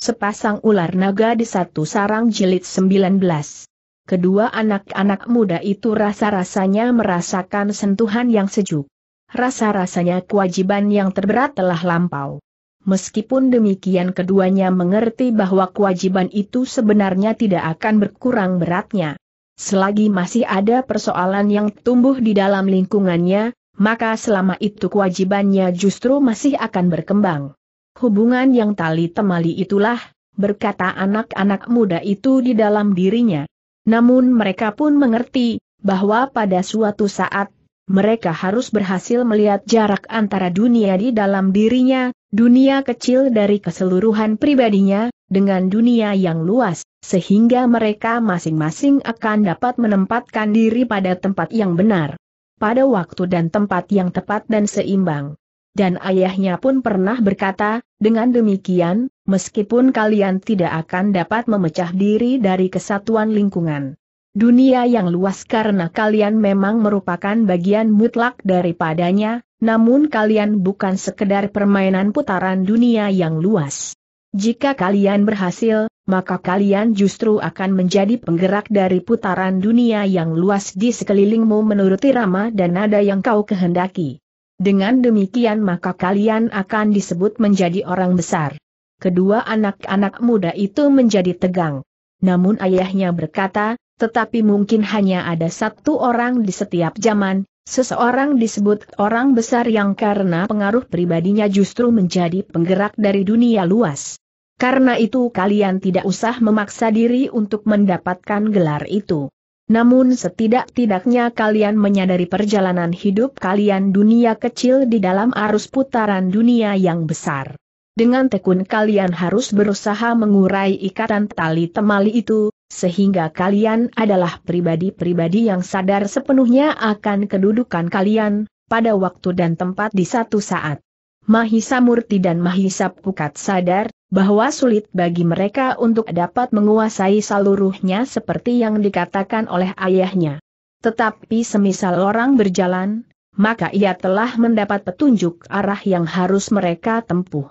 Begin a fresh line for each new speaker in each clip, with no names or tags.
Sepasang ular naga di satu sarang jilid 19. Kedua anak-anak muda itu rasa-rasanya merasakan sentuhan yang sejuk. Rasa-rasanya kewajiban yang terberat telah lampau. Meskipun demikian keduanya mengerti bahwa kewajiban itu sebenarnya tidak akan berkurang beratnya. Selagi masih ada persoalan yang tumbuh di dalam lingkungannya, maka selama itu kewajibannya justru masih akan berkembang. Hubungan yang tali temali itulah, berkata anak-anak muda itu di dalam dirinya. Namun mereka pun mengerti, bahwa pada suatu saat, mereka harus berhasil melihat jarak antara dunia di dalam dirinya, dunia kecil dari keseluruhan pribadinya, dengan dunia yang luas, sehingga mereka masing-masing akan dapat menempatkan diri pada tempat yang benar. Pada waktu dan tempat yang tepat dan seimbang dan ayahnya pun pernah berkata, dengan demikian, meskipun kalian tidak akan dapat memecah diri dari kesatuan lingkungan dunia yang luas karena kalian memang merupakan bagian mutlak daripadanya, namun kalian bukan sekedar permainan putaran dunia yang luas. Jika kalian berhasil, maka kalian justru akan menjadi penggerak dari putaran dunia yang luas di sekelilingmu menuruti Rama dan nada yang kau kehendaki. Dengan demikian maka kalian akan disebut menjadi orang besar. Kedua anak-anak muda itu menjadi tegang. Namun ayahnya berkata, tetapi mungkin hanya ada satu orang di setiap zaman, seseorang disebut orang besar yang karena pengaruh pribadinya justru menjadi penggerak dari dunia luas. Karena itu kalian tidak usah memaksa diri untuk mendapatkan gelar itu. Namun setidak-tidaknya kalian menyadari perjalanan hidup kalian dunia kecil di dalam arus putaran dunia yang besar. Dengan tekun kalian harus berusaha mengurai ikatan tali temali itu, sehingga kalian adalah pribadi-pribadi yang sadar sepenuhnya akan kedudukan kalian, pada waktu dan tempat di satu saat. Mahisa Murti dan Mahisa Pukat sadar, bahwa sulit bagi mereka untuk dapat menguasai seluruhnya seperti yang dikatakan oleh ayahnya. Tetapi semisal orang berjalan, maka ia telah mendapat petunjuk arah yang harus mereka tempuh.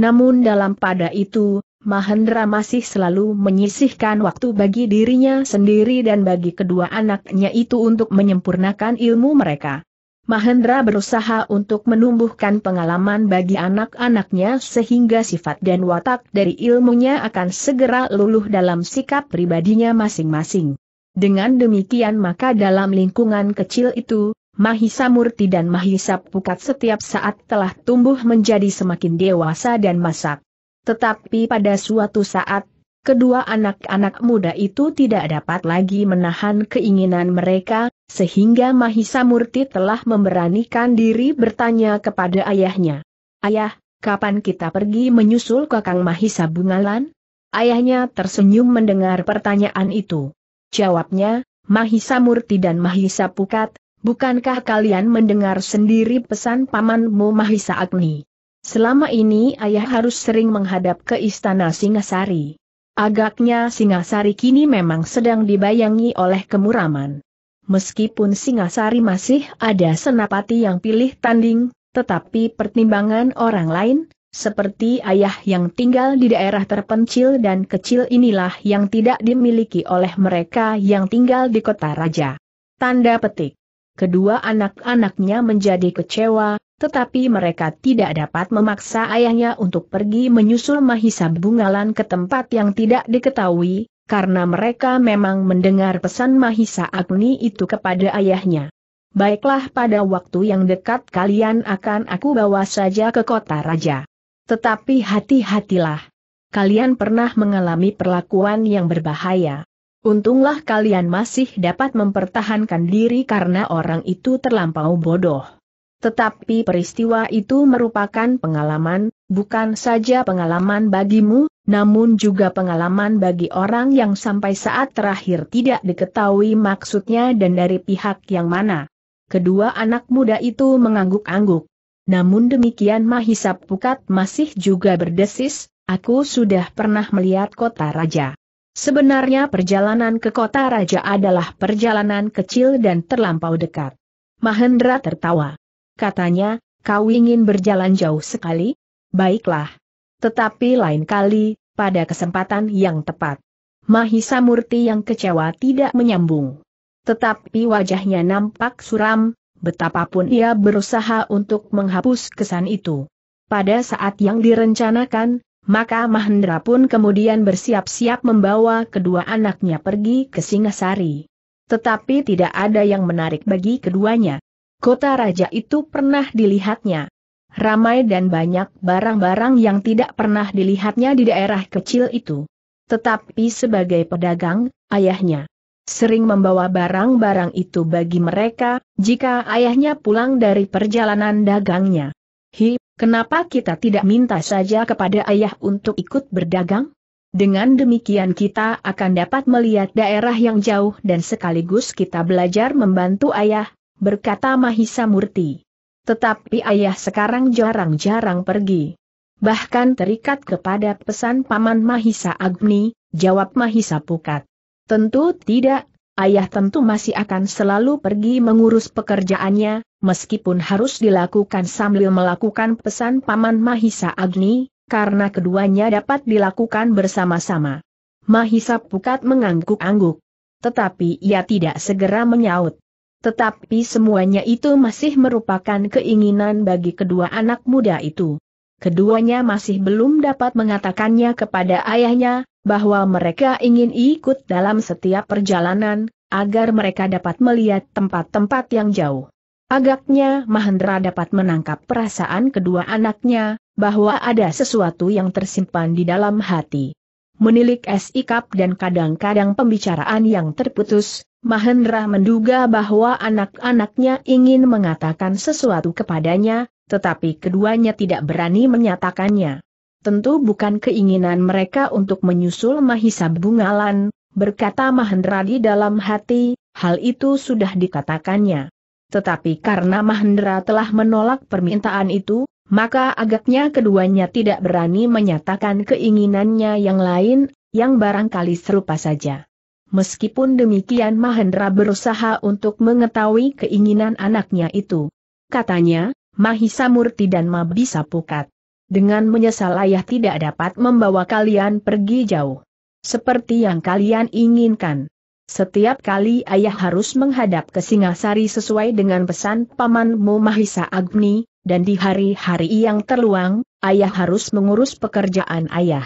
Namun dalam pada itu, Mahendra masih selalu menyisihkan waktu bagi dirinya sendiri dan bagi kedua anaknya itu untuk menyempurnakan ilmu mereka. Mahendra berusaha untuk menumbuhkan pengalaman bagi anak-anaknya sehingga sifat dan watak dari ilmunya akan segera luluh dalam sikap pribadinya masing-masing. Dengan demikian maka dalam lingkungan kecil itu, Mahisa Murti dan Mahisa Pukat setiap saat telah tumbuh menjadi semakin dewasa dan masak. Tetapi pada suatu saat, kedua anak-anak muda itu tidak dapat lagi menahan keinginan mereka, sehingga Mahisa Murti telah memberanikan diri bertanya kepada ayahnya. Ayah, kapan kita pergi menyusul kakang Mahisa Bungalan? Ayahnya tersenyum mendengar pertanyaan itu. Jawabnya, Mahisa Murti dan Mahisa Pukat, bukankah kalian mendengar sendiri pesan pamanmu Mahisa Agni? Selama ini ayah harus sering menghadap ke istana Singasari. Agaknya Singasari kini memang sedang dibayangi oleh kemuraman. Meskipun Singasari masih ada senapati yang pilih tanding, tetapi pertimbangan orang lain, seperti ayah yang tinggal di daerah terpencil dan kecil inilah yang tidak dimiliki oleh mereka yang tinggal di kota raja. Tanda petik. Kedua anak-anaknya menjadi kecewa, tetapi mereka tidak dapat memaksa ayahnya untuk pergi menyusul Mahisa Bungalan ke tempat yang tidak diketahui, karena mereka memang mendengar pesan Mahisa Agni itu kepada ayahnya. Baiklah pada waktu yang dekat kalian akan aku bawa saja ke kota raja. Tetapi hati-hatilah. Kalian pernah mengalami perlakuan yang berbahaya. Untunglah kalian masih dapat mempertahankan diri karena orang itu terlampau bodoh. Tetapi peristiwa itu merupakan pengalaman, bukan saja pengalaman bagimu, namun juga pengalaman bagi orang yang sampai saat terakhir tidak diketahui maksudnya dan dari pihak yang mana. Kedua anak muda itu mengangguk-angguk. Namun demikian Mahisa Pukat masih juga berdesis, aku sudah pernah melihat kota raja. Sebenarnya perjalanan ke kota raja adalah perjalanan kecil dan terlampau dekat. Mahendra tertawa katanya, kau ingin berjalan jauh sekali? Baiklah. Tetapi lain kali, pada kesempatan yang tepat. Mahisa Murti yang kecewa tidak menyambung. Tetapi wajahnya nampak suram, betapapun ia berusaha untuk menghapus kesan itu. Pada saat yang direncanakan, maka Mahendra pun kemudian bersiap-siap membawa kedua anaknya pergi ke Singasari. Tetapi tidak ada yang menarik bagi keduanya. Kota raja itu pernah dilihatnya. Ramai dan banyak barang-barang yang tidak pernah dilihatnya di daerah kecil itu. Tetapi sebagai pedagang, ayahnya sering membawa barang-barang itu bagi mereka, jika ayahnya pulang dari perjalanan dagangnya. Hi, kenapa kita tidak minta saja kepada ayah untuk ikut berdagang? Dengan demikian kita akan dapat melihat daerah yang jauh dan sekaligus kita belajar membantu ayah, berkata Mahisa Murti. Tetapi ayah sekarang jarang-jarang pergi. Bahkan terikat kepada pesan Paman Mahisa Agni, jawab Mahisa Pukat. Tentu tidak, ayah tentu masih akan selalu pergi mengurus pekerjaannya, meskipun harus dilakukan sambil melakukan pesan Paman Mahisa Agni, karena keduanya dapat dilakukan bersama-sama. Mahisa Pukat mengangguk-angguk. Tetapi ia tidak segera menyaut. Tetapi semuanya itu masih merupakan keinginan bagi kedua anak muda itu. Keduanya masih belum dapat mengatakannya kepada ayahnya, bahwa mereka ingin ikut dalam setiap perjalanan, agar mereka dapat melihat tempat-tempat yang jauh. Agaknya Mahendra dapat menangkap perasaan kedua anaknya, bahwa ada sesuatu yang tersimpan di dalam hati. Menilik es ikap dan kadang-kadang pembicaraan yang terputus, Mahendra menduga bahwa anak-anaknya ingin mengatakan sesuatu kepadanya, tetapi keduanya tidak berani menyatakannya. Tentu bukan keinginan mereka untuk menyusul Mahisa Bungalan, berkata Mahendra di dalam hati, hal itu sudah dikatakannya. Tetapi karena Mahendra telah menolak permintaan itu, maka agaknya keduanya tidak berani menyatakan keinginannya yang lain, yang barangkali serupa saja. Meskipun demikian Mahendra berusaha untuk mengetahui keinginan anaknya itu. Katanya, Mahisa Murti dan Mabisa Pukat. Dengan menyesal ayah tidak dapat membawa kalian pergi jauh. Seperti yang kalian inginkan. Setiap kali ayah harus menghadap ke Singasari sesuai dengan pesan pamanmu Mahisa Agni, dan di hari-hari yang terluang, ayah harus mengurus pekerjaan ayah.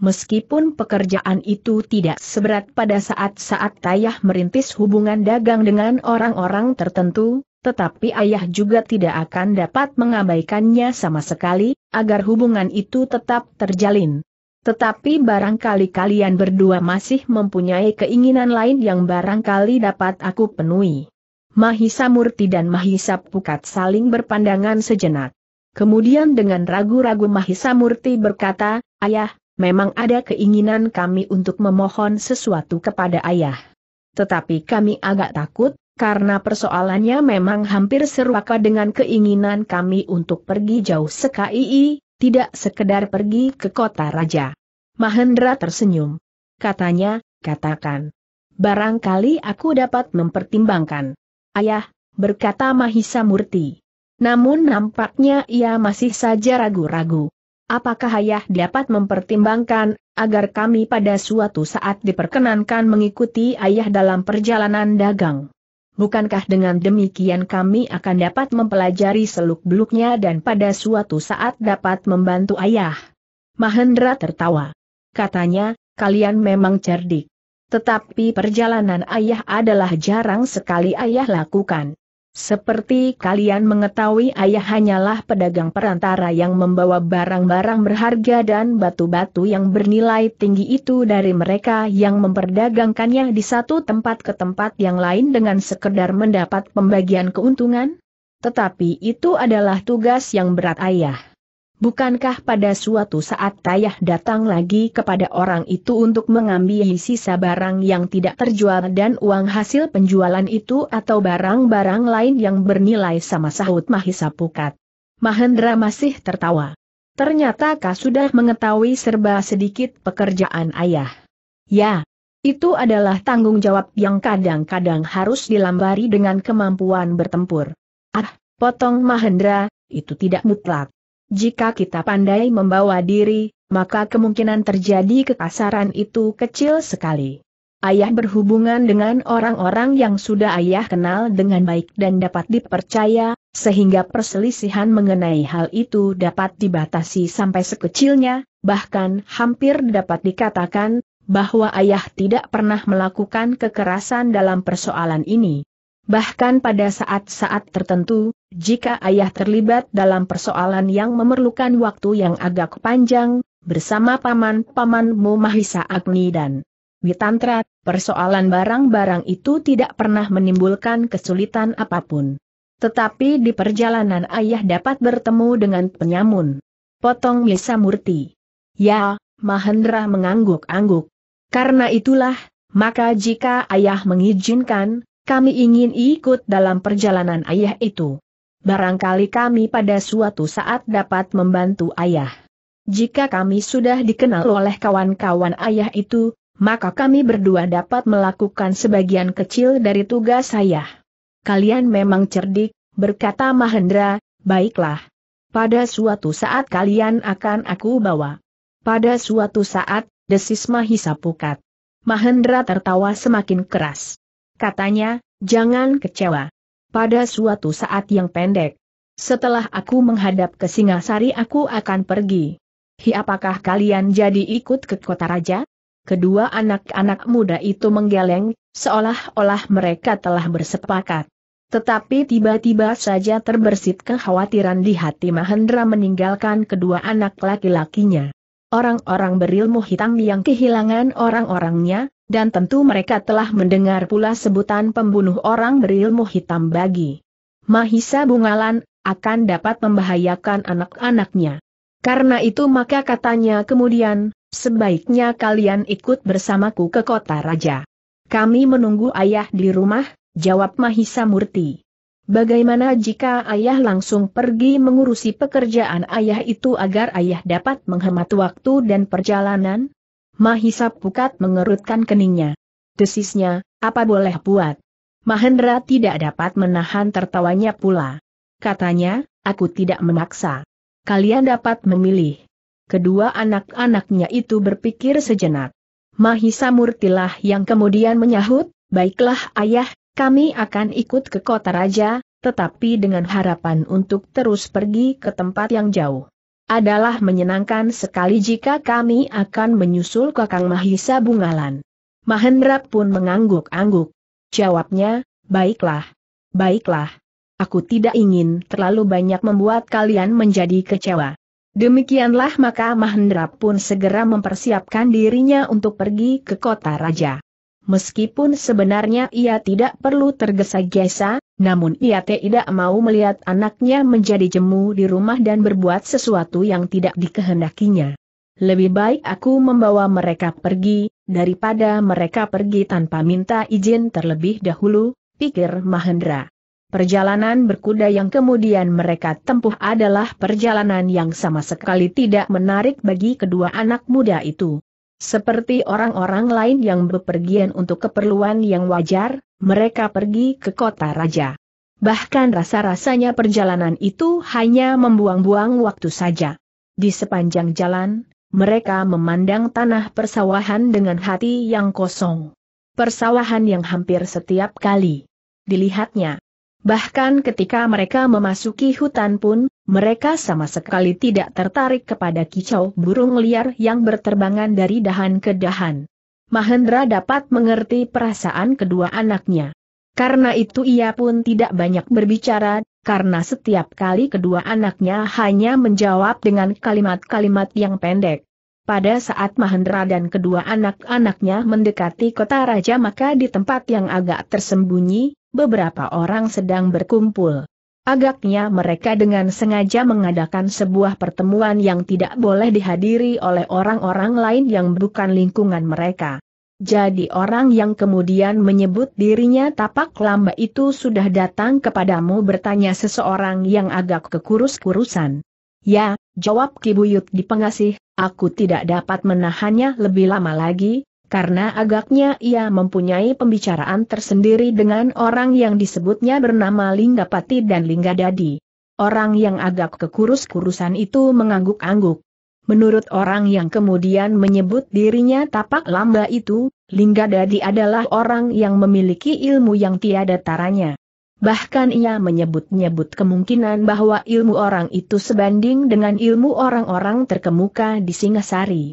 Meskipun pekerjaan itu tidak seberat pada saat-saat ayah merintis hubungan dagang dengan orang-orang tertentu, tetapi ayah juga tidak akan dapat mengabaikannya sama sekali, agar hubungan itu tetap terjalin. Tetapi barangkali kalian berdua masih mempunyai keinginan lain yang barangkali dapat aku penuhi. Mahisa Murti dan Mahisa Pukat saling berpandangan sejenak. Kemudian dengan ragu-ragu Mahisa Murti berkata, Ayah, memang ada keinginan kami untuk memohon sesuatu kepada ayah. Tetapi kami agak takut, karena persoalannya memang hampir serupa dengan keinginan kami untuk pergi jauh sekali, tidak sekedar pergi ke kota raja. Mahendra tersenyum. Katanya, katakan. Barangkali aku dapat mempertimbangkan. Ayah, berkata Mahisa Murti. Namun nampaknya ia masih saja ragu-ragu. Apakah ayah dapat mempertimbangkan, agar kami pada suatu saat diperkenankan mengikuti ayah dalam perjalanan dagang? Bukankah dengan demikian kami akan dapat mempelajari seluk-beluknya dan pada suatu saat dapat membantu ayah? Mahendra tertawa. Katanya, kalian memang cerdik. Tetapi perjalanan ayah adalah jarang sekali ayah lakukan. Seperti kalian mengetahui ayah hanyalah pedagang perantara yang membawa barang-barang berharga dan batu-batu yang bernilai tinggi itu dari mereka yang memperdagangkannya di satu tempat ke tempat yang lain dengan sekedar mendapat pembagian keuntungan. Tetapi itu adalah tugas yang berat ayah. Bukankah pada suatu saat Tayah datang lagi kepada orang itu untuk mengambil sisa barang yang tidak terjual dan uang hasil penjualan itu atau barang-barang lain yang bernilai sama sahut Mahisa Pukat? Mahendra masih tertawa. Ternyata kau sudah mengetahui serba sedikit pekerjaan ayah. Ya, itu adalah tanggung jawab yang kadang-kadang harus dilambari dengan kemampuan bertempur. Ah, potong Mahendra, itu tidak mutlak. Jika kita pandai membawa diri, maka kemungkinan terjadi kekasaran itu kecil sekali. Ayah berhubungan dengan orang-orang yang sudah ayah kenal dengan baik dan dapat dipercaya, sehingga perselisihan mengenai hal itu dapat dibatasi sampai sekecilnya, bahkan hampir dapat dikatakan, bahwa ayah tidak pernah melakukan kekerasan dalam persoalan ini. Bahkan pada saat-saat tertentu, jika ayah terlibat dalam persoalan yang memerlukan waktu yang agak panjang, bersama paman-pamanmu Mahisa Agni dan Witantra, persoalan barang-barang itu tidak pernah menimbulkan kesulitan apapun. Tetapi di perjalanan ayah dapat bertemu dengan penyamun. Potong Misa Murti. Ya, Mahendra mengangguk-angguk. Karena itulah, maka jika ayah mengizinkan, kami ingin ikut dalam perjalanan ayah itu. Barangkali kami pada suatu saat dapat membantu ayah. Jika kami sudah dikenal oleh kawan-kawan ayah itu, maka kami berdua dapat melakukan sebagian kecil dari tugas ayah. Kalian memang cerdik, berkata Mahendra, baiklah. Pada suatu saat kalian akan aku bawa. Pada suatu saat, desis Mahisa Pukat. Mahendra tertawa semakin keras. Katanya, jangan kecewa pada suatu saat yang pendek. Setelah aku menghadap ke Singasari aku akan pergi. Hi apakah kalian jadi ikut ke kota raja? Kedua anak-anak muda itu menggeleng, seolah-olah mereka telah bersepakat. Tetapi tiba-tiba saja terbersit kekhawatiran di hati Mahendra meninggalkan kedua anak laki-lakinya. Orang-orang berilmu hitam yang kehilangan orang-orangnya, dan tentu mereka telah mendengar pula sebutan pembunuh orang berilmu hitam bagi Mahisa Bungalan, akan dapat membahayakan anak-anaknya. Karena itu maka katanya kemudian, sebaiknya kalian ikut bersamaku ke kota raja. Kami menunggu ayah di rumah, jawab Mahisa Murti. Bagaimana jika ayah langsung pergi mengurusi pekerjaan ayah itu agar ayah dapat menghemat waktu dan perjalanan? Mahisa Pukat mengerutkan keningnya. Desisnya, apa boleh buat? Mahendra tidak dapat menahan tertawanya pula. Katanya, aku tidak memaksa. Kalian dapat memilih. Kedua anak-anaknya itu berpikir sejenak. Mahisa Murtilah yang kemudian menyahut, baiklah ayah, kami akan ikut ke kota raja, tetapi dengan harapan untuk terus pergi ke tempat yang jauh adalah menyenangkan sekali jika kami akan menyusul Kakang Mahisa Bungalan. Mahendra pun mengangguk-angguk. Jawabnya, baiklah, baiklah. Aku tidak ingin terlalu banyak membuat kalian menjadi kecewa. Demikianlah maka Mahendra pun segera mempersiapkan dirinya untuk pergi ke kota raja. Meskipun sebenarnya ia tidak perlu tergesa-gesa, namun ia tidak mau melihat anaknya menjadi jemu di rumah dan berbuat sesuatu yang tidak dikehendakinya. Lebih baik aku membawa mereka pergi, daripada mereka pergi tanpa minta izin terlebih dahulu, pikir Mahendra. Perjalanan berkuda yang kemudian mereka tempuh adalah perjalanan yang sama sekali tidak menarik bagi kedua anak muda itu. Seperti orang-orang lain yang bepergian untuk keperluan yang wajar, mereka pergi ke kota raja. Bahkan rasa-rasanya perjalanan itu hanya membuang-buang waktu saja. Di sepanjang jalan, mereka memandang tanah persawahan dengan hati yang kosong. Persawahan yang hampir setiap kali dilihatnya, Bahkan ketika mereka memasuki hutan pun, mereka sama sekali tidak tertarik kepada kicau burung liar yang berterbangan dari dahan ke dahan. Mahendra dapat mengerti perasaan kedua anaknya. Karena itu ia pun tidak banyak berbicara, karena setiap kali kedua anaknya hanya menjawab dengan kalimat-kalimat yang pendek. Pada saat Mahendra dan kedua anak-anaknya mendekati kota raja maka di tempat yang agak tersembunyi, beberapa orang sedang berkumpul. Agaknya mereka dengan sengaja mengadakan sebuah pertemuan yang tidak boleh dihadiri oleh orang-orang lain yang bukan lingkungan mereka. Jadi orang yang kemudian menyebut dirinya tapak lamba itu sudah datang kepadamu bertanya seseorang yang agak kekurus-kurusan. Ya, jawab Kibuyut di pengasih, aku tidak dapat menahannya lebih lama lagi, karena agaknya ia mempunyai pembicaraan tersendiri dengan orang yang disebutnya bernama Linggapati dan Linggadadi. Orang yang agak kekurus-kurusan itu mengangguk-angguk. Menurut orang yang kemudian menyebut dirinya tapak lamba itu, Linggadadi adalah orang yang memiliki ilmu yang tiada taranya. Bahkan ia menyebut-nyebut kemungkinan bahwa ilmu orang itu sebanding dengan ilmu orang-orang terkemuka di Singasari.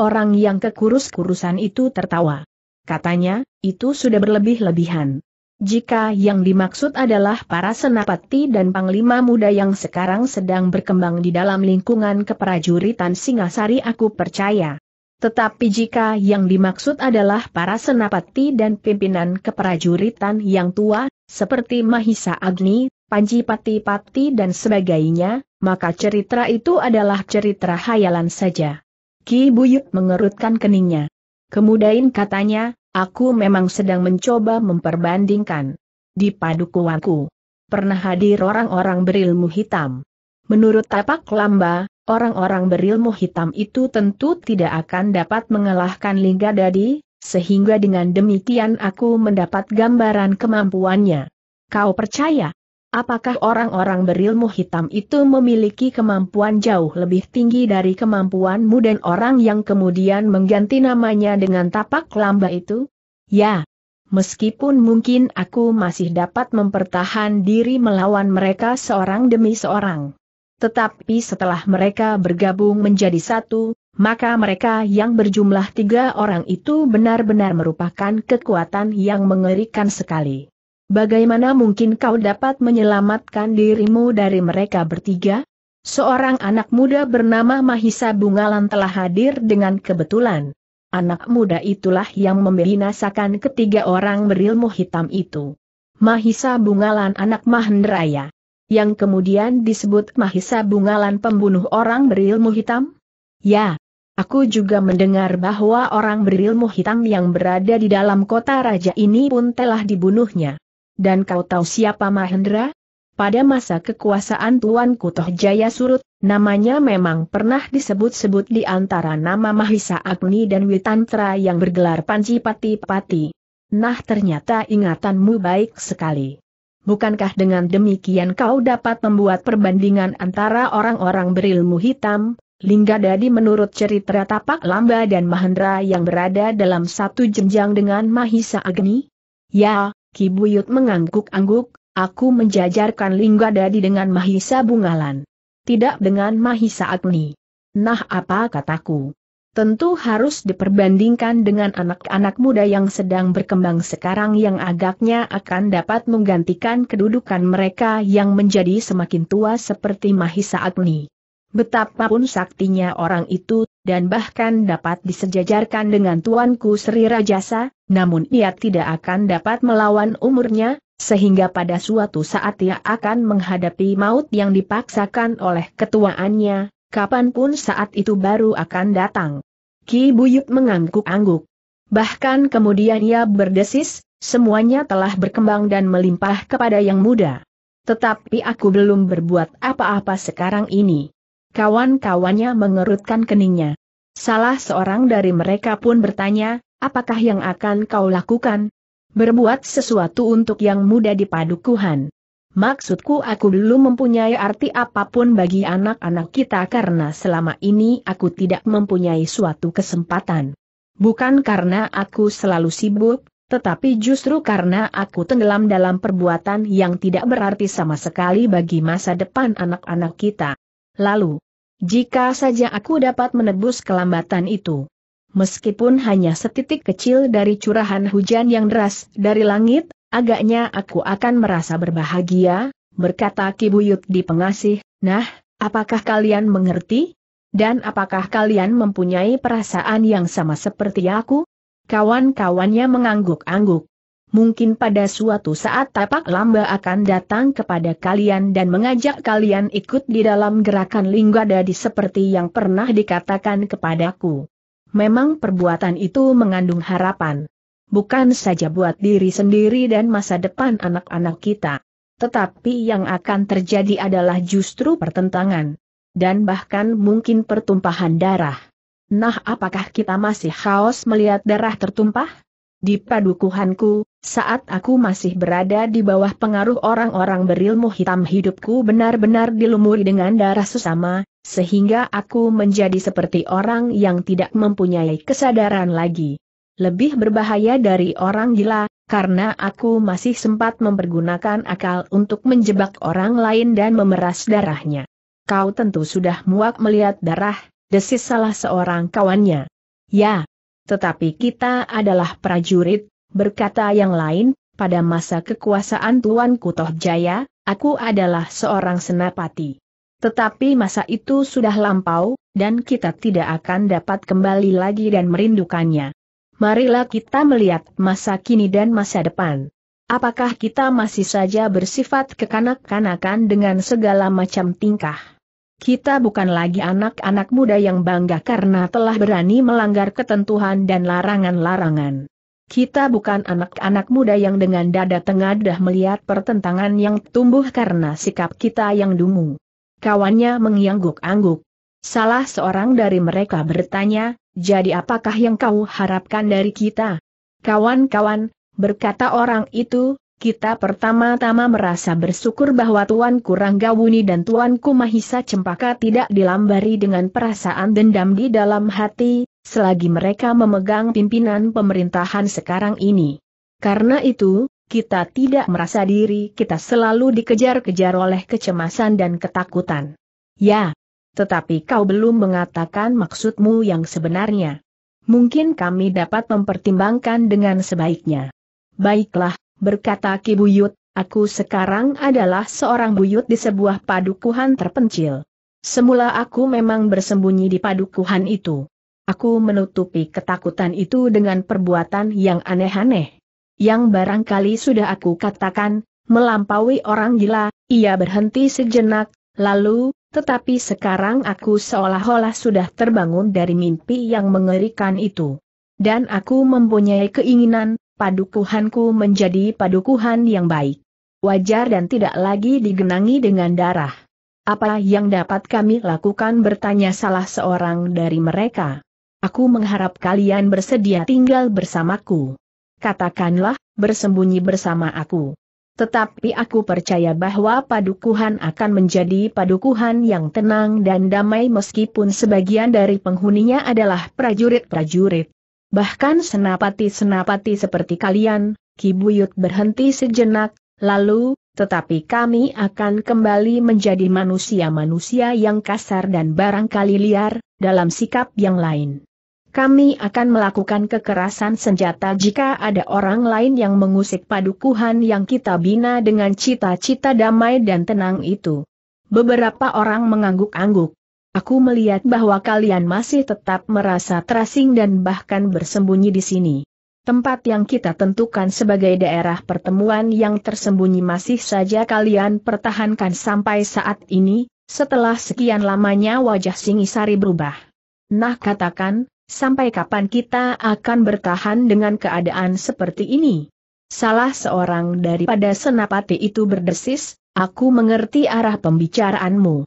Orang yang kekurus-kurusan itu tertawa. Katanya, itu sudah berlebih-lebihan. Jika yang dimaksud adalah para senapati dan panglima muda yang sekarang sedang berkembang di dalam lingkungan keprajuritan Singasari aku percaya. Tetapi jika yang dimaksud adalah para senapati dan pimpinan keprajuritan yang tua, seperti Mahisa Agni, Panji Pati Pati dan sebagainya, maka cerita itu adalah cerita hayalan saja. Ki Buyut mengerutkan keningnya. Kemudain katanya, aku memang sedang mencoba memperbandingkan. Di padukuanku, pernah hadir orang-orang berilmu hitam. Menurut tapak lamba, orang-orang berilmu hitam itu tentu tidak akan dapat mengalahkan Lingga Dadi, sehingga dengan demikian aku mendapat gambaran kemampuannya. Kau percaya? Apakah orang-orang berilmu hitam itu memiliki kemampuan jauh lebih tinggi dari kemampuanmu dan orang yang kemudian mengganti namanya dengan tapak lamba itu? Ya. Meskipun mungkin aku masih dapat mempertahan diri melawan mereka seorang demi seorang. Tetapi setelah mereka bergabung menjadi satu, maka mereka yang berjumlah tiga orang itu benar-benar merupakan kekuatan yang mengerikan sekali. Bagaimana mungkin kau dapat menyelamatkan dirimu dari mereka bertiga? Seorang anak muda bernama Mahisa Bungalan telah hadir dengan kebetulan. Anak muda itulah yang membinasakan ketiga orang berilmu hitam itu. Mahisa Bungalan anak Mahendraya. Yang kemudian disebut Mahisa Bungalan pembunuh orang berilmu hitam? Ya, Aku juga mendengar bahwa orang berilmu hitam yang berada di dalam kota raja ini pun telah dibunuhnya. Dan kau tahu siapa Mahendra? Pada masa kekuasaan Tuan Kutoh Jaya Surut, namanya memang pernah disebut-sebut di antara nama Mahisa Agni dan Witantra yang bergelar Panji Pati Pati. Nah ternyata ingatanmu baik sekali. Bukankah dengan demikian kau dapat membuat perbandingan antara orang-orang berilmu hitam, Lingga Dadi menurut cerita Tapak Lamba dan Mahendra yang berada dalam satu jenjang dengan Mahisa Agni? Ya, Kibuyut mengangguk-angguk, aku menjajarkan Linggadadi dengan Mahisa Bungalan. Tidak dengan Mahisa Agni. Nah apa kataku? Tentu harus diperbandingkan dengan anak-anak muda yang sedang berkembang sekarang yang agaknya akan dapat menggantikan kedudukan mereka yang menjadi semakin tua seperti Mahisa Agni. Betapapun saktinya orang itu dan bahkan dapat disejajarkan dengan tuanku Sri Rajasa, namun ia tidak akan dapat melawan umurnya, sehingga pada suatu saat ia akan menghadapi maut yang dipaksakan oleh ketuaannya, kapanpun saat itu baru akan datang. Ki Buyut mengangguk-angguk. Bahkan kemudian ia berdesis, semuanya telah berkembang dan melimpah kepada yang muda. Tetapi aku belum berbuat apa-apa sekarang ini. Kawan-kawannya mengerutkan keningnya. Salah seorang dari mereka pun bertanya, apakah yang akan kau lakukan? Berbuat sesuatu untuk yang muda di padukuhan. Maksudku aku belum mempunyai arti apapun bagi anak-anak kita karena selama ini aku tidak mempunyai suatu kesempatan. Bukan karena aku selalu sibuk, tetapi justru karena aku tenggelam dalam perbuatan yang tidak berarti sama sekali bagi masa depan anak-anak kita. Lalu, jika saja aku dapat menebus kelambatan itu. Meskipun hanya setitik kecil dari curahan hujan yang deras dari langit, agaknya aku akan merasa berbahagia, berkata Kibuyut di pengasih, nah, apakah kalian mengerti? Dan apakah kalian mempunyai perasaan yang sama seperti aku? Kawan-kawannya mengangguk-angguk mungkin pada suatu saat tapak lamba akan datang kepada kalian dan mengajak kalian ikut di dalam gerakan linggadadi seperti yang pernah dikatakan kepadaku. Memang perbuatan itu mengandung harapan. Bukan saja buat diri sendiri dan masa depan anak-anak kita. Tetapi yang akan terjadi adalah justru pertentangan. Dan bahkan mungkin pertumpahan darah. Nah apakah kita masih haus melihat darah tertumpah? Di padukuhanku, saat aku masih berada di bawah pengaruh orang-orang berilmu hitam hidupku benar-benar dilumuri dengan darah sesama, sehingga aku menjadi seperti orang yang tidak mempunyai kesadaran lagi. Lebih berbahaya dari orang gila, karena aku masih sempat mempergunakan akal untuk menjebak orang lain dan memeras darahnya. Kau tentu sudah muak melihat darah, desis salah seorang kawannya. Ya, tetapi kita adalah prajurit, berkata yang lain, pada masa kekuasaan Tuan Kutoh Jaya, aku adalah seorang senapati. Tetapi masa itu sudah lampau, dan kita tidak akan dapat kembali lagi dan merindukannya. Marilah kita melihat masa kini dan masa depan. Apakah kita masih saja bersifat kekanak-kanakan dengan segala macam tingkah? Kita bukan lagi anak-anak muda yang bangga karena telah berani melanggar ketentuan dan larangan-larangan. Kita bukan anak-anak muda yang dengan dada tengadah melihat pertentangan yang tumbuh karena sikap kita yang dungu. Kawannya mengangguk-angguk. Salah seorang dari mereka bertanya, jadi apakah yang kau harapkan dari kita? Kawan-kawan, berkata orang itu, kita pertama-tama merasa bersyukur bahwa Tuanku Ranggawuni dan Tuanku Kumahisa Cempaka tidak dilambari dengan perasaan dendam di dalam hati, selagi mereka memegang pimpinan pemerintahan sekarang ini. Karena itu, kita tidak merasa diri kita selalu dikejar-kejar oleh kecemasan dan ketakutan. Ya, tetapi kau belum mengatakan maksudmu yang sebenarnya. Mungkin kami dapat mempertimbangkan dengan sebaiknya. Baiklah, berkata Ki Buyut, aku sekarang adalah seorang buyut di sebuah padukuhan terpencil. Semula aku memang bersembunyi di padukuhan itu. Aku menutupi ketakutan itu dengan perbuatan yang aneh-aneh. Yang barangkali sudah aku katakan, melampaui orang gila, ia berhenti sejenak, lalu, tetapi sekarang aku seolah-olah sudah terbangun dari mimpi yang mengerikan itu. Dan aku mempunyai keinginan, padukuhanku menjadi padukuhan yang baik. Wajar dan tidak lagi digenangi dengan darah. Apa yang dapat kami lakukan bertanya salah seorang dari mereka. Aku mengharap kalian bersedia tinggal bersamaku. Katakanlah, bersembunyi bersama aku. Tetapi aku percaya bahwa padukuhan akan menjadi padukuhan yang tenang dan damai meskipun sebagian dari penghuninya adalah prajurit-prajurit. Bahkan senapati-senapati seperti kalian, Kibuyut berhenti sejenak, lalu, tetapi kami akan kembali menjadi manusia-manusia yang kasar dan barangkali liar, dalam sikap yang lain. Kami akan melakukan kekerasan senjata jika ada orang lain yang mengusik padukuhan yang kita bina dengan cita-cita damai dan tenang itu. Beberapa orang mengangguk-angguk. Aku melihat bahwa kalian masih tetap merasa terasing dan bahkan bersembunyi di sini. Tempat yang kita tentukan sebagai daerah pertemuan yang tersembunyi masih saja kalian pertahankan sampai saat ini, setelah sekian lamanya wajah Singisari berubah. Nah katakan, sampai kapan kita akan bertahan dengan keadaan seperti ini? Salah seorang daripada senapati itu berdesis, aku mengerti arah pembicaraanmu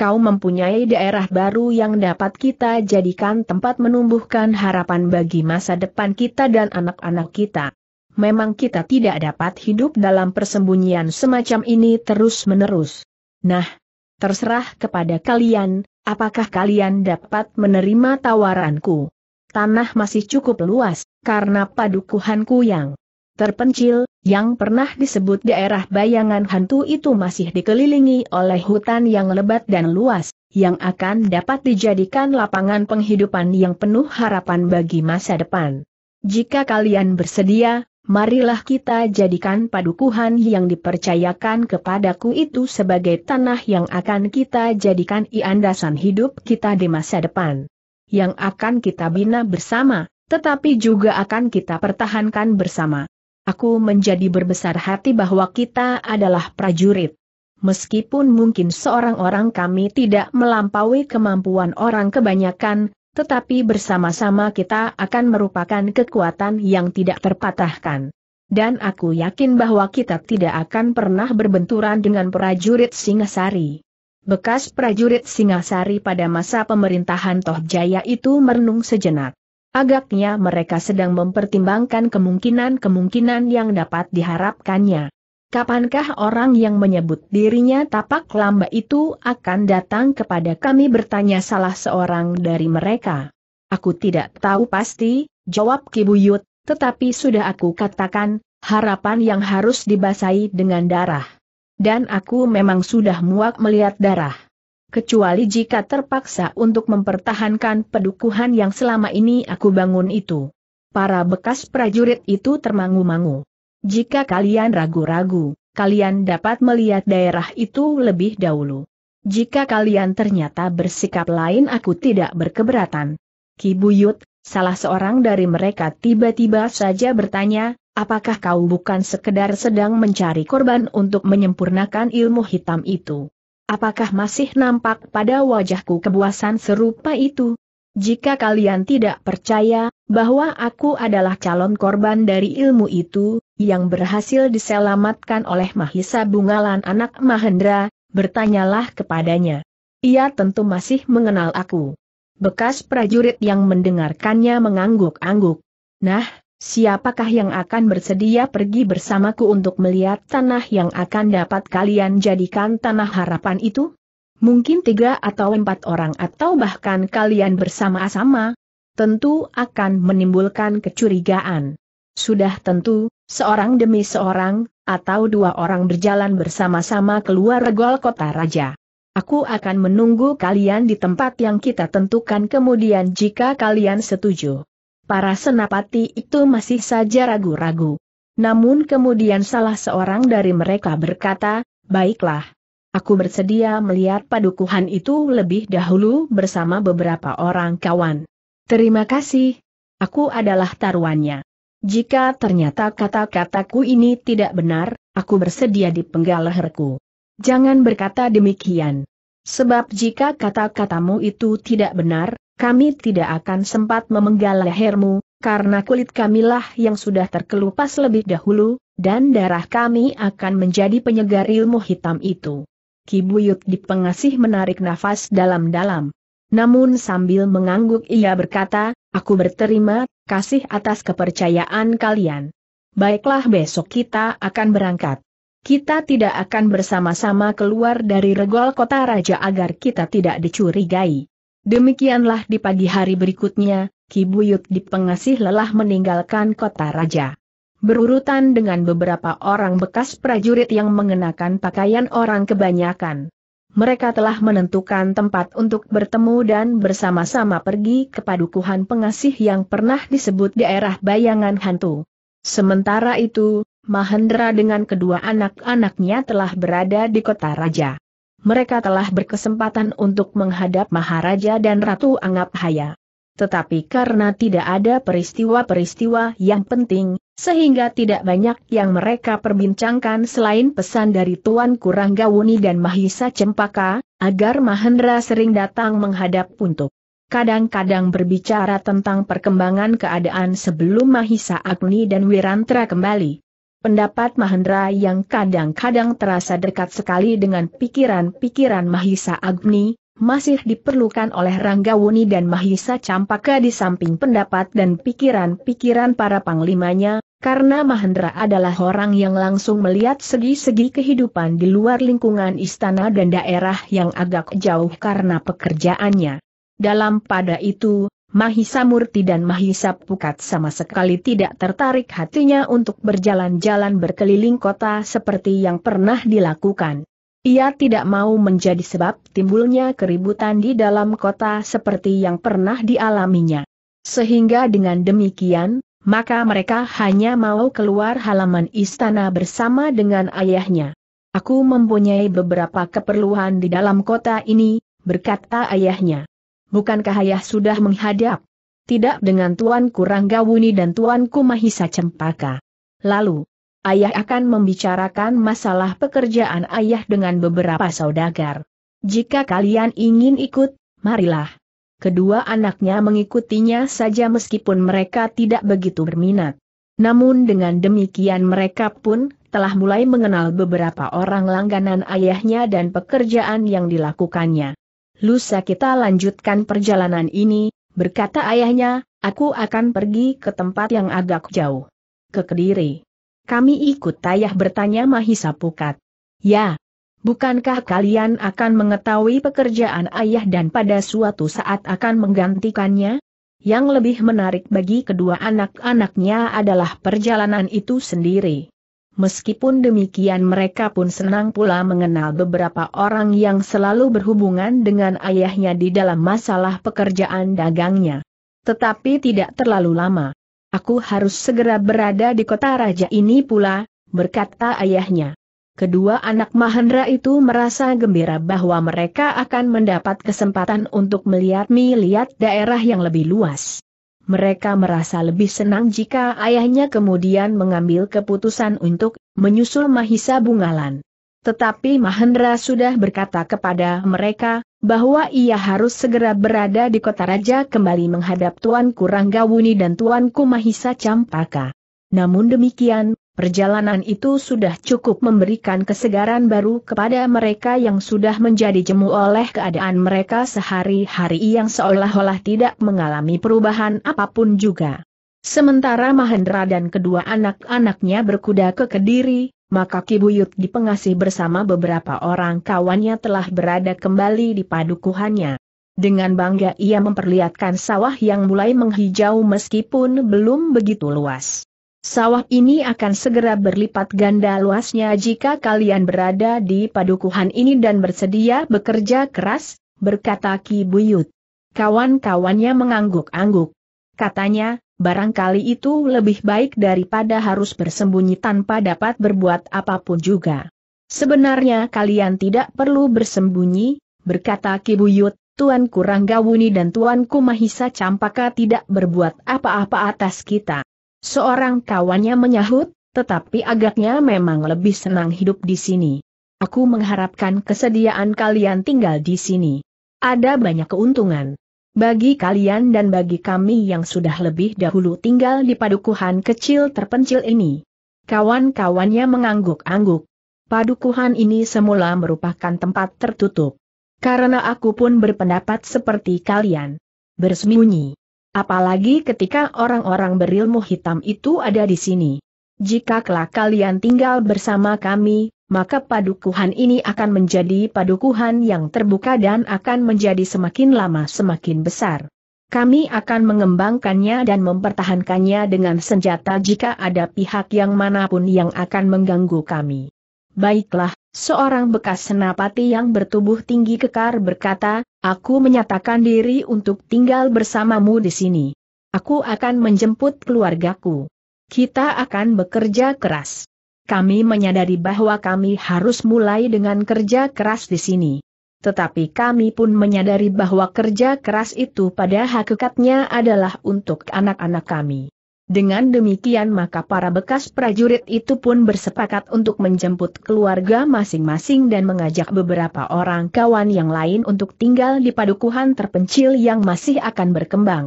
kau mempunyai daerah baru yang dapat kita jadikan tempat menumbuhkan harapan bagi masa depan kita dan anak-anak kita. Memang kita tidak dapat hidup dalam persembunyian semacam ini terus-menerus. Nah, terserah kepada kalian, apakah kalian dapat menerima tawaranku? Tanah masih cukup luas, karena padukuhanku yang terpencil, yang pernah disebut daerah bayangan hantu itu masih dikelilingi oleh hutan yang lebat dan luas, yang akan dapat dijadikan lapangan penghidupan yang penuh harapan bagi masa depan. Jika kalian bersedia, marilah kita jadikan padukuhan yang dipercayakan kepadaku itu sebagai tanah yang akan kita jadikan iandasan hidup kita di masa depan. Yang akan kita bina bersama, tetapi juga akan kita pertahankan bersama. Aku menjadi berbesar hati bahwa kita adalah prajurit. Meskipun mungkin seorang orang kami tidak melampaui kemampuan orang kebanyakan, tetapi bersama-sama kita akan merupakan kekuatan yang tidak terpatahkan. Dan aku yakin bahwa kita tidak akan pernah berbenturan dengan prajurit Singasari. Bekas prajurit Singasari pada masa pemerintahan Tohjaya itu merenung sejenak. Agaknya mereka sedang mempertimbangkan kemungkinan-kemungkinan yang dapat diharapkannya. Kapankah orang yang menyebut dirinya tapak lamba itu akan datang kepada kami bertanya salah seorang dari mereka? Aku tidak tahu pasti, jawab Kibuyut, tetapi sudah aku katakan, harapan yang harus dibasahi dengan darah. Dan aku memang sudah muak melihat darah kecuali jika terpaksa untuk mempertahankan pedukuhan yang selama ini aku bangun itu. Para bekas prajurit itu termangu-mangu. Jika kalian ragu-ragu, kalian dapat melihat daerah itu lebih dahulu. Jika kalian ternyata bersikap lain aku tidak berkeberatan. Kibuyut, salah seorang dari mereka tiba-tiba saja bertanya, apakah kau bukan sekedar sedang mencari korban untuk menyempurnakan ilmu hitam itu? Apakah masih nampak pada wajahku kebuasan serupa itu? Jika kalian tidak percaya bahwa aku adalah calon korban dari ilmu itu, yang berhasil diselamatkan oleh Mahisa Bungalan anak Mahendra, bertanyalah kepadanya. Ia tentu masih mengenal aku. Bekas prajurit yang mendengarkannya mengangguk-angguk. Nah, Siapakah yang akan bersedia pergi bersamaku untuk melihat tanah yang akan dapat kalian jadikan tanah harapan itu? Mungkin tiga atau empat orang atau bahkan kalian bersama-sama, tentu akan menimbulkan kecurigaan. Sudah tentu, seorang demi seorang, atau dua orang berjalan bersama-sama keluar gol kota raja. Aku akan menunggu kalian di tempat yang kita tentukan kemudian jika kalian setuju para senapati itu masih saja ragu-ragu. Namun kemudian salah seorang dari mereka berkata, baiklah. Aku bersedia melihat padukuhan itu lebih dahulu bersama beberapa orang kawan. Terima kasih. Aku adalah taruhannya. Jika ternyata kata-kataku ini tidak benar, aku bersedia dipenggal leherku. Jangan berkata demikian. Sebab jika kata-katamu itu tidak benar, kami tidak akan sempat memenggal lehermu, karena kulit kamilah yang sudah terkelupas lebih dahulu, dan darah kami akan menjadi penyegar ilmu hitam itu. Kibuyut di pengasih menarik nafas dalam-dalam. Namun sambil mengangguk ia berkata, aku berterima kasih atas kepercayaan kalian. Baiklah besok kita akan berangkat. Kita tidak akan bersama-sama keluar dari regol kota raja agar kita tidak dicurigai. Demikianlah di pagi hari berikutnya, Kibuyut Pengasih lelah meninggalkan kota raja. Berurutan dengan beberapa orang bekas prajurit yang mengenakan pakaian orang kebanyakan. Mereka telah menentukan tempat untuk bertemu dan bersama-sama pergi ke padukuhan pengasih yang pernah disebut daerah bayangan hantu. Sementara itu, Mahendra dengan kedua anak-anaknya telah berada di kota raja mereka telah berkesempatan untuk menghadap Maharaja dan Ratu Anggap Haya. Tetapi karena tidak ada peristiwa-peristiwa yang penting, sehingga tidak banyak yang mereka perbincangkan selain pesan dari Tuan Kuranggawuni dan Mahisa Cempaka, agar Mahendra sering datang menghadap untuk kadang-kadang berbicara tentang perkembangan keadaan sebelum Mahisa Agni dan Wirantra kembali. Pendapat Mahendra yang kadang-kadang terasa dekat sekali dengan pikiran-pikiran Mahisa Agni, masih diperlukan oleh Ranggawuni dan Mahisa Campaka di samping pendapat dan pikiran-pikiran para panglimanya, karena Mahendra adalah orang yang langsung melihat segi-segi kehidupan di luar lingkungan istana dan daerah yang agak jauh karena pekerjaannya. Dalam pada itu, Mahisa Murti dan Mahisa Pukat sama sekali tidak tertarik hatinya untuk berjalan-jalan berkeliling kota seperti yang pernah dilakukan. Ia tidak mau menjadi sebab timbulnya keributan di dalam kota seperti yang pernah dialaminya. Sehingga dengan demikian, maka mereka hanya mau keluar halaman istana bersama dengan ayahnya. Aku mempunyai beberapa keperluan di dalam kota ini, berkata ayahnya bukankah ayah sudah menghadap? Tidak dengan Tuanku Ranggawuni dan tuan Kumahisa Cempaka. Lalu, ayah akan membicarakan masalah pekerjaan ayah dengan beberapa saudagar. Jika kalian ingin ikut, marilah. Kedua anaknya mengikutinya saja meskipun mereka tidak begitu berminat. Namun dengan demikian mereka pun telah mulai mengenal beberapa orang langganan ayahnya dan pekerjaan yang dilakukannya. Lusa kita lanjutkan perjalanan ini, berkata ayahnya, aku akan pergi ke tempat yang agak jauh. Ke Kediri. Kami ikut ayah bertanya Mahisa Pukat. Ya, Bukankah kalian akan mengetahui pekerjaan ayah dan pada suatu saat akan menggantikannya? Yang lebih menarik bagi kedua anak-anaknya adalah perjalanan itu sendiri. Meskipun demikian mereka pun senang pula mengenal beberapa orang yang selalu berhubungan dengan ayahnya di dalam masalah pekerjaan dagangnya. Tetapi tidak terlalu lama. Aku harus segera berada di kota raja ini pula, berkata ayahnya. Kedua anak Mahendra itu merasa gembira bahwa mereka akan mendapat kesempatan untuk melihat-melihat daerah yang lebih luas mereka merasa lebih senang jika ayahnya kemudian mengambil keputusan untuk menyusul Mahisa Bungalan. Tetapi Mahendra sudah berkata kepada mereka, bahwa ia harus segera berada di kota raja kembali menghadap Tuan Kuranggawuni dan Tuan Kumahisa Campaka. Namun demikian, perjalanan itu sudah cukup memberikan kesegaran baru kepada mereka yang sudah menjadi jemu oleh keadaan mereka sehari-hari yang seolah-olah tidak mengalami perubahan apapun juga. Sementara Mahendra dan kedua anak-anaknya berkuda ke Kediri, maka Kibuyut dipengasih bersama beberapa orang kawannya telah berada kembali di padukuhannya. Dengan bangga ia memperlihatkan sawah yang mulai menghijau meskipun belum begitu luas. Sawah ini akan segera berlipat ganda luasnya jika kalian berada di padukuhan ini dan bersedia bekerja keras, berkata Ki Buyut. Kawan-kawannya mengangguk-angguk. Katanya, barangkali itu lebih baik daripada harus bersembunyi tanpa dapat berbuat apapun juga. Sebenarnya kalian tidak perlu bersembunyi, berkata Ki Buyut. Tuan Kurang Gawuni dan Tuan Kumahisa Campaka tidak berbuat apa-apa atas kita. Seorang kawannya menyahut, tetapi agaknya memang lebih senang hidup di sini. Aku mengharapkan kesediaan kalian tinggal di sini. Ada banyak keuntungan. Bagi kalian dan bagi kami yang sudah lebih dahulu tinggal di padukuhan kecil terpencil ini. Kawan-kawannya mengangguk-angguk. Padukuhan ini semula merupakan tempat tertutup. Karena aku pun berpendapat seperti kalian. Bersembunyi. Apalagi ketika orang-orang berilmu hitam itu ada di sini. Jika kelak kalian tinggal bersama kami, maka padukuhan ini akan menjadi padukuhan yang terbuka dan akan menjadi semakin lama semakin besar. Kami akan mengembangkannya dan mempertahankannya dengan senjata jika ada pihak yang manapun yang akan mengganggu kami. Baiklah, Seorang bekas senapati yang bertubuh tinggi kekar berkata, aku menyatakan diri untuk tinggal bersamamu di sini. Aku akan menjemput keluargaku. Kita akan bekerja keras. Kami menyadari bahwa kami harus mulai dengan kerja keras di sini. Tetapi kami pun menyadari bahwa kerja keras itu pada hakikatnya adalah untuk anak-anak kami. Dengan demikian maka para bekas prajurit itu pun bersepakat untuk menjemput keluarga masing-masing dan mengajak beberapa orang kawan yang lain untuk tinggal di padukuhan terpencil yang masih akan berkembang.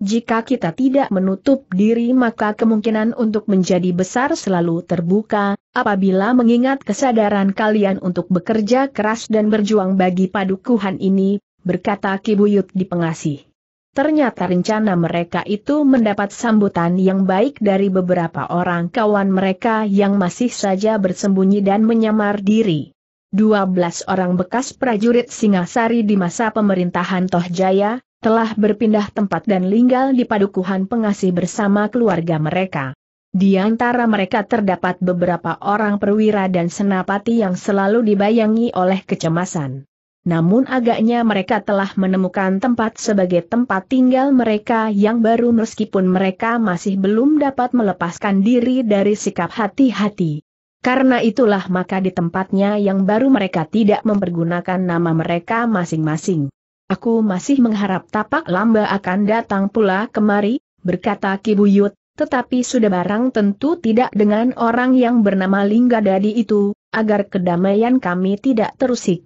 Jika kita tidak menutup diri maka kemungkinan untuk menjadi besar selalu terbuka, apabila mengingat kesadaran kalian untuk bekerja keras dan berjuang bagi padukuhan ini, berkata Kibuyut di pengasih. Ternyata rencana mereka itu mendapat sambutan yang baik dari beberapa orang kawan mereka yang masih saja bersembunyi dan menyamar diri. 12 orang bekas prajurit Singasari di masa pemerintahan Tohjaya telah berpindah tempat dan linggal di padukuhan pengasih bersama keluarga mereka. Di antara mereka terdapat beberapa orang perwira dan senapati yang selalu dibayangi oleh kecemasan namun agaknya mereka telah menemukan tempat sebagai tempat tinggal mereka yang baru meskipun mereka masih belum dapat melepaskan diri dari sikap hati-hati. Karena itulah maka di tempatnya yang baru mereka tidak mempergunakan nama mereka masing-masing. Aku masih mengharap tapak lamba akan datang pula kemari, berkata Kibuyut, tetapi sudah barang tentu tidak dengan orang yang bernama Lingga Dadi itu, agar kedamaian kami tidak terusik.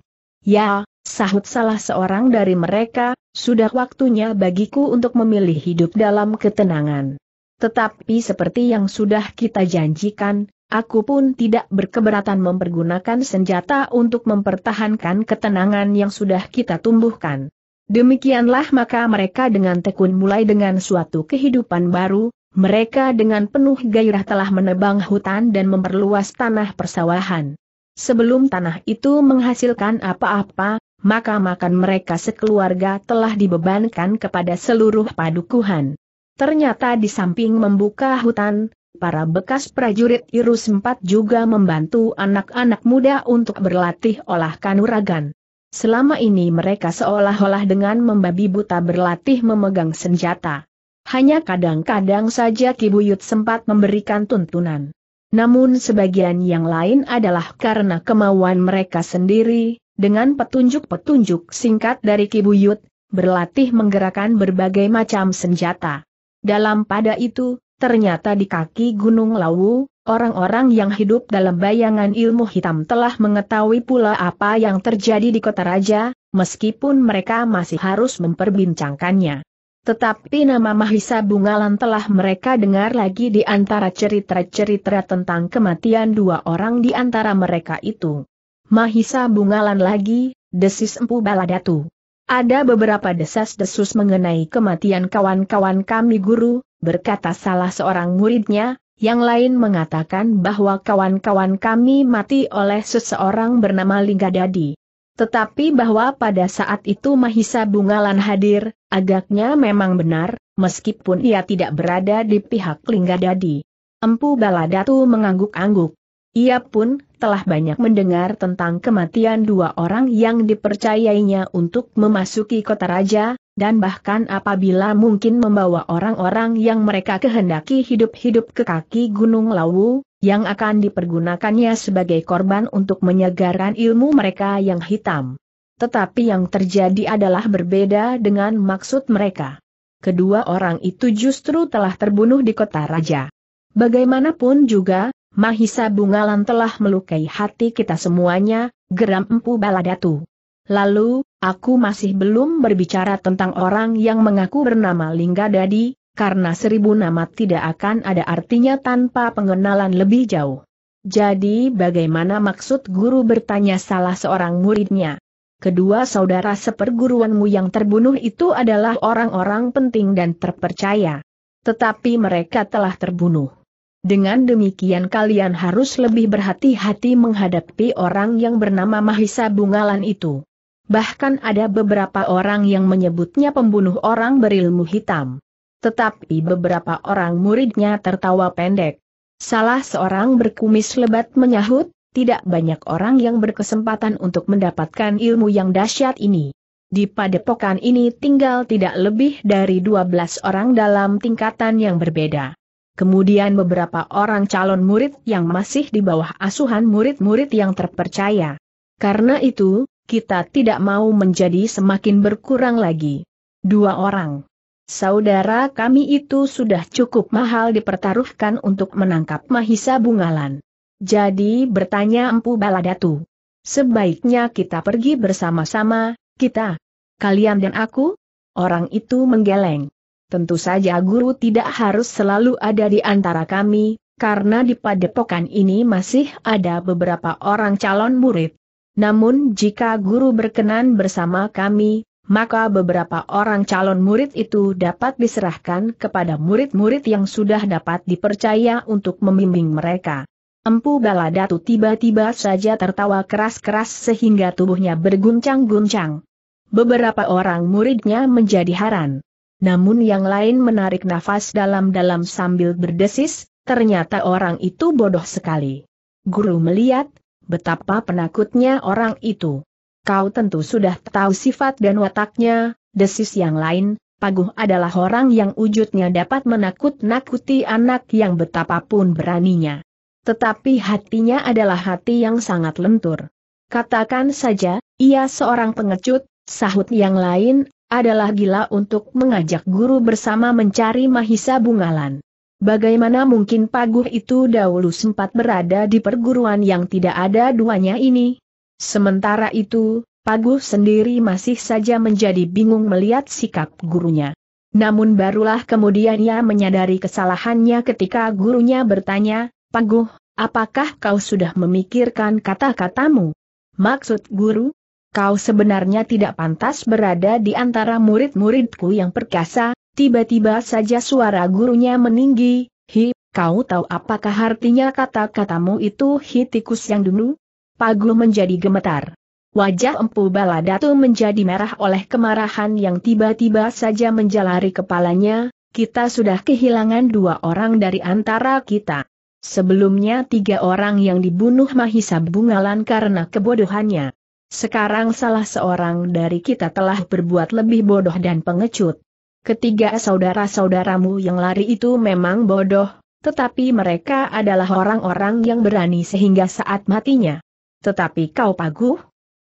Ya, sahut salah seorang dari mereka, sudah waktunya bagiku untuk memilih hidup dalam ketenangan. Tetapi seperti yang sudah kita janjikan, aku pun tidak berkeberatan mempergunakan senjata untuk mempertahankan ketenangan yang sudah kita tumbuhkan. Demikianlah maka mereka dengan tekun mulai dengan suatu kehidupan baru, mereka dengan penuh gairah telah menebang hutan dan memperluas tanah persawahan. Sebelum tanah itu menghasilkan apa-apa, maka makan mereka sekeluarga telah dibebankan kepada seluruh padukuhan. Ternyata di samping membuka hutan, para bekas prajurit Irus sempat juga membantu anak-anak muda untuk berlatih olah kanuragan. Selama ini mereka seolah-olah dengan membabi buta berlatih memegang senjata. Hanya kadang-kadang saja Kibuyut sempat memberikan tuntunan. Namun sebagian yang lain adalah karena kemauan mereka sendiri, dengan petunjuk-petunjuk singkat dari Kibuyut, berlatih menggerakkan berbagai macam senjata. Dalam pada itu, ternyata di kaki Gunung Lawu, orang-orang yang hidup dalam bayangan ilmu hitam telah mengetahui pula apa yang terjadi di kota raja, meskipun mereka masih harus memperbincangkannya. Tetapi nama Mahisa Bungalan telah mereka dengar lagi di antara cerita-cerita tentang kematian dua orang di antara mereka itu. Mahisa Bungalan lagi, desis Empu Baladatu. Ada beberapa desas-desus mengenai kematian kawan-kawan kami guru, berkata salah seorang muridnya, yang lain mengatakan bahwa kawan-kawan kami mati oleh seseorang bernama Linggadadi. Tetapi bahwa pada saat itu Mahisa Bungalan hadir, agaknya memang benar, meskipun ia tidak berada di pihak Linggadadi. Empu Baladatu mengangguk-angguk. Ia pun telah banyak mendengar tentang kematian dua orang yang dipercayainya untuk memasuki kota raja, dan bahkan apabila mungkin membawa orang-orang yang mereka kehendaki hidup-hidup ke kaki Gunung Lawu, yang akan dipergunakannya sebagai korban untuk menyegarkan ilmu mereka yang hitam. Tetapi yang terjadi adalah berbeda dengan maksud mereka. Kedua orang itu justru telah terbunuh di kota raja. Bagaimanapun juga, Mahisa Bungalan telah melukai hati kita semuanya, geram Empu Baladatu. Lalu, aku masih belum berbicara tentang orang yang mengaku bernama Lingga Dadi, karena seribu nama tidak akan ada artinya tanpa pengenalan lebih jauh. Jadi bagaimana maksud guru bertanya salah seorang muridnya? Kedua saudara seperguruanmu yang terbunuh itu adalah orang-orang penting dan terpercaya. Tetapi mereka telah terbunuh. Dengan demikian kalian harus lebih berhati-hati menghadapi orang yang bernama Mahisa Bungalan itu. Bahkan ada beberapa orang yang menyebutnya pembunuh orang berilmu hitam tetapi beberapa orang muridnya tertawa pendek. Salah seorang berkumis lebat menyahut, tidak banyak orang yang berkesempatan untuk mendapatkan ilmu yang dahsyat ini. Di padepokan ini tinggal tidak lebih dari 12 orang dalam tingkatan yang berbeda. Kemudian beberapa orang calon murid yang masih di bawah asuhan murid-murid yang terpercaya. Karena itu, kita tidak mau menjadi semakin berkurang lagi. Dua orang. Saudara kami itu sudah cukup mahal dipertaruhkan untuk menangkap Mahisa Bungalan. Jadi bertanya Empu Baladatu. Sebaiknya kita pergi bersama-sama, kita. Kalian dan aku? Orang itu menggeleng. Tentu saja guru tidak harus selalu ada di antara kami, karena di padepokan ini masih ada beberapa orang calon murid. Namun jika guru berkenan bersama kami, maka beberapa orang calon murid itu dapat diserahkan kepada murid-murid yang sudah dapat dipercaya untuk membimbing mereka. Empu Baladatu tiba-tiba saja tertawa keras-keras sehingga tubuhnya berguncang-guncang. Beberapa orang muridnya menjadi haran. Namun yang lain menarik nafas dalam-dalam sambil berdesis, ternyata orang itu bodoh sekali. Guru melihat, betapa penakutnya orang itu kau tentu sudah tahu sifat dan wataknya, desis yang lain, Paguh adalah orang yang wujudnya dapat menakut-nakuti anak yang betapapun beraninya. Tetapi hatinya adalah hati yang sangat lentur. Katakan saja, ia seorang pengecut, sahut yang lain, adalah gila untuk mengajak guru bersama mencari Mahisa Bungalan. Bagaimana mungkin Paguh itu dahulu sempat berada di perguruan yang tidak ada duanya ini? Sementara itu, Paguh sendiri masih saja menjadi bingung melihat sikap gurunya. Namun barulah kemudian ia menyadari kesalahannya ketika gurunya bertanya, Paguh, apakah kau sudah memikirkan kata-katamu? Maksud guru? Kau sebenarnya tidak pantas berada di antara murid-muridku yang perkasa, tiba-tiba saja suara gurunya meninggi, hi, kau tahu apakah artinya kata-katamu itu hi yang dulu? pagu menjadi gemetar. Wajah Empu Baladatu menjadi merah oleh kemarahan yang tiba-tiba saja menjalari kepalanya, kita sudah kehilangan dua orang dari antara kita. Sebelumnya tiga orang yang dibunuh Mahisa Bungalan karena kebodohannya. Sekarang salah seorang dari kita telah berbuat lebih bodoh dan pengecut. Ketiga saudara-saudaramu yang lari itu memang bodoh, tetapi mereka adalah orang-orang yang berani sehingga saat matinya. Tetapi kau paguh?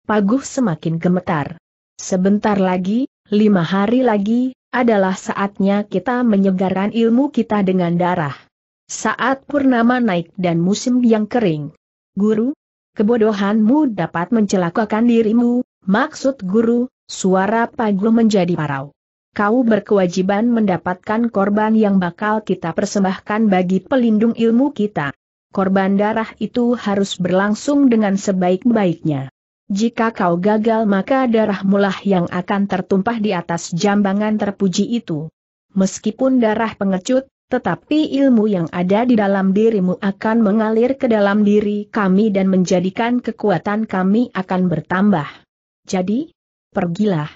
Paguh semakin gemetar. Sebentar lagi, lima hari lagi, adalah saatnya kita menyegarkan ilmu kita dengan darah. Saat purnama naik dan musim yang kering. Guru, kebodohanmu dapat mencelakakan dirimu, maksud guru, suara paguh menjadi parau. Kau berkewajiban mendapatkan korban yang bakal kita persembahkan bagi pelindung ilmu kita korban darah itu harus berlangsung dengan sebaik-baiknya. Jika kau gagal maka darah mulah yang akan tertumpah di atas jambangan terpuji itu. Meskipun darah pengecut, tetapi ilmu yang ada di dalam dirimu akan mengalir ke dalam diri kami dan menjadikan kekuatan kami akan bertambah. Jadi, pergilah.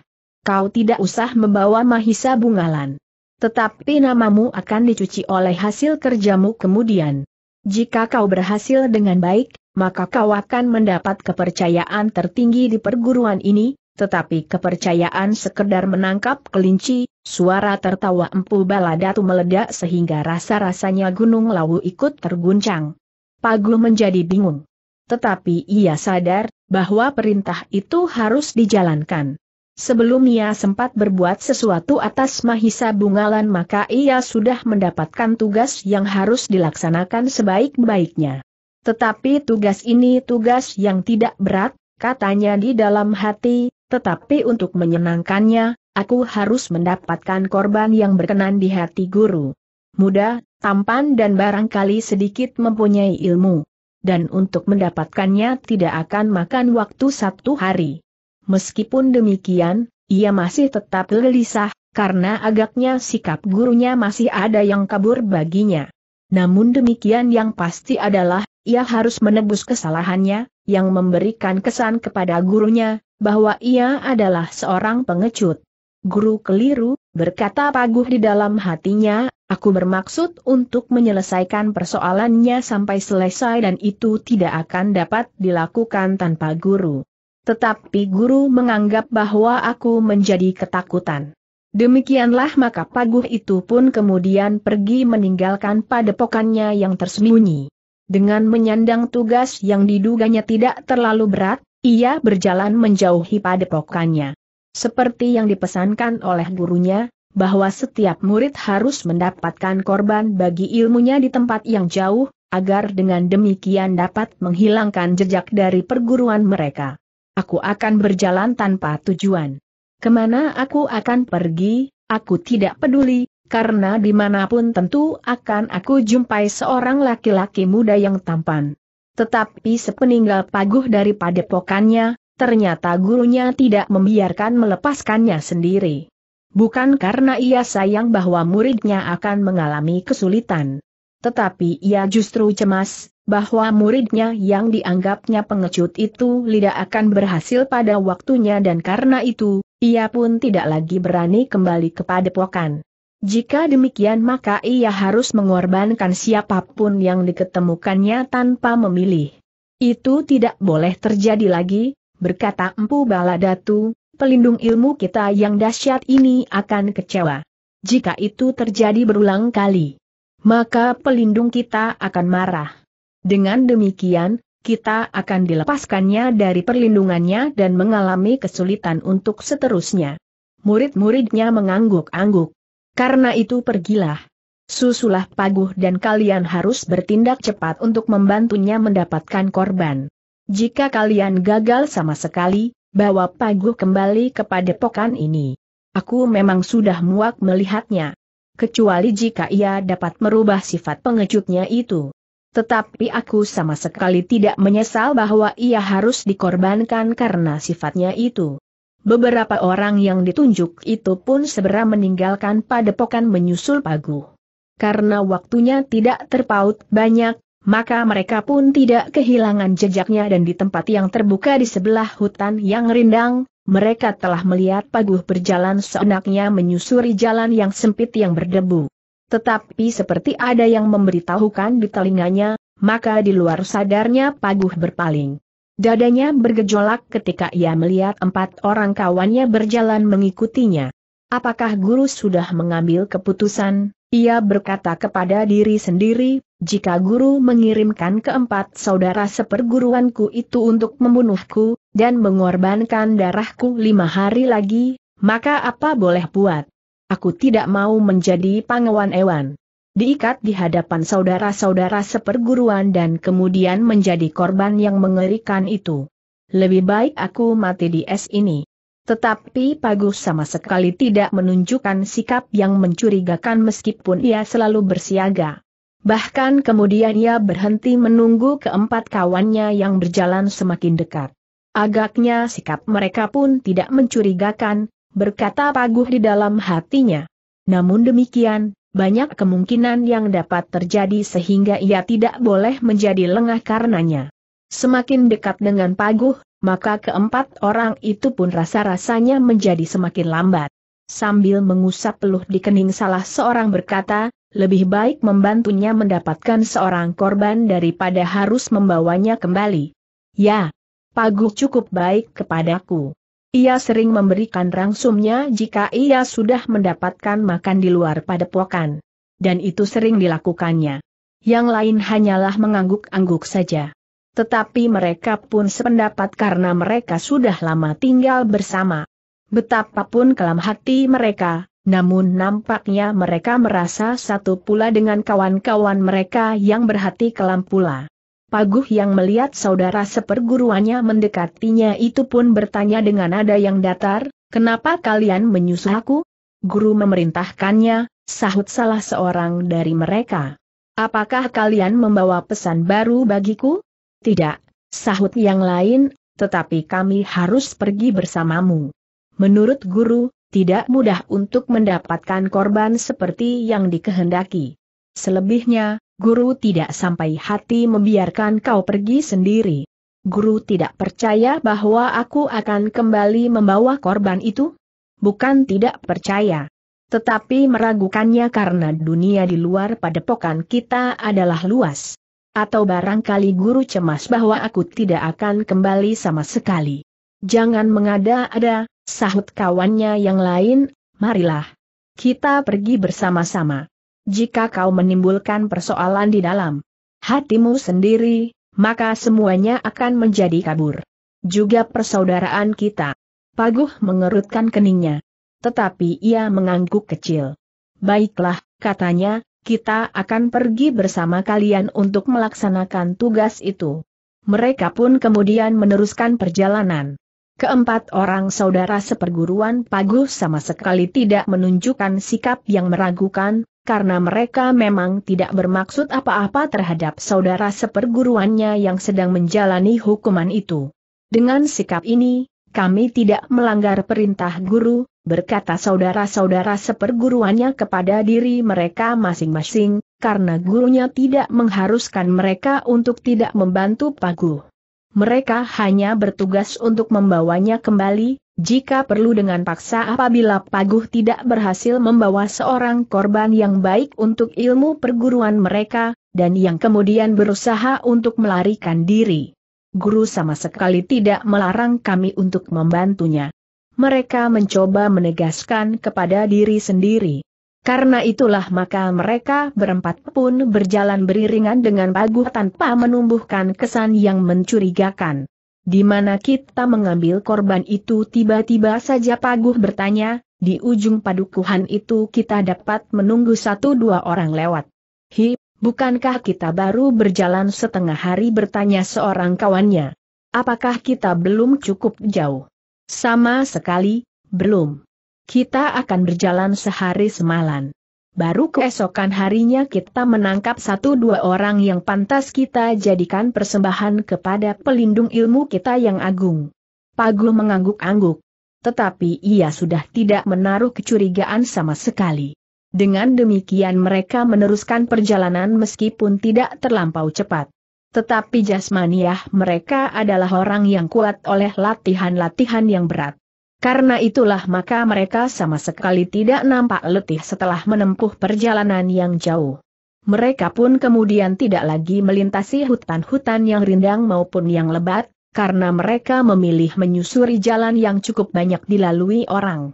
Kau tidak usah membawa Mahisa Bungalan. Tetapi namamu akan dicuci oleh hasil kerjamu kemudian. Jika kau berhasil dengan baik, maka kau akan mendapat kepercayaan tertinggi di perguruan ini, tetapi kepercayaan sekedar menangkap kelinci, suara tertawa empu baladatu meledak sehingga rasa-rasanya gunung lawu ikut terguncang. Pagu menjadi bingung. Tetapi ia sadar, bahwa perintah itu harus dijalankan. Sebelum ia sempat berbuat sesuatu atas Mahisa Bungalan maka ia sudah mendapatkan tugas yang harus dilaksanakan sebaik-baiknya. Tetapi tugas ini tugas yang tidak berat, katanya di dalam hati, tetapi untuk menyenangkannya, aku harus mendapatkan korban yang berkenan di hati guru. Muda, tampan dan barangkali sedikit mempunyai ilmu. Dan untuk mendapatkannya tidak akan makan waktu satu hari. Meskipun demikian, ia masih tetap gelisah, karena agaknya sikap gurunya masih ada yang kabur baginya. Namun demikian yang pasti adalah, ia harus menebus kesalahannya, yang memberikan kesan kepada gurunya, bahwa ia adalah seorang pengecut. Guru keliru, berkata Paguh di dalam hatinya, aku bermaksud untuk menyelesaikan persoalannya sampai selesai dan itu tidak akan dapat dilakukan tanpa guru. Tetapi guru menganggap bahwa aku menjadi ketakutan. Demikianlah maka paguh itu pun kemudian pergi meninggalkan padepokannya yang tersembunyi. Dengan menyandang tugas yang diduganya tidak terlalu berat, ia berjalan menjauhi padepokannya. Seperti yang dipesankan oleh gurunya, bahwa setiap murid harus mendapatkan korban bagi ilmunya di tempat yang jauh, agar dengan demikian dapat menghilangkan jejak dari perguruan mereka. Aku akan berjalan tanpa tujuan. Kemana aku akan pergi, aku tidak peduli, karena dimanapun tentu akan aku jumpai seorang laki-laki muda yang tampan. Tetapi sepeninggal paguh daripada pokannya, ternyata gurunya tidak membiarkan melepaskannya sendiri. Bukan karena ia sayang bahwa muridnya akan mengalami kesulitan. Tetapi ia justru cemas, bahwa muridnya yang dianggapnya pengecut itu tidak akan berhasil pada waktunya dan karena itu, ia pun tidak lagi berani kembali kepada pokan. Jika demikian maka ia harus mengorbankan siapapun yang diketemukannya tanpa memilih. Itu tidak boleh terjadi lagi, berkata Empu Baladatu, pelindung ilmu kita yang dahsyat ini akan kecewa. Jika itu terjadi berulang kali, maka pelindung kita akan marah. Dengan demikian, kita akan dilepaskannya dari perlindungannya dan mengalami kesulitan untuk seterusnya. Murid-muridnya mengangguk-angguk. Karena itu pergilah. Susulah paguh dan kalian harus bertindak cepat untuk membantunya mendapatkan korban. Jika kalian gagal sama sekali, bawa paguh kembali kepada pokan ini. Aku memang sudah muak melihatnya. Kecuali jika ia dapat merubah sifat pengecutnya itu. Tetapi aku sama sekali tidak menyesal bahwa ia harus dikorbankan karena sifatnya itu. Beberapa orang yang ditunjuk itu pun segera meninggalkan padepokan menyusul pagu. Karena waktunya tidak terpaut banyak, maka mereka pun tidak kehilangan jejaknya dan di tempat yang terbuka di sebelah hutan yang rindang, mereka telah melihat paguh berjalan seenaknya menyusuri jalan yang sempit yang berdebu. Tetapi seperti ada yang memberitahukan di telinganya, maka di luar sadarnya Paguh berpaling. Dadanya bergejolak ketika ia melihat empat orang kawannya berjalan mengikutinya. Apakah guru sudah mengambil keputusan? Ia berkata kepada diri sendiri, jika guru mengirimkan keempat saudara seperguruanku itu untuk membunuhku, dan mengorbankan darahku lima hari lagi, maka apa boleh buat? Aku tidak mau menjadi pangawan ewan. Diikat di hadapan saudara-saudara seperguruan dan kemudian menjadi korban yang mengerikan itu. Lebih baik aku mati di es ini. Tetapi Pagus sama sekali tidak menunjukkan sikap yang mencurigakan meskipun ia selalu bersiaga. Bahkan kemudian ia berhenti menunggu keempat kawannya yang berjalan semakin dekat. Agaknya sikap mereka pun tidak mencurigakan, berkata Paguh di dalam hatinya. Namun demikian, banyak kemungkinan yang dapat terjadi sehingga ia tidak boleh menjadi lengah karenanya. Semakin dekat dengan Paguh, maka keempat orang itu pun rasa-rasanya menjadi semakin lambat. Sambil mengusap peluh di kening salah seorang berkata, lebih baik membantunya mendapatkan seorang korban daripada harus membawanya kembali. Ya, Paguh cukup baik kepadaku. Ia sering memberikan rangsumnya jika ia sudah mendapatkan makan di luar padepokan. Dan itu sering dilakukannya. Yang lain hanyalah mengangguk-angguk saja. Tetapi mereka pun sependapat karena mereka sudah lama tinggal bersama. Betapapun kelam hati mereka, namun nampaknya mereka merasa satu pula dengan kawan-kawan mereka yang berhati kelam pula. Paguh yang melihat saudara seperguruannya mendekatinya itu pun bertanya dengan nada yang datar, kenapa kalian menyusul aku?" Guru memerintahkannya, sahut salah seorang dari mereka. Apakah kalian membawa pesan baru bagiku? Tidak, sahut yang lain, tetapi kami harus pergi bersamamu. Menurut guru, tidak mudah untuk mendapatkan korban seperti yang dikehendaki. Selebihnya, Guru tidak sampai hati membiarkan kau pergi sendiri. Guru tidak percaya bahwa aku akan kembali membawa korban itu? Bukan tidak percaya. Tetapi meragukannya karena dunia di luar padepokan kita adalah luas. Atau barangkali guru cemas bahwa aku tidak akan kembali sama sekali. Jangan mengada-ada, sahut kawannya yang lain, marilah. Kita pergi bersama-sama jika kau menimbulkan persoalan di dalam hatimu sendiri, maka semuanya akan menjadi kabur. Juga persaudaraan kita. Paguh mengerutkan keningnya. Tetapi ia mengangguk kecil. Baiklah, katanya, kita akan pergi bersama kalian untuk melaksanakan tugas itu. Mereka pun kemudian meneruskan perjalanan. Keempat orang saudara seperguruan Paguh sama sekali tidak menunjukkan sikap yang meragukan, karena mereka memang tidak bermaksud apa-apa terhadap saudara seperguruannya yang sedang menjalani hukuman itu. Dengan sikap ini, kami tidak melanggar perintah guru, berkata saudara-saudara seperguruannya kepada diri mereka masing-masing, karena gurunya tidak mengharuskan mereka untuk tidak membantu Paguh. Mereka hanya bertugas untuk membawanya kembali, jika perlu dengan paksa apabila Paguh tidak berhasil membawa seorang korban yang baik untuk ilmu perguruan mereka, dan yang kemudian berusaha untuk melarikan diri. Guru sama sekali tidak melarang kami untuk membantunya. Mereka mencoba menegaskan kepada diri sendiri. Karena itulah maka mereka berempat pun berjalan beriringan dengan paguh tanpa menumbuhkan kesan yang mencurigakan. Di mana kita mengambil korban itu tiba-tiba saja paguh bertanya, di ujung padukuhan itu kita dapat menunggu satu dua orang lewat. Hi, bukankah kita baru berjalan setengah hari bertanya seorang kawannya. Apakah kita belum cukup jauh? Sama sekali, belum. Kita akan berjalan sehari semalam. Baru keesokan harinya kita menangkap satu dua orang yang pantas kita jadikan persembahan kepada pelindung ilmu kita yang agung. Pagu mengangguk-angguk. Tetapi ia sudah tidak menaruh kecurigaan sama sekali. Dengan demikian mereka meneruskan perjalanan meskipun tidak terlampau cepat. Tetapi jasmaniah mereka adalah orang yang kuat oleh latihan-latihan yang berat. Karena itulah maka mereka sama sekali tidak nampak letih setelah menempuh perjalanan yang jauh. Mereka pun kemudian tidak lagi melintasi hutan-hutan yang rindang maupun yang lebat, karena mereka memilih menyusuri jalan yang cukup banyak dilalui orang.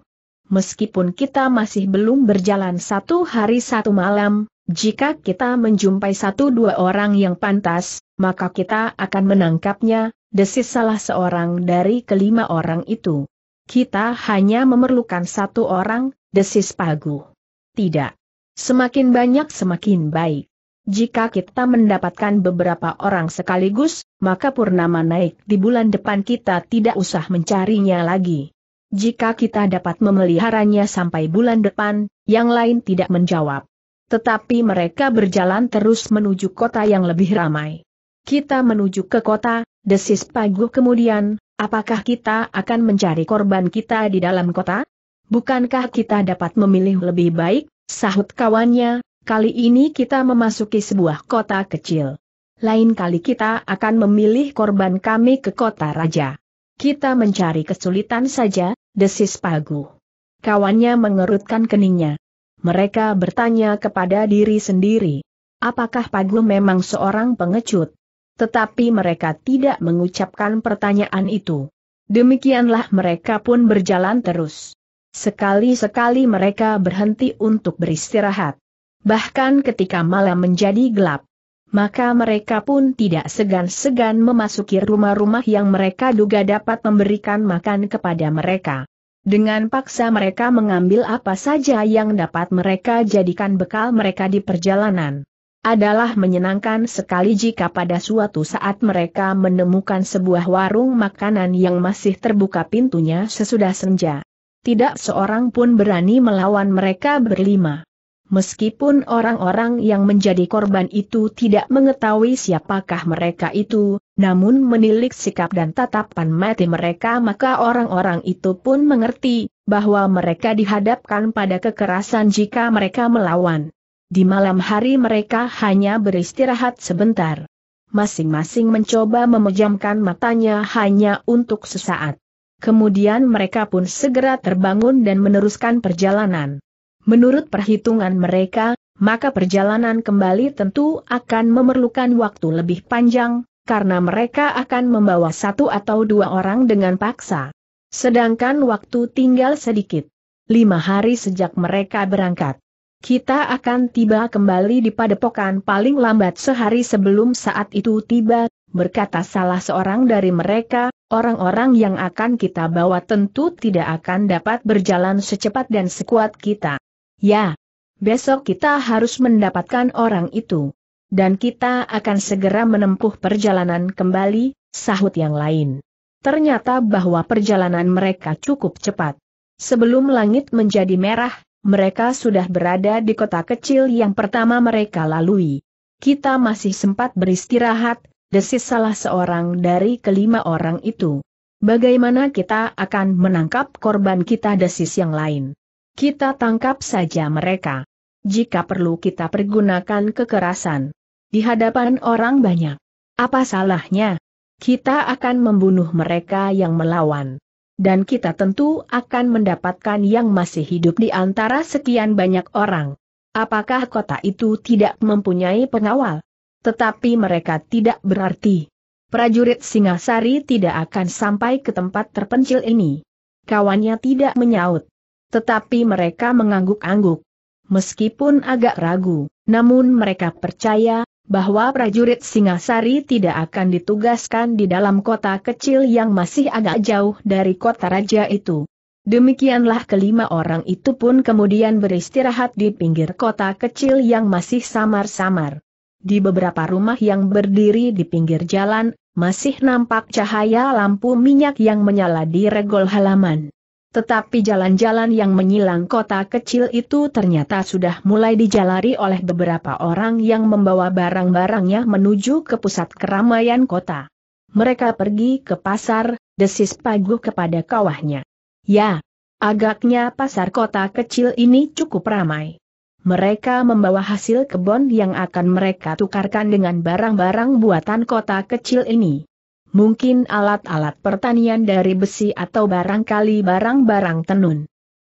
Meskipun kita masih belum berjalan satu hari satu malam, jika kita menjumpai satu dua orang yang pantas, maka kita akan menangkapnya, desis salah seorang dari kelima orang itu. Kita hanya memerlukan satu orang, desis Pagu. Tidak. Semakin banyak semakin baik. Jika kita mendapatkan beberapa orang sekaligus, maka Purnama naik di bulan depan kita tidak usah mencarinya lagi. Jika kita dapat memeliharanya sampai bulan depan, yang lain tidak menjawab. Tetapi mereka berjalan terus menuju kota yang lebih ramai. Kita menuju ke kota, desis Pagu kemudian, Apakah kita akan mencari korban kita di dalam kota? Bukankah kita dapat memilih lebih baik? Sahut kawannya, kali ini kita memasuki sebuah kota kecil. Lain kali kita akan memilih korban kami ke kota raja. Kita mencari kesulitan saja, desis Pagu. Kawannya mengerutkan keningnya. Mereka bertanya kepada diri sendiri. Apakah Pagu memang seorang pengecut? tetapi mereka tidak mengucapkan pertanyaan itu. Demikianlah mereka pun berjalan terus. Sekali-sekali mereka berhenti untuk beristirahat. Bahkan ketika malam menjadi gelap, maka mereka pun tidak segan-segan memasuki rumah-rumah yang mereka duga dapat memberikan makan kepada mereka. Dengan paksa mereka mengambil apa saja yang dapat mereka jadikan bekal mereka di perjalanan adalah menyenangkan sekali jika pada suatu saat mereka menemukan sebuah warung makanan yang masih terbuka pintunya sesudah senja. Tidak seorang pun berani melawan mereka berlima. Meskipun orang-orang yang menjadi korban itu tidak mengetahui siapakah mereka itu, namun menilik sikap dan tatapan mati mereka maka orang-orang itu pun mengerti, bahwa mereka dihadapkan pada kekerasan jika mereka melawan. Di malam hari mereka hanya beristirahat sebentar. Masing-masing mencoba memejamkan matanya hanya untuk sesaat. Kemudian mereka pun segera terbangun dan meneruskan perjalanan. Menurut perhitungan mereka, maka perjalanan kembali tentu akan memerlukan waktu lebih panjang, karena mereka akan membawa satu atau dua orang dengan paksa. Sedangkan waktu tinggal sedikit. Lima hari sejak mereka berangkat. Kita akan tiba kembali di padepokan paling lambat sehari sebelum saat itu tiba, berkata salah seorang dari mereka, orang-orang yang akan kita bawa tentu tidak akan dapat berjalan secepat dan sekuat kita. Ya, besok kita harus mendapatkan orang itu. Dan kita akan segera menempuh perjalanan kembali, sahut yang lain. Ternyata bahwa perjalanan mereka cukup cepat. Sebelum langit menjadi merah, mereka sudah berada di kota kecil yang pertama mereka lalui. Kita masih sempat beristirahat, desis salah seorang dari kelima orang itu. Bagaimana kita akan menangkap korban kita desis yang lain? Kita tangkap saja mereka. Jika perlu kita pergunakan kekerasan. Di hadapan orang banyak. Apa salahnya? Kita akan membunuh mereka yang melawan dan kita tentu akan mendapatkan yang masih hidup di antara sekian banyak orang. Apakah kota itu tidak mempunyai pengawal? Tetapi mereka tidak berarti. Prajurit Singasari tidak akan sampai ke tempat terpencil ini. Kawannya tidak menyaut. Tetapi mereka mengangguk-angguk. Meskipun agak ragu, namun mereka percaya bahwa prajurit Singasari tidak akan ditugaskan di dalam kota kecil yang masih agak jauh dari kota raja itu. Demikianlah kelima orang itu pun kemudian beristirahat di pinggir kota kecil yang masih samar-samar. Di beberapa rumah yang berdiri di pinggir jalan, masih nampak cahaya lampu minyak yang menyala di regol halaman. Tetapi jalan-jalan yang menyilang kota kecil itu ternyata sudah mulai dijalari oleh beberapa orang yang membawa barang-barangnya menuju ke pusat keramaian kota. Mereka pergi ke pasar, desis pagu kepada kawahnya. Ya, agaknya pasar kota kecil ini cukup ramai. Mereka membawa hasil kebon yang akan mereka tukarkan dengan barang-barang buatan kota kecil ini mungkin alat-alat pertanian dari besi atau barangkali barang-barang tenun.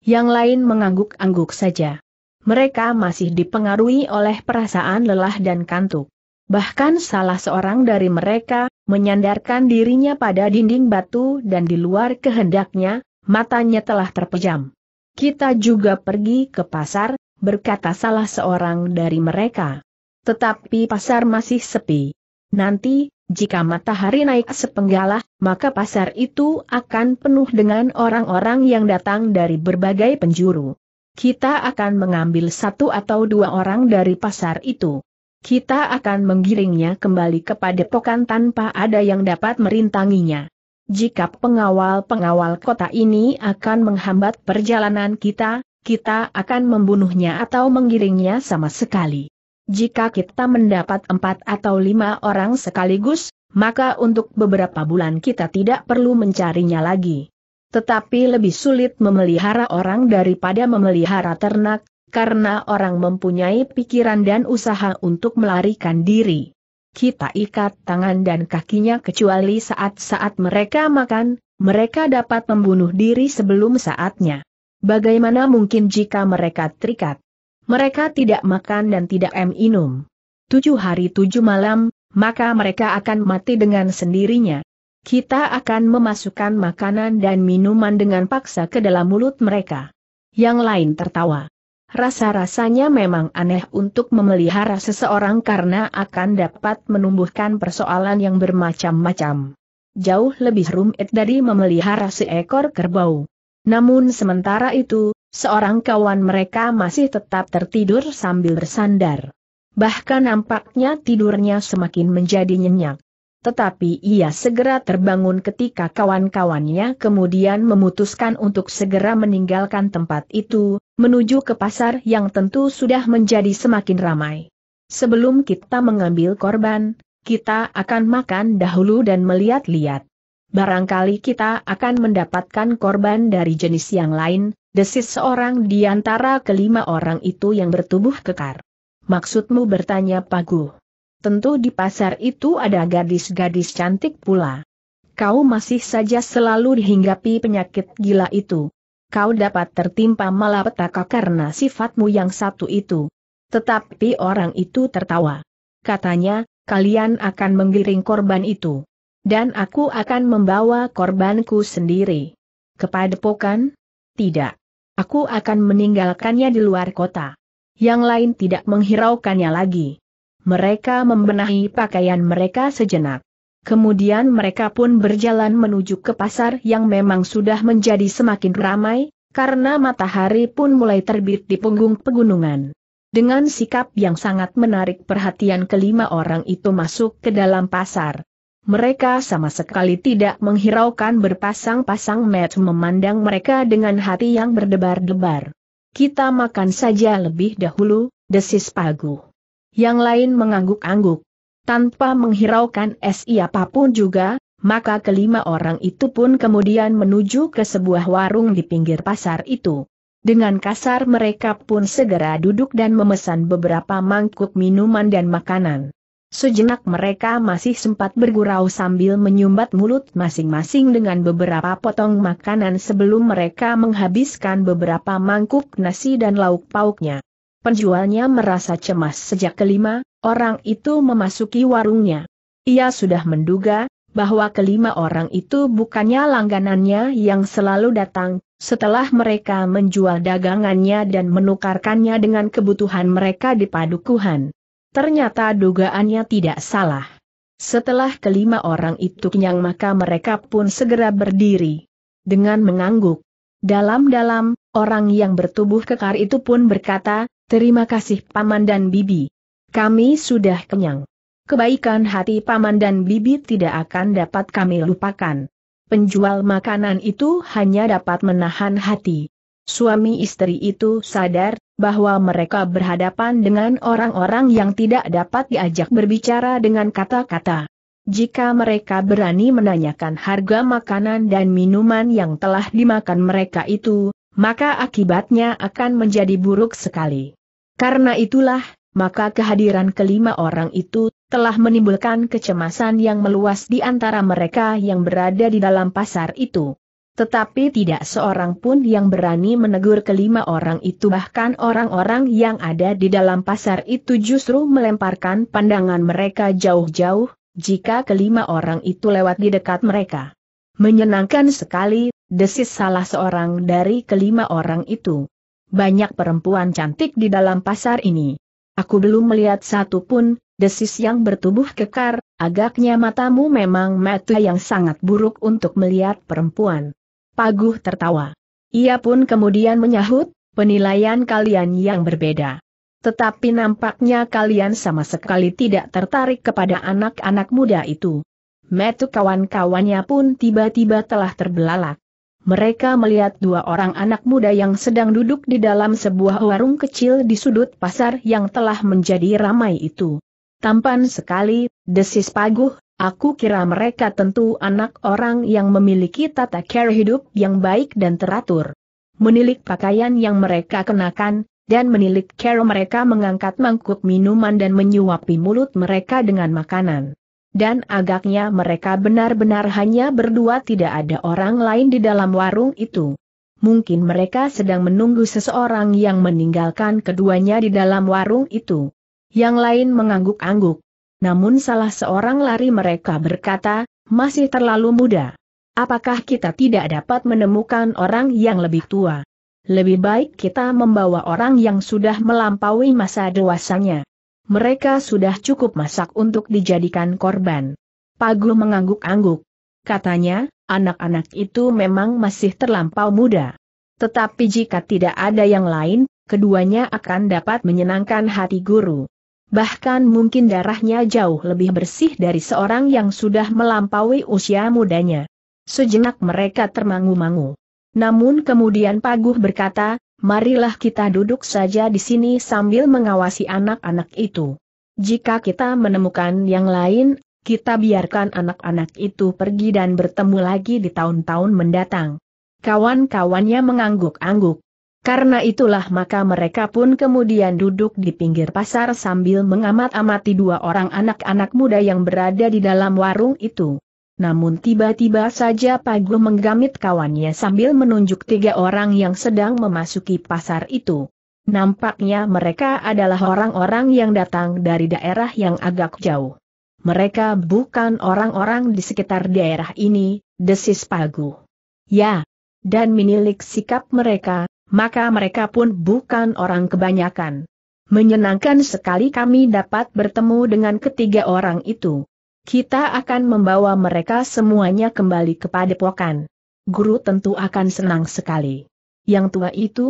Yang lain mengangguk-angguk saja. Mereka masih dipengaruhi oleh perasaan lelah dan kantuk. Bahkan salah seorang dari mereka, menyandarkan dirinya pada dinding batu dan di luar kehendaknya, matanya telah terpejam. Kita juga pergi ke pasar, berkata salah seorang dari mereka. Tetapi pasar masih sepi. Nanti, jika matahari naik sepenggalah, maka pasar itu akan penuh dengan orang-orang yang datang dari berbagai penjuru. Kita akan mengambil satu atau dua orang dari pasar itu. Kita akan menggiringnya kembali kepada pokan tanpa ada yang dapat merintanginya. Jika pengawal-pengawal kota ini akan menghambat perjalanan kita, kita akan membunuhnya atau menggiringnya sama sekali. Jika kita mendapat empat atau lima orang sekaligus, maka untuk beberapa bulan kita tidak perlu mencarinya lagi. Tetapi lebih sulit memelihara orang daripada memelihara ternak, karena orang mempunyai pikiran dan usaha untuk melarikan diri. Kita ikat tangan dan kakinya kecuali saat-saat mereka makan, mereka dapat membunuh diri sebelum saatnya. Bagaimana mungkin jika mereka terikat? Mereka tidak makan dan tidak minum. Tujuh hari tujuh malam, maka mereka akan mati dengan sendirinya. Kita akan memasukkan makanan dan minuman dengan paksa ke dalam mulut mereka. Yang lain tertawa. Rasa-rasanya memang aneh untuk memelihara seseorang karena akan dapat menumbuhkan persoalan yang bermacam-macam. Jauh lebih rumit dari memelihara seekor kerbau. Namun sementara itu, seorang kawan mereka masih tetap tertidur sambil bersandar. Bahkan nampaknya tidurnya semakin menjadi nyenyak. Tetapi ia segera terbangun ketika kawan-kawannya kemudian memutuskan untuk segera meninggalkan tempat itu, menuju ke pasar yang tentu sudah menjadi semakin ramai. Sebelum kita mengambil korban, kita akan makan dahulu dan melihat-lihat barangkali kita akan mendapatkan korban dari jenis yang lain, desis seorang di antara kelima orang itu yang bertubuh kekar. Maksudmu bertanya Pagu. Tentu di pasar itu ada gadis-gadis cantik pula. Kau masih saja selalu dihinggapi penyakit gila itu. Kau dapat tertimpa malapetaka karena sifatmu yang satu itu. Tetapi orang itu tertawa. Katanya, kalian akan menggiring korban itu. Dan aku akan membawa korbanku sendiri. Kepada Pokan? Tidak. Aku akan meninggalkannya di luar kota. Yang lain tidak menghiraukannya lagi. Mereka membenahi pakaian mereka sejenak. Kemudian mereka pun berjalan menuju ke pasar yang memang sudah menjadi semakin ramai, karena matahari pun mulai terbit di punggung pegunungan. Dengan sikap yang sangat menarik perhatian kelima orang itu masuk ke dalam pasar. Mereka sama sekali tidak menghiraukan berpasang-pasang Matt memandang mereka dengan hati yang berdebar-debar. Kita makan saja lebih dahulu, desis Pagu. Yang lain mengangguk-angguk. Tanpa menghiraukan SI apapun juga, maka kelima orang itu pun kemudian menuju ke sebuah warung di pinggir pasar itu. Dengan kasar mereka pun segera duduk dan memesan beberapa mangkuk minuman dan makanan. Sejenak mereka masih sempat bergurau sambil menyumbat mulut masing-masing dengan beberapa potong makanan sebelum mereka menghabiskan beberapa mangkuk nasi dan lauk pauknya. Penjualnya merasa cemas sejak kelima, orang itu memasuki warungnya. Ia sudah menduga, bahwa kelima orang itu bukannya langganannya yang selalu datang, setelah mereka menjual dagangannya dan menukarkannya dengan kebutuhan mereka di padukuhan. Ternyata dugaannya tidak salah. Setelah kelima orang itu kenyang maka mereka pun segera berdiri. Dengan mengangguk. Dalam-dalam, orang yang bertubuh kekar itu pun berkata, terima kasih Paman dan Bibi. Kami sudah kenyang. Kebaikan hati Paman dan Bibi tidak akan dapat kami lupakan. Penjual makanan itu hanya dapat menahan hati. Suami istri itu sadar bahwa mereka berhadapan dengan orang-orang yang tidak dapat diajak berbicara dengan kata-kata. Jika mereka berani menanyakan harga makanan dan minuman yang telah dimakan mereka itu, maka akibatnya akan menjadi buruk sekali. Karena itulah, maka kehadiran kelima orang itu telah menimbulkan kecemasan yang meluas di antara mereka yang berada di dalam pasar itu. Tetapi tidak seorang pun yang berani menegur kelima orang itu bahkan orang-orang yang ada di dalam pasar itu justru melemparkan pandangan mereka jauh-jauh, jika kelima orang itu lewat di dekat mereka. Menyenangkan sekali, desis salah seorang dari kelima orang itu. Banyak perempuan cantik di dalam pasar ini. Aku belum melihat satu pun, desis yang bertubuh kekar, agaknya matamu memang mata yang sangat buruk untuk melihat perempuan. Paguh tertawa. Ia pun kemudian menyahut, penilaian kalian yang berbeda. Tetapi nampaknya kalian sama sekali tidak tertarik kepada anak-anak muda itu. Metu kawan-kawannya pun tiba-tiba telah terbelalak. Mereka melihat dua orang anak muda yang sedang duduk di dalam sebuah warung kecil di sudut pasar yang telah menjadi ramai itu. Tampan sekali, desis paguh, Aku kira mereka tentu anak orang yang memiliki tata cara hidup yang baik dan teratur. Menilik pakaian yang mereka kenakan, dan menilik cara mereka mengangkat mangkuk minuman dan menyuapi mulut mereka dengan makanan. Dan agaknya mereka benar-benar hanya berdua tidak ada orang lain di dalam warung itu. Mungkin mereka sedang menunggu seseorang yang meninggalkan keduanya di dalam warung itu. Yang lain mengangguk-angguk namun salah seorang lari mereka berkata, masih terlalu muda. Apakah kita tidak dapat menemukan orang yang lebih tua? Lebih baik kita membawa orang yang sudah melampaui masa dewasanya. Mereka sudah cukup masak untuk dijadikan korban. Pagu mengangguk-angguk. Katanya, anak-anak itu memang masih terlampau muda. Tetapi jika tidak ada yang lain, keduanya akan dapat menyenangkan hati guru. Bahkan mungkin darahnya jauh lebih bersih dari seorang yang sudah melampaui usia mudanya. Sejenak mereka termangu-mangu. Namun kemudian Paguh berkata, marilah kita duduk saja di sini sambil mengawasi anak-anak itu. Jika kita menemukan yang lain, kita biarkan anak-anak itu pergi dan bertemu lagi di tahun-tahun mendatang. Kawan-kawannya mengangguk-angguk. Karena itulah maka mereka pun kemudian duduk di pinggir pasar sambil mengamat-amati dua orang anak-anak muda yang berada di dalam warung itu. Namun tiba-tiba saja Pagu menggamit kawannya sambil menunjuk tiga orang yang sedang memasuki pasar itu. Nampaknya mereka adalah orang-orang yang datang dari daerah yang agak jauh. Mereka bukan orang-orang di sekitar daerah ini, desis Pagu. Ya, dan menilik sikap mereka, maka mereka pun bukan orang kebanyakan. Menyenangkan sekali kami dapat bertemu dengan ketiga orang itu. Kita akan membawa mereka semuanya kembali kepada Pokan. Guru tentu akan senang sekali. Yang tua itu?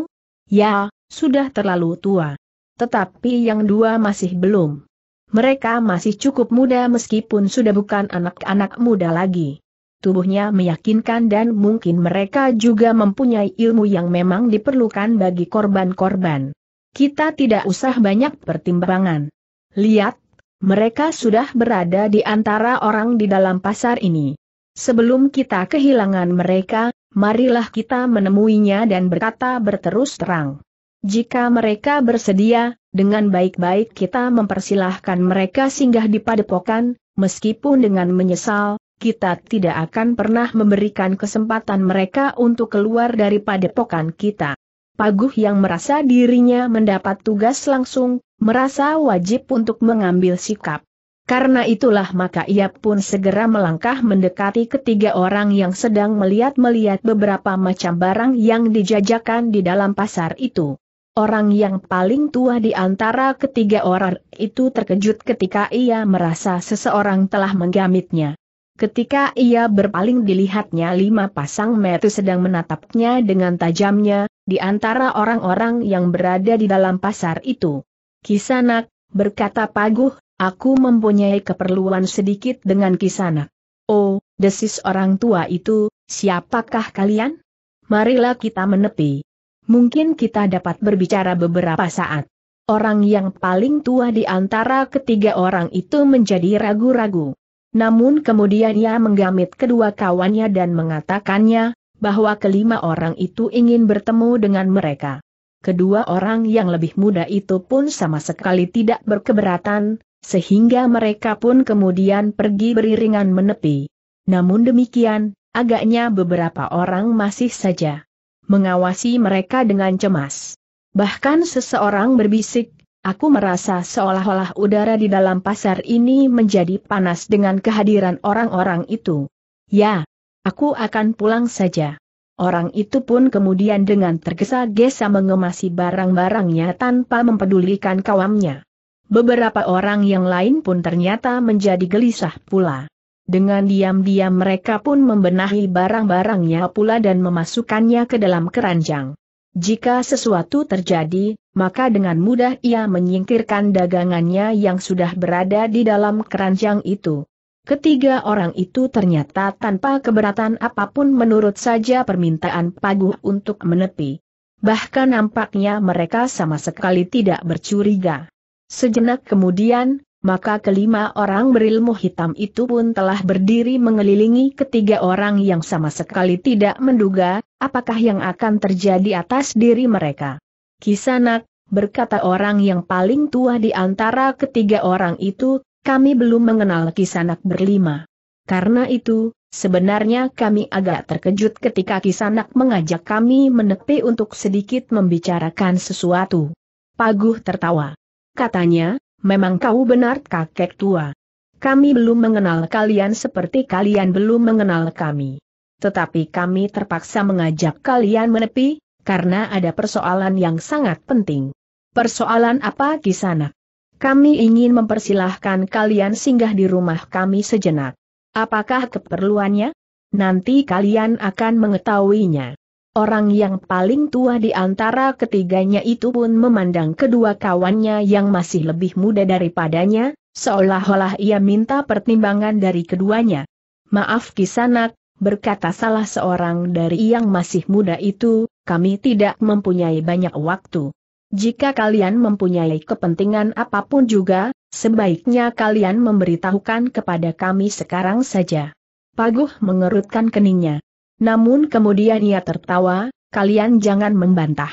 Ya, sudah terlalu tua. Tetapi yang dua masih belum. Mereka masih cukup muda meskipun sudah bukan anak-anak muda lagi tubuhnya meyakinkan dan mungkin mereka juga mempunyai ilmu yang memang diperlukan bagi korban-korban. Kita tidak usah banyak pertimbangan. Lihat, mereka sudah berada di antara orang di dalam pasar ini. Sebelum kita kehilangan mereka, marilah kita menemuinya dan berkata berterus terang. Jika mereka bersedia, dengan baik-baik kita mempersilahkan mereka singgah di padepokan, meskipun dengan menyesal, kita tidak akan pernah memberikan kesempatan mereka untuk keluar dari padepokan kita. Paguh yang merasa dirinya mendapat tugas langsung, merasa wajib untuk mengambil sikap. Karena itulah maka ia pun segera melangkah mendekati ketiga orang yang sedang melihat-melihat beberapa macam barang yang dijajakan di dalam pasar itu. Orang yang paling tua di antara ketiga orang itu terkejut ketika ia merasa seseorang telah menggamitnya. Ketika ia berpaling dilihatnya lima pasang mata sedang menatapnya dengan tajamnya, di antara orang-orang yang berada di dalam pasar itu. Kisanak, berkata Paguh, aku mempunyai keperluan sedikit dengan Kisanak. Oh, desis orang tua itu, siapakah kalian? Marilah kita menepi. Mungkin kita dapat berbicara beberapa saat. Orang yang paling tua di antara ketiga orang itu menjadi ragu-ragu. Namun kemudian ia menggamit kedua kawannya dan mengatakannya, bahwa kelima orang itu ingin bertemu dengan mereka. Kedua orang yang lebih muda itu pun sama sekali tidak berkeberatan, sehingga mereka pun kemudian pergi beriringan menepi. Namun demikian, agaknya beberapa orang masih saja mengawasi mereka dengan cemas. Bahkan seseorang berbisik, Aku merasa seolah-olah udara di dalam pasar ini menjadi panas dengan kehadiran orang-orang itu. Ya, aku akan pulang saja. Orang itu pun kemudian dengan tergesa-gesa mengemasi barang-barangnya tanpa mempedulikan kawamnya. Beberapa orang yang lain pun ternyata menjadi gelisah pula. Dengan diam-diam mereka pun membenahi barang-barangnya pula dan memasukkannya ke dalam keranjang. Jika sesuatu terjadi, maka dengan mudah ia menyingkirkan dagangannya yang sudah berada di dalam keranjang itu. Ketiga orang itu ternyata tanpa keberatan apapun menurut saja permintaan Paguh untuk menepi. Bahkan nampaknya mereka sama sekali tidak bercuriga. Sejenak kemudian, maka kelima orang berilmu hitam itu pun telah berdiri mengelilingi ketiga orang yang sama sekali tidak menduga, apakah yang akan terjadi atas diri mereka? Kisanak, berkata orang yang paling tua di antara ketiga orang itu, kami belum mengenal Kisanak berlima. Karena itu, sebenarnya kami agak terkejut ketika Kisanak mengajak kami menepi untuk sedikit membicarakan sesuatu. Paguh tertawa. Katanya, memang kau benar kakek tua. Kami belum mengenal kalian seperti kalian belum mengenal kami tetapi kami terpaksa mengajak kalian menepi, karena ada persoalan yang sangat penting. Persoalan apa di sana? Kami ingin mempersilahkan kalian singgah di rumah kami sejenak. Apakah keperluannya? Nanti kalian akan mengetahuinya. Orang yang paling tua di antara ketiganya itu pun memandang kedua kawannya yang masih lebih muda daripadanya, seolah-olah ia minta pertimbangan dari keduanya. Maaf kisanak, berkata salah seorang dari yang masih muda itu, kami tidak mempunyai banyak waktu. Jika kalian mempunyai kepentingan apapun juga, sebaiknya kalian memberitahukan kepada kami sekarang saja. Paguh mengerutkan keningnya. Namun kemudian ia tertawa, kalian jangan membantah.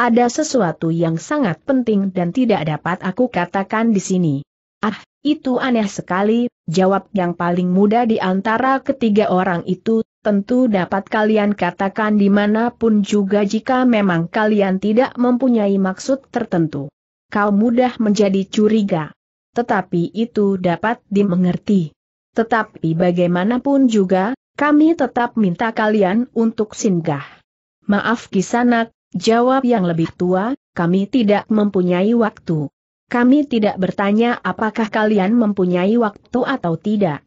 Ada sesuatu yang sangat penting dan tidak dapat aku katakan di sini. Ah, itu aneh sekali, jawab yang paling muda di antara ketiga orang itu, tentu dapat kalian katakan dimanapun juga jika memang kalian tidak mempunyai maksud tertentu. Kau mudah menjadi curiga. Tetapi itu dapat dimengerti. Tetapi bagaimanapun juga, kami tetap minta kalian untuk singgah. Maaf kisanak, jawab yang lebih tua, kami tidak mempunyai waktu. Kami tidak bertanya apakah kalian mempunyai waktu atau tidak.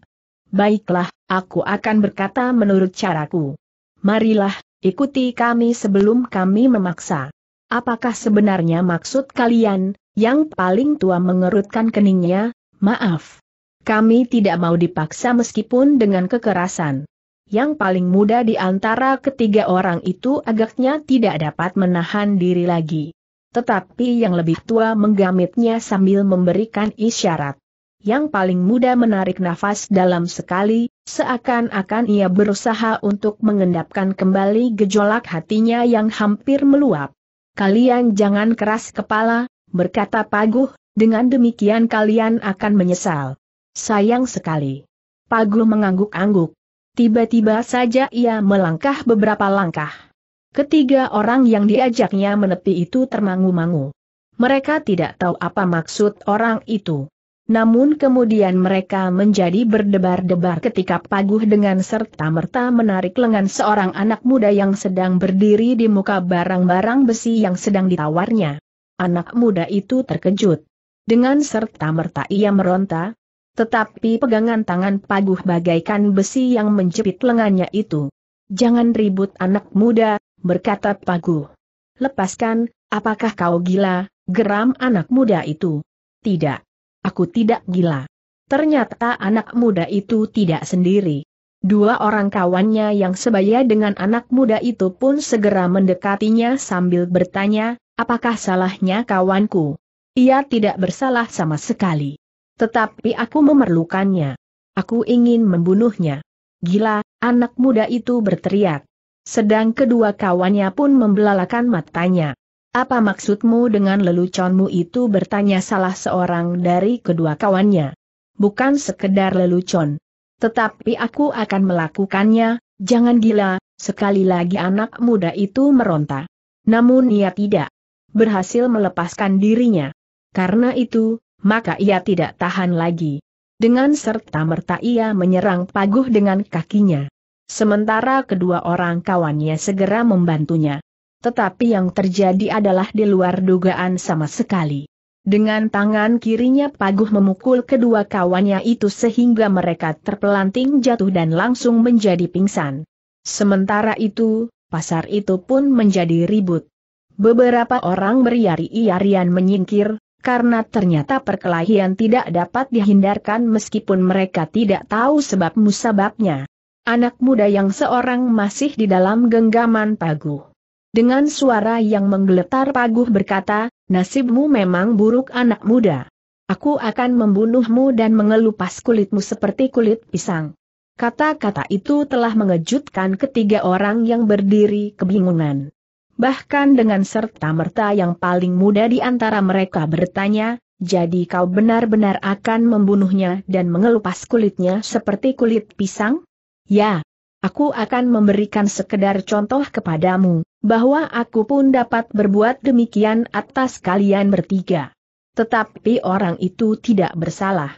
Baiklah, aku akan berkata menurut caraku. Marilah, ikuti kami sebelum kami memaksa. Apakah sebenarnya maksud kalian, yang paling tua mengerutkan keningnya, maaf. Kami tidak mau dipaksa meskipun dengan kekerasan. Yang paling muda di antara ketiga orang itu agaknya tidak dapat menahan diri lagi. Tetapi yang lebih tua menggamitnya sambil memberikan isyarat. Yang paling muda menarik nafas dalam sekali, seakan-akan ia berusaha untuk mengendapkan kembali gejolak hatinya yang hampir meluap. Kalian jangan keras kepala, berkata Paguh, dengan demikian kalian akan menyesal. Sayang sekali. Paguh mengangguk-angguk. Tiba-tiba saja ia melangkah beberapa langkah. Ketiga orang yang diajaknya menepi itu termangu-mangu. Mereka tidak tahu apa maksud orang itu. Namun kemudian mereka menjadi berdebar-debar ketika paguh dengan serta-merta menarik lengan seorang anak muda yang sedang berdiri di muka barang-barang besi yang sedang ditawarnya. Anak muda itu terkejut. Dengan serta-merta ia meronta, tetapi pegangan tangan paguh bagaikan besi yang menjepit lengannya itu. Jangan ribut anak muda, berkata Pagu. Lepaskan, apakah kau gila, geram anak muda itu? Tidak. Aku tidak gila. Ternyata anak muda itu tidak sendiri. Dua orang kawannya yang sebaya dengan anak muda itu pun segera mendekatinya sambil bertanya, apakah salahnya kawanku? Ia tidak bersalah sama sekali. Tetapi aku memerlukannya. Aku ingin membunuhnya. Gila, anak muda itu berteriak. Sedang kedua kawannya pun membelalakan matanya. Apa maksudmu dengan leluconmu itu bertanya salah seorang dari kedua kawannya. Bukan sekedar lelucon. Tetapi aku akan melakukannya, jangan gila, sekali lagi anak muda itu meronta. Namun ia tidak berhasil melepaskan dirinya. Karena itu, maka ia tidak tahan lagi. Dengan serta merta ia menyerang paguh dengan kakinya. Sementara kedua orang kawannya segera membantunya. Tetapi yang terjadi adalah di luar dugaan sama sekali. Dengan tangan kirinya Paguh memukul kedua kawannya itu sehingga mereka terpelanting jatuh dan langsung menjadi pingsan. Sementara itu, pasar itu pun menjadi ribut. Beberapa orang beriari-iarian menyingkir, karena ternyata perkelahian tidak dapat dihindarkan meskipun mereka tidak tahu sebab musababnya anak muda yang seorang masih di dalam genggaman Paguh. Dengan suara yang menggeletar Paguh berkata, nasibmu memang buruk anak muda. Aku akan membunuhmu dan mengelupas kulitmu seperti kulit pisang. Kata-kata itu telah mengejutkan ketiga orang yang berdiri kebingungan. Bahkan dengan serta-merta yang paling muda di antara mereka bertanya, jadi kau benar-benar akan membunuhnya dan mengelupas kulitnya seperti kulit pisang? Ya, aku akan memberikan sekedar contoh kepadamu, bahwa aku pun dapat berbuat demikian atas kalian bertiga. Tetapi orang itu tidak bersalah.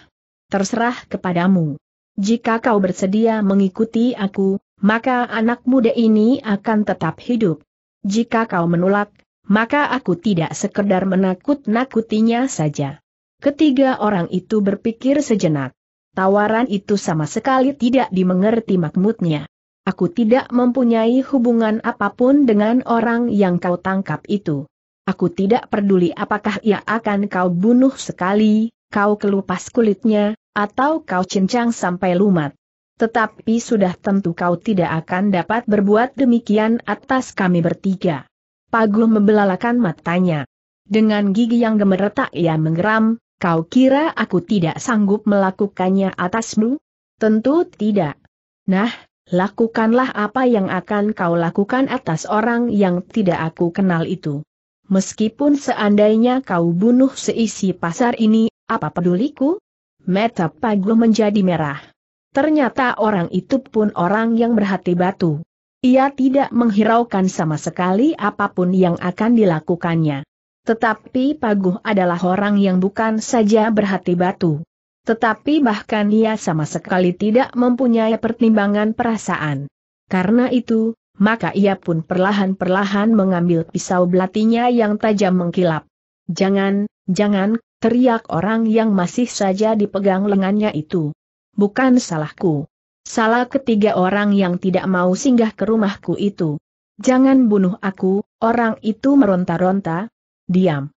Terserah kepadamu. Jika kau bersedia mengikuti aku, maka anak muda ini akan tetap hidup. Jika kau menolak, maka aku tidak sekedar menakut-nakutinya saja. Ketiga orang itu berpikir sejenak. Tawaran itu sama sekali tidak dimengerti makmutnya. Aku tidak mempunyai hubungan apapun dengan orang yang kau tangkap itu. Aku tidak peduli apakah ia akan kau bunuh sekali, kau kelupas kulitnya, atau kau cincang sampai lumat. Tetapi sudah tentu kau tidak akan dapat berbuat demikian atas kami bertiga. Pagu membelalakan matanya. Dengan gigi yang gemeretak ia menggeram, Kau kira aku tidak sanggup melakukannya atasmu? Tentu tidak. Nah, lakukanlah apa yang akan kau lakukan atas orang yang tidak aku kenal itu. Meskipun seandainya kau bunuh seisi pasar ini, apa peduliku? Meta Paglo menjadi merah. Ternyata orang itu pun orang yang berhati batu. Ia tidak menghiraukan sama sekali apapun yang akan dilakukannya. Tetapi Paguh adalah orang yang bukan saja berhati batu. Tetapi bahkan ia sama sekali tidak mempunyai pertimbangan perasaan. Karena itu, maka ia pun perlahan-perlahan mengambil pisau belatinya yang tajam mengkilap. Jangan, jangan, teriak orang yang masih saja dipegang lengannya itu. Bukan salahku. Salah ketiga orang yang tidak mau singgah ke rumahku itu. Jangan bunuh aku, orang itu meronta-ronta, diam.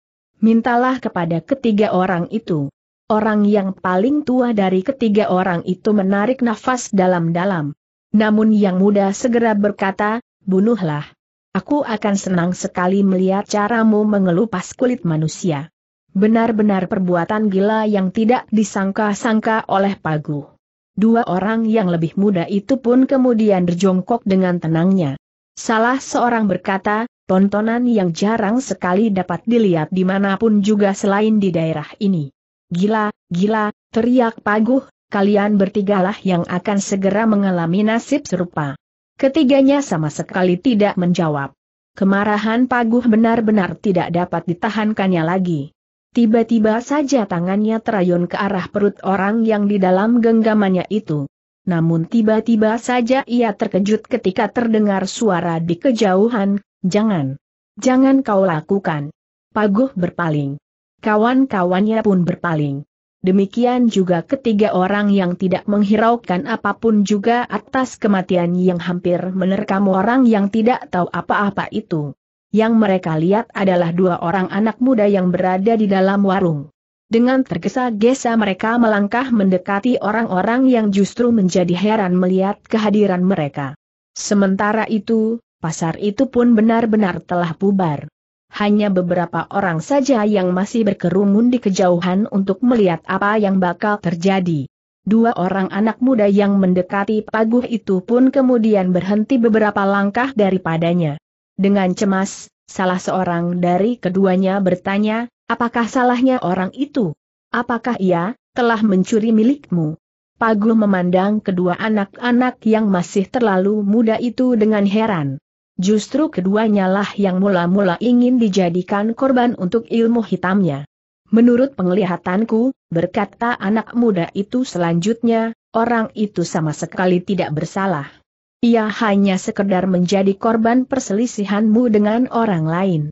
Mintalah kepada ketiga orang itu. Orang yang paling tua dari ketiga orang itu menarik nafas dalam-dalam. Namun yang muda segera berkata, bunuhlah. Aku akan senang sekali melihat caramu mengelupas kulit manusia. Benar-benar perbuatan gila yang tidak disangka-sangka oleh Pagu. Dua orang yang lebih muda itu pun kemudian berjongkok dengan tenangnya. Salah seorang berkata, tontonan yang jarang sekali dapat dilihat dimanapun juga selain di daerah ini. Gila, gila, teriak paguh, kalian bertigalah yang akan segera mengalami nasib serupa. Ketiganya sama sekali tidak menjawab. Kemarahan paguh benar-benar tidak dapat ditahankannya lagi. Tiba-tiba saja tangannya terayun ke arah perut orang yang di dalam genggamannya itu. Namun tiba-tiba saja ia terkejut ketika terdengar suara di kejauhan, Jangan. Jangan kau lakukan. Paguh berpaling. Kawan-kawannya pun berpaling. Demikian juga ketiga orang yang tidak menghiraukan apapun juga atas kematian yang hampir menerkam orang yang tidak tahu apa-apa itu. Yang mereka lihat adalah dua orang anak muda yang berada di dalam warung. Dengan tergesa-gesa mereka melangkah mendekati orang-orang yang justru menjadi heran melihat kehadiran mereka. Sementara itu, pasar itu pun benar-benar telah bubar. Hanya beberapa orang saja yang masih berkerumun di kejauhan untuk melihat apa yang bakal terjadi. Dua orang anak muda yang mendekati paguh itu pun kemudian berhenti beberapa langkah daripadanya. Dengan cemas, salah seorang dari keduanya bertanya, apakah salahnya orang itu? Apakah ia telah mencuri milikmu? Paguh memandang kedua anak-anak yang masih terlalu muda itu dengan heran. Justru keduanya lah yang mula-mula ingin dijadikan korban untuk ilmu hitamnya. Menurut penglihatanku, berkata anak muda itu selanjutnya, orang itu sama sekali tidak bersalah. Ia hanya sekedar menjadi korban perselisihanmu dengan orang lain.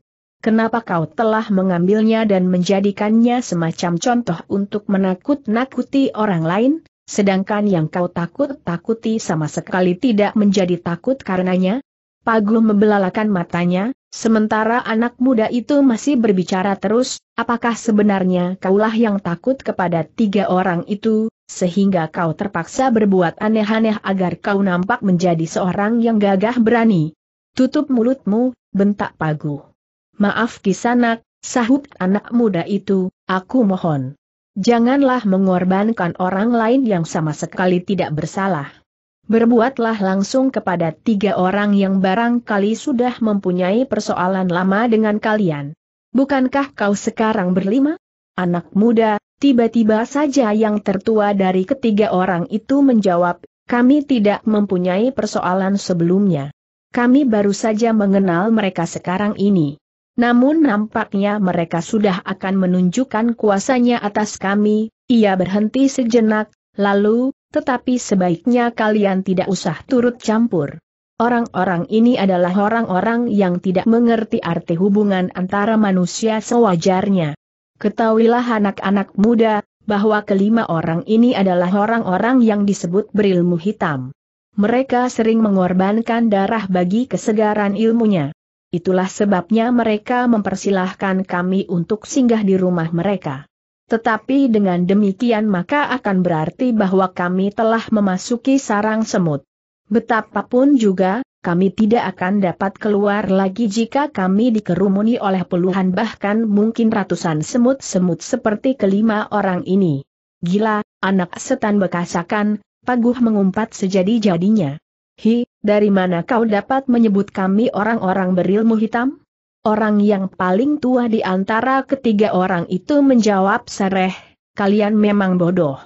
Kenapa kau telah mengambilnya dan menjadikannya semacam contoh untuk menakut-nakuti orang lain, sedangkan yang kau takut-takuti sama sekali tidak menjadi takut karenanya? Pagum membelalakan matanya, sementara anak muda itu masih berbicara terus, apakah sebenarnya kaulah yang takut kepada tiga orang itu, sehingga kau terpaksa berbuat aneh-aneh agar kau nampak menjadi seorang yang gagah berani. Tutup mulutmu, bentak Pagu. Maaf kisanak, sahut anak muda itu, aku mohon. Janganlah mengorbankan orang lain yang sama sekali tidak bersalah berbuatlah langsung kepada tiga orang yang barangkali sudah mempunyai persoalan lama dengan kalian. Bukankah kau sekarang berlima? Anak muda, tiba-tiba saja yang tertua dari ketiga orang itu menjawab, kami tidak mempunyai persoalan sebelumnya. Kami baru saja mengenal mereka sekarang ini. Namun nampaknya mereka sudah akan menunjukkan kuasanya atas kami, ia berhenti sejenak, lalu, tetapi sebaiknya kalian tidak usah turut campur. Orang-orang ini adalah orang-orang yang tidak mengerti arti hubungan antara manusia sewajarnya. Ketahuilah anak-anak muda, bahwa kelima orang ini adalah orang-orang yang disebut berilmu hitam. Mereka sering mengorbankan darah bagi kesegaran ilmunya. Itulah sebabnya mereka mempersilahkan kami untuk singgah di rumah mereka. Tetapi dengan demikian maka akan berarti bahwa kami telah memasuki sarang semut. Betapapun juga, kami tidak akan dapat keluar lagi jika kami dikerumuni oleh puluhan bahkan mungkin ratusan semut-semut seperti kelima orang ini. Gila, anak setan bekasakan, Paguh mengumpat sejadi-jadinya. Hi, dari mana kau dapat menyebut kami orang-orang berilmu hitam? Orang yang paling tua di antara ketiga orang itu menjawab sereh, kalian memang bodoh.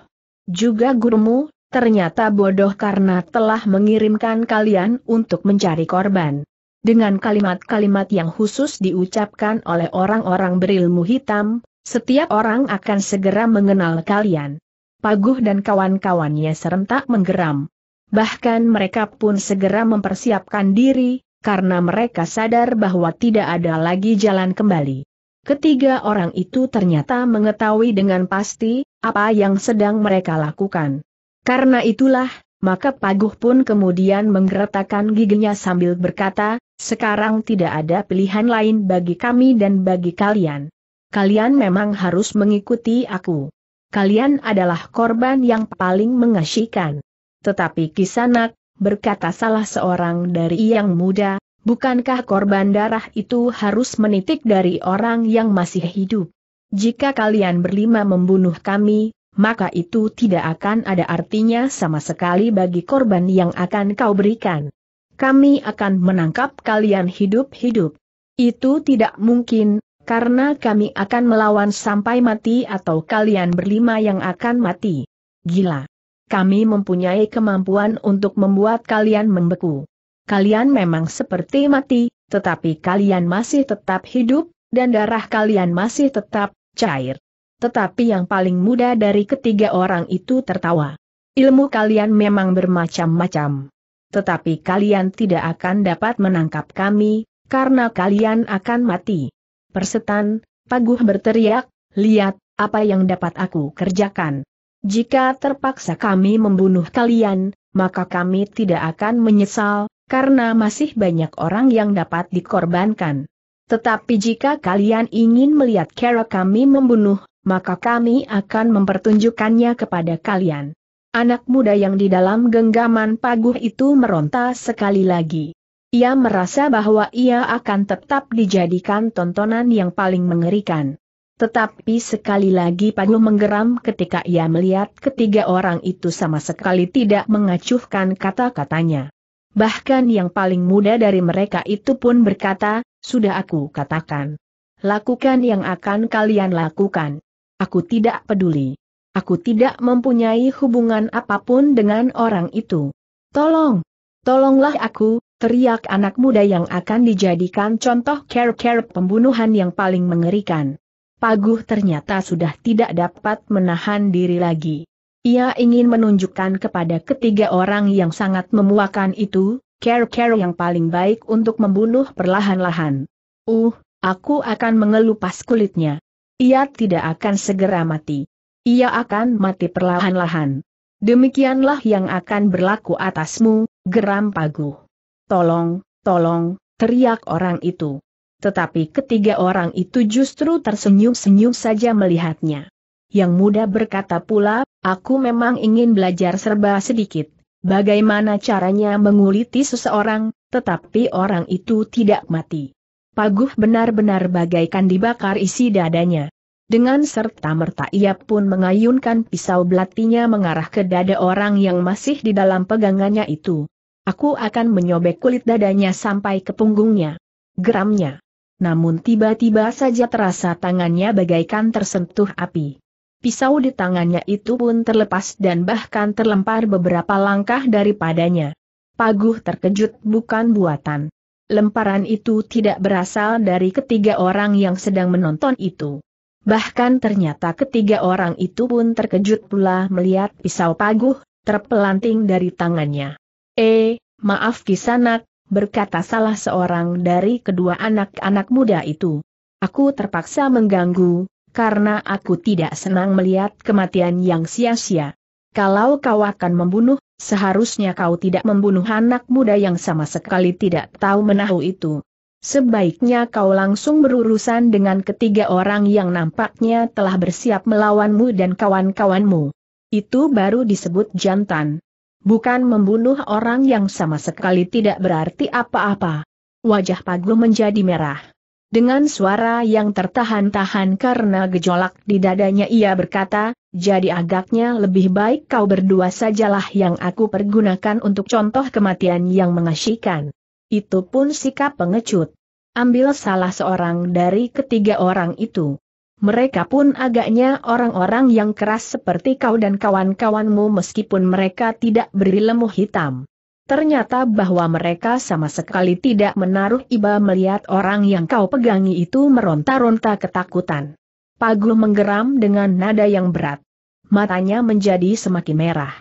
Juga gurumu, ternyata bodoh karena telah mengirimkan kalian untuk mencari korban. Dengan kalimat-kalimat yang khusus diucapkan oleh orang-orang berilmu hitam, setiap orang akan segera mengenal kalian. Paguh dan kawan-kawannya serentak menggeram. Bahkan mereka pun segera mempersiapkan diri, karena mereka sadar bahwa tidak ada lagi jalan kembali. Ketiga orang itu ternyata mengetahui dengan pasti apa yang sedang mereka lakukan. Karena itulah, maka Paguh pun kemudian menggeretakkan giginya sambil berkata, sekarang tidak ada pilihan lain bagi kami dan bagi kalian. Kalian memang harus mengikuti aku. Kalian adalah korban yang paling mengasyikan. Tetapi Kisanak, berkata salah seorang dari yang muda, bukankah korban darah itu harus menitik dari orang yang masih hidup? Jika kalian berlima membunuh kami, maka itu tidak akan ada artinya sama sekali bagi korban yang akan kau berikan. Kami akan menangkap kalian hidup-hidup. Itu tidak mungkin, karena kami akan melawan sampai mati atau kalian berlima yang akan mati. Gila kami mempunyai kemampuan untuk membuat kalian membeku. Kalian memang seperti mati, tetapi kalian masih tetap hidup, dan darah kalian masih tetap cair. Tetapi yang paling muda dari ketiga orang itu tertawa. Ilmu kalian memang bermacam-macam. Tetapi kalian tidak akan dapat menangkap kami, karena kalian akan mati. Persetan, Paguh berteriak, lihat, apa yang dapat aku kerjakan. Jika terpaksa kami membunuh kalian, maka kami tidak akan menyesal, karena masih banyak orang yang dapat dikorbankan. Tetapi jika kalian ingin melihat cara kami membunuh, maka kami akan mempertunjukkannya kepada kalian. Anak muda yang di dalam genggaman paguh itu meronta sekali lagi. Ia merasa bahwa ia akan tetap dijadikan tontonan yang paling mengerikan. Tetapi sekali lagi Panyu menggeram ketika ia melihat ketiga orang itu sama sekali tidak mengacuhkan kata-katanya. Bahkan yang paling muda dari mereka itu pun berkata, sudah aku katakan. Lakukan yang akan kalian lakukan. Aku tidak peduli. Aku tidak mempunyai hubungan apapun dengan orang itu. Tolong! Tolonglah aku, teriak anak muda yang akan dijadikan contoh care-care pembunuhan yang paling mengerikan. Paguh ternyata sudah tidak dapat menahan diri lagi. Ia ingin menunjukkan kepada ketiga orang yang sangat memuakan itu, care-care yang paling baik untuk membunuh perlahan-lahan. Uh, aku akan mengelupas kulitnya. Ia tidak akan segera mati. Ia akan mati perlahan-lahan. Demikianlah yang akan berlaku atasmu, geram Paguh. Tolong, tolong, teriak orang itu. Tetapi ketiga orang itu justru tersenyum-senyum saja melihatnya. Yang muda berkata pula, aku memang ingin belajar serba sedikit. Bagaimana caranya menguliti seseorang, tetapi orang itu tidak mati. Paguh benar-benar bagaikan dibakar isi dadanya. Dengan serta merta ia pun mengayunkan pisau belatinya mengarah ke dada orang yang masih di dalam pegangannya itu. Aku akan menyobek kulit dadanya sampai ke punggungnya. Geramnya namun tiba-tiba saja terasa tangannya bagaikan tersentuh api. Pisau di tangannya itu pun terlepas dan bahkan terlempar beberapa langkah daripadanya. Paguh terkejut bukan buatan. Lemparan itu tidak berasal dari ketiga orang yang sedang menonton itu. Bahkan ternyata ketiga orang itu pun terkejut pula melihat pisau paguh terpelanting dari tangannya. Eh, maaf kisanak, berkata salah seorang dari kedua anak-anak muda itu. Aku terpaksa mengganggu, karena aku tidak senang melihat kematian yang sia-sia. Kalau kau akan membunuh, seharusnya kau tidak membunuh anak muda yang sama sekali tidak tahu menahu itu. Sebaiknya kau langsung berurusan dengan ketiga orang yang nampaknya telah bersiap melawanmu dan kawan-kawanmu. Itu baru disebut jantan. Bukan membunuh orang yang sama sekali tidak berarti apa-apa. Wajah Pagu menjadi merah. Dengan suara yang tertahan-tahan karena gejolak di dadanya ia berkata, jadi agaknya lebih baik kau berdua sajalah yang aku pergunakan untuk contoh kematian yang mengasyikan. Itu pun sikap pengecut. Ambil salah seorang dari ketiga orang itu. Mereka pun agaknya orang-orang yang keras seperti kau dan kawan-kawanmu meskipun mereka tidak berilmu hitam. Ternyata bahwa mereka sama sekali tidak menaruh iba melihat orang yang kau pegangi itu meronta-ronta ketakutan. Pagu menggeram dengan nada yang berat. Matanya menjadi semakin merah.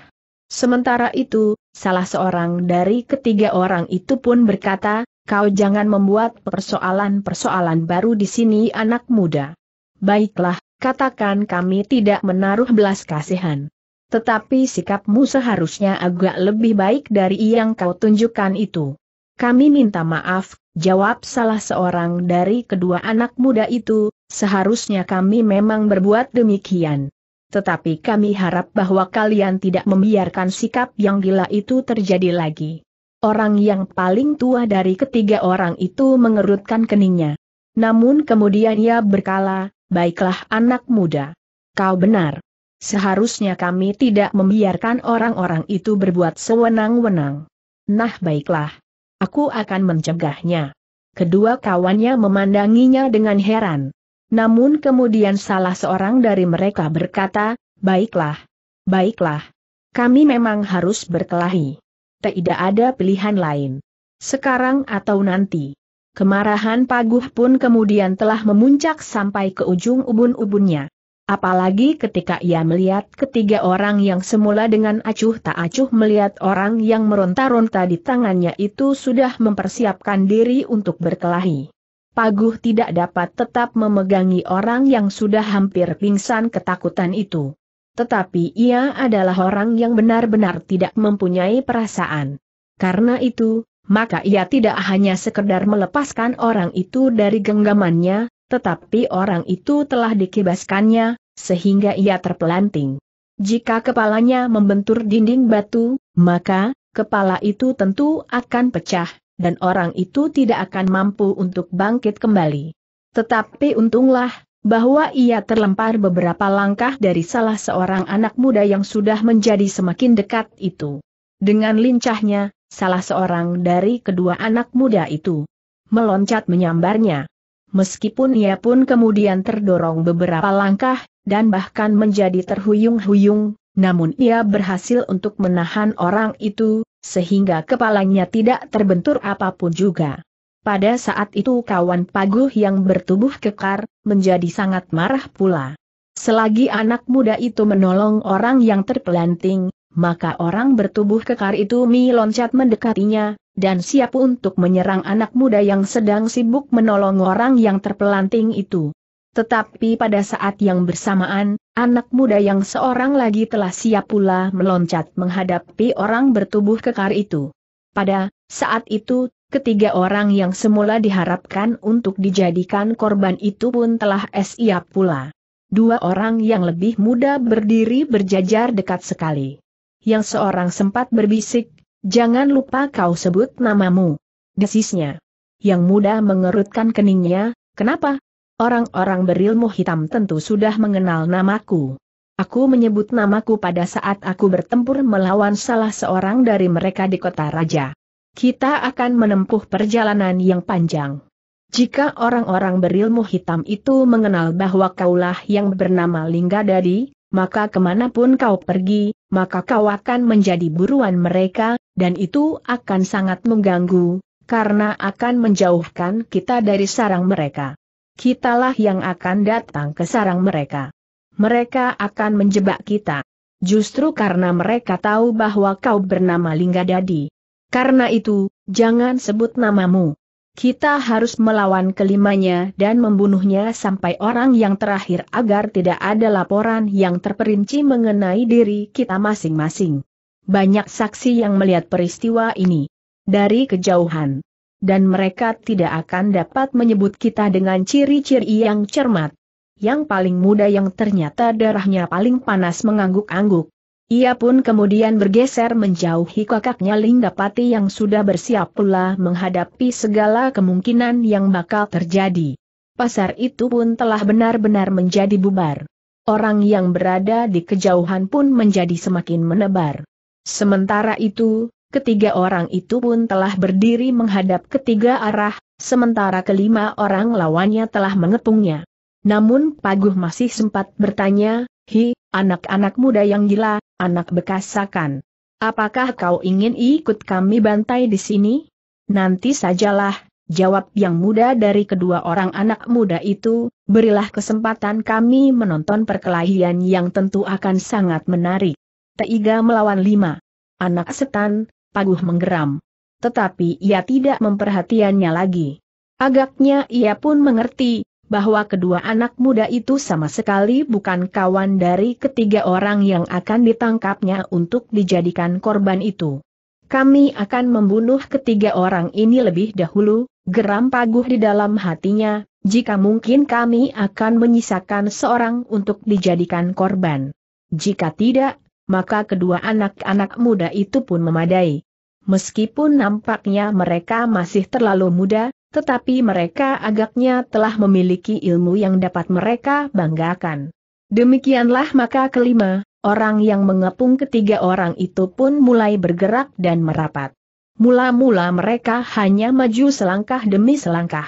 Sementara itu, salah seorang dari ketiga orang itu pun berkata, kau jangan membuat persoalan-persoalan baru di sini anak muda. Baiklah, katakan kami tidak menaruh belas kasihan. Tetapi sikapmu seharusnya agak lebih baik dari yang kau tunjukkan itu. Kami minta maaf, jawab salah seorang dari kedua anak muda itu, seharusnya kami memang berbuat demikian. Tetapi kami harap bahwa kalian tidak membiarkan sikap yang gila itu terjadi lagi. Orang yang paling tua dari ketiga orang itu mengerutkan keningnya. Namun kemudian ia berkala, Baiklah anak muda. Kau benar. Seharusnya kami tidak membiarkan orang-orang itu berbuat sewenang-wenang. Nah baiklah. Aku akan mencegahnya. Kedua kawannya memandanginya dengan heran. Namun kemudian salah seorang dari mereka berkata, baiklah. Baiklah. Kami memang harus berkelahi. Tidak ada pilihan lain. Sekarang atau nanti. Kemarahan Paguh pun kemudian telah memuncak sampai ke ujung ubun-ubunnya. Apalagi ketika ia melihat ketiga orang yang semula dengan acuh tak acuh melihat orang yang meronta-ronta di tangannya itu sudah mempersiapkan diri untuk berkelahi. Paguh tidak dapat tetap memegangi orang yang sudah hampir pingsan ketakutan itu. Tetapi ia adalah orang yang benar-benar tidak mempunyai perasaan. Karena itu, maka ia tidak hanya sekedar melepaskan orang itu dari genggamannya, tetapi orang itu telah dikibaskannya, sehingga ia terpelanting. Jika kepalanya membentur dinding batu, maka, kepala itu tentu akan pecah, dan orang itu tidak akan mampu untuk bangkit kembali. Tetapi untunglah, bahwa ia terlempar beberapa langkah dari salah seorang anak muda yang sudah menjadi semakin dekat itu. Dengan lincahnya, salah seorang dari kedua anak muda itu. Meloncat menyambarnya. Meskipun ia pun kemudian terdorong beberapa langkah, dan bahkan menjadi terhuyung-huyung, namun ia berhasil untuk menahan orang itu, sehingga kepalanya tidak terbentur apapun juga. Pada saat itu kawan Paguh yang bertubuh kekar, menjadi sangat marah pula. Selagi anak muda itu menolong orang yang terpelanting, maka orang bertubuh kekar itu Mi loncat mendekatinya, dan siap untuk menyerang anak muda yang sedang sibuk menolong orang yang terpelanting itu. Tetapi pada saat yang bersamaan, anak muda yang seorang lagi telah siap pula meloncat menghadapi orang bertubuh kekar itu. Pada saat itu, ketiga orang yang semula diharapkan untuk dijadikan korban itu pun telah siap pula. Dua orang yang lebih muda berdiri berjajar dekat sekali yang seorang sempat berbisik, jangan lupa kau sebut namamu. Desisnya. Yang muda mengerutkan keningnya, kenapa? Orang-orang berilmu hitam tentu sudah mengenal namaku. Aku menyebut namaku pada saat aku bertempur melawan salah seorang dari mereka di kota raja. Kita akan menempuh perjalanan yang panjang. Jika orang-orang berilmu hitam itu mengenal bahwa kaulah yang bernama Lingga Dadi, maka kemanapun kau pergi, maka kau akan menjadi buruan mereka, dan itu akan sangat mengganggu, karena akan menjauhkan kita dari sarang mereka. Kitalah yang akan datang ke sarang mereka. Mereka akan menjebak kita. Justru karena mereka tahu bahwa kau bernama Lingga Dadi. Karena itu, jangan sebut namamu. Kita harus melawan kelimanya dan membunuhnya sampai orang yang terakhir agar tidak ada laporan yang terperinci mengenai diri kita masing-masing. Banyak saksi yang melihat peristiwa ini dari kejauhan. Dan mereka tidak akan dapat menyebut kita dengan ciri-ciri yang cermat. Yang paling muda yang ternyata darahnya paling panas mengangguk-angguk. Ia pun kemudian bergeser menjauhi kakaknya Pati yang sudah bersiap pula menghadapi segala kemungkinan yang bakal terjadi. Pasar itu pun telah benar-benar menjadi bubar. Orang yang berada di kejauhan pun menjadi semakin menebar. Sementara itu, ketiga orang itu pun telah berdiri menghadap ketiga arah, sementara kelima orang lawannya telah mengepungnya. Namun Paguh masih sempat bertanya, Hi, Anak-anak muda yang gila, anak bekasakan. Apakah kau ingin ikut kami bantai di sini? Nanti sajalah, jawab yang muda dari kedua orang anak muda itu, berilah kesempatan kami menonton perkelahian yang tentu akan sangat menarik. Teiga melawan lima. Anak setan, paguh menggeram. Tetapi ia tidak memperhatiannya lagi. Agaknya ia pun mengerti, bahwa kedua anak muda itu sama sekali bukan kawan dari ketiga orang yang akan ditangkapnya untuk dijadikan korban itu. Kami akan membunuh ketiga orang ini lebih dahulu, geram paguh di dalam hatinya, jika mungkin kami akan menyisakan seorang untuk dijadikan korban. Jika tidak, maka kedua anak-anak muda itu pun memadai. Meskipun nampaknya mereka masih terlalu muda, tetapi mereka agaknya telah memiliki ilmu yang dapat mereka banggakan. Demikianlah maka kelima, orang yang mengepung ketiga orang itu pun mulai bergerak dan merapat. Mula-mula mereka hanya maju selangkah demi selangkah.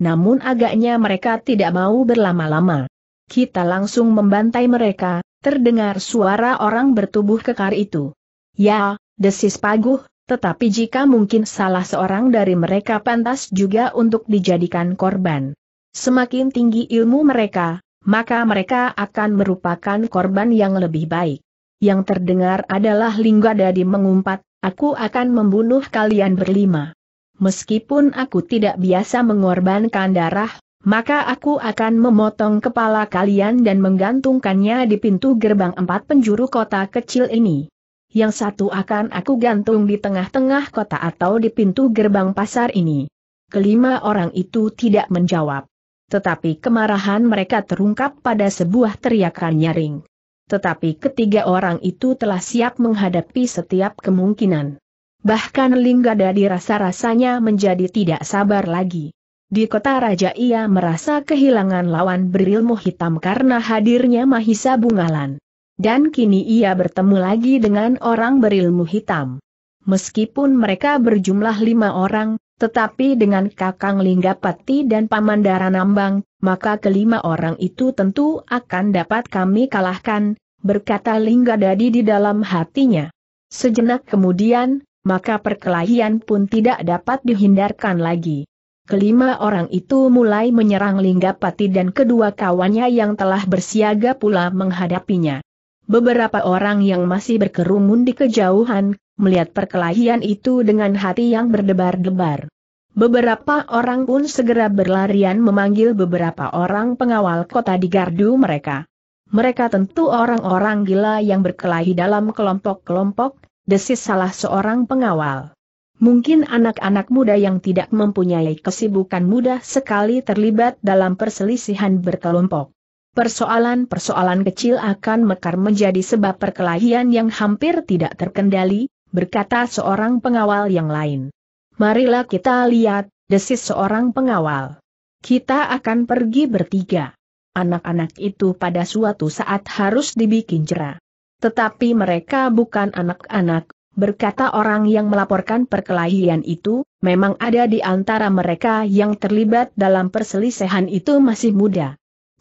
Namun agaknya mereka tidak mau berlama-lama. Kita langsung membantai mereka, terdengar suara orang bertubuh kekar itu. Ya, desis paguh, tetapi jika mungkin salah seorang dari mereka pantas juga untuk dijadikan korban. Semakin tinggi ilmu mereka, maka mereka akan merupakan korban yang lebih baik. Yang terdengar adalah Lingga Dadi mengumpat, aku akan membunuh kalian berlima. Meskipun aku tidak biasa mengorbankan darah, maka aku akan memotong kepala kalian dan menggantungkannya di pintu gerbang empat penjuru kota kecil ini yang satu akan aku gantung di tengah-tengah kota atau di pintu gerbang pasar ini. Kelima orang itu tidak menjawab. Tetapi kemarahan mereka terungkap pada sebuah teriakan nyaring. Tetapi ketiga orang itu telah siap menghadapi setiap kemungkinan. Bahkan Linggada dirasa-rasanya menjadi tidak sabar lagi. Di kota raja ia merasa kehilangan lawan berilmu hitam karena hadirnya Mahisa Bungalan. Dan kini ia bertemu lagi dengan orang berilmu hitam. Meskipun mereka berjumlah lima orang, tetapi dengan Kakang Linggapati dan Paman Nambang, maka kelima orang itu tentu akan dapat kami kalahkan, berkata Lingga Dadi di dalam hatinya. Sejenak kemudian, maka perkelahian pun tidak dapat dihindarkan lagi. Kelima orang itu mulai menyerang Linggapati dan kedua kawannya yang telah bersiaga pula menghadapinya. Beberapa orang yang masih berkerumun di kejauhan, melihat perkelahian itu dengan hati yang berdebar-debar. Beberapa orang pun segera berlarian memanggil beberapa orang pengawal kota di gardu mereka. Mereka tentu orang-orang gila yang berkelahi dalam kelompok-kelompok, desis salah seorang pengawal. Mungkin anak-anak muda yang tidak mempunyai kesibukan mudah sekali terlibat dalam perselisihan berkelompok. Persoalan-persoalan kecil akan mekar menjadi sebab perkelahian yang hampir tidak terkendali, berkata seorang pengawal yang lain. Marilah kita lihat, desis seorang pengawal. Kita akan pergi bertiga. Anak-anak itu pada suatu saat harus dibikin jera. Tetapi mereka bukan anak-anak, berkata orang yang melaporkan perkelahian itu, memang ada di antara mereka yang terlibat dalam perselisihan itu masih muda.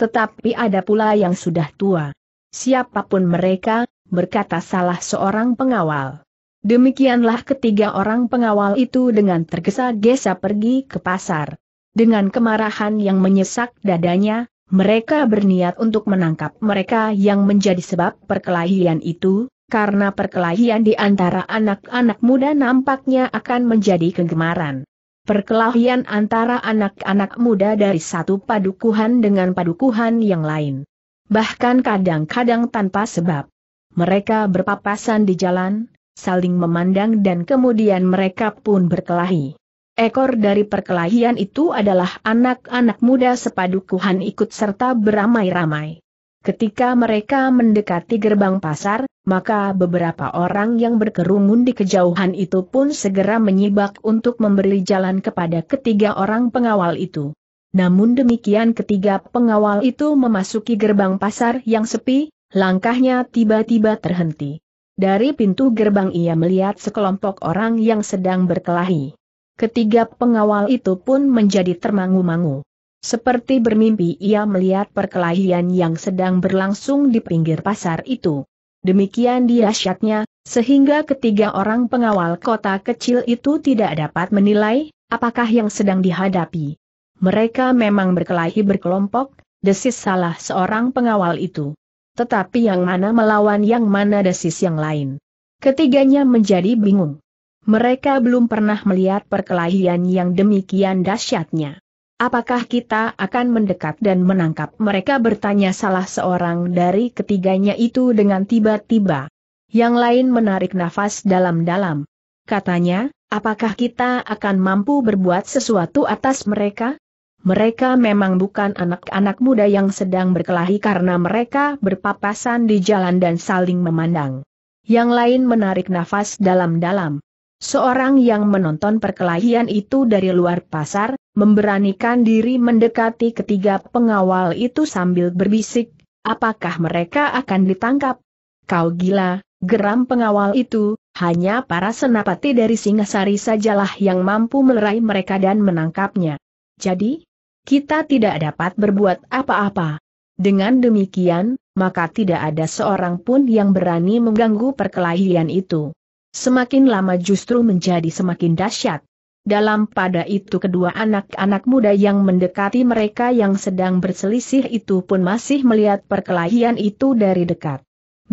Tetapi ada pula yang sudah tua. Siapapun mereka, berkata salah seorang pengawal. Demikianlah ketiga orang pengawal itu dengan tergesa-gesa pergi ke pasar. Dengan kemarahan yang menyesak dadanya, mereka berniat untuk menangkap mereka yang menjadi sebab perkelahian itu, karena perkelahian di antara anak-anak muda nampaknya akan menjadi kegemaran perkelahian antara anak-anak muda dari satu padukuhan dengan padukuhan yang lain. Bahkan kadang-kadang tanpa sebab. Mereka berpapasan di jalan, saling memandang dan kemudian mereka pun berkelahi. Ekor dari perkelahian itu adalah anak-anak muda sepadukuhan ikut serta beramai-ramai. Ketika mereka mendekati gerbang pasar, maka beberapa orang yang berkerumun di kejauhan itu pun segera menyibak untuk memberi jalan kepada ketiga orang pengawal itu. Namun demikian ketiga pengawal itu memasuki gerbang pasar yang sepi, langkahnya tiba-tiba terhenti. Dari pintu gerbang ia melihat sekelompok orang yang sedang berkelahi. Ketiga pengawal itu pun menjadi termangu-mangu. Seperti bermimpi ia melihat perkelahian yang sedang berlangsung di pinggir pasar itu. Demikian dahsyatnya, sehingga ketiga orang pengawal kota kecil itu tidak dapat menilai apakah yang sedang dihadapi. Mereka memang berkelahi berkelompok, desis salah seorang pengawal itu. Tetapi yang mana melawan yang mana desis yang lain. Ketiganya menjadi bingung. Mereka belum pernah melihat perkelahian yang demikian dahsyatnya apakah kita akan mendekat dan menangkap mereka bertanya salah seorang dari ketiganya itu dengan tiba-tiba. Yang lain menarik nafas dalam-dalam. Katanya, apakah kita akan mampu berbuat sesuatu atas mereka? Mereka memang bukan anak-anak muda yang sedang berkelahi karena mereka berpapasan di jalan dan saling memandang. Yang lain menarik nafas dalam-dalam. Seorang yang menonton perkelahian itu dari luar pasar, memberanikan diri mendekati ketiga pengawal itu sambil berbisik, apakah mereka akan ditangkap? Kau gila, geram pengawal itu, hanya para senapati dari Singasari sajalah yang mampu melerai mereka dan menangkapnya. Jadi, kita tidak dapat berbuat apa-apa. Dengan demikian, maka tidak ada seorang pun yang berani mengganggu perkelahian itu semakin lama justru menjadi semakin dahsyat. Dalam pada itu kedua anak-anak muda yang mendekati mereka yang sedang berselisih itu pun masih melihat perkelahian itu dari dekat.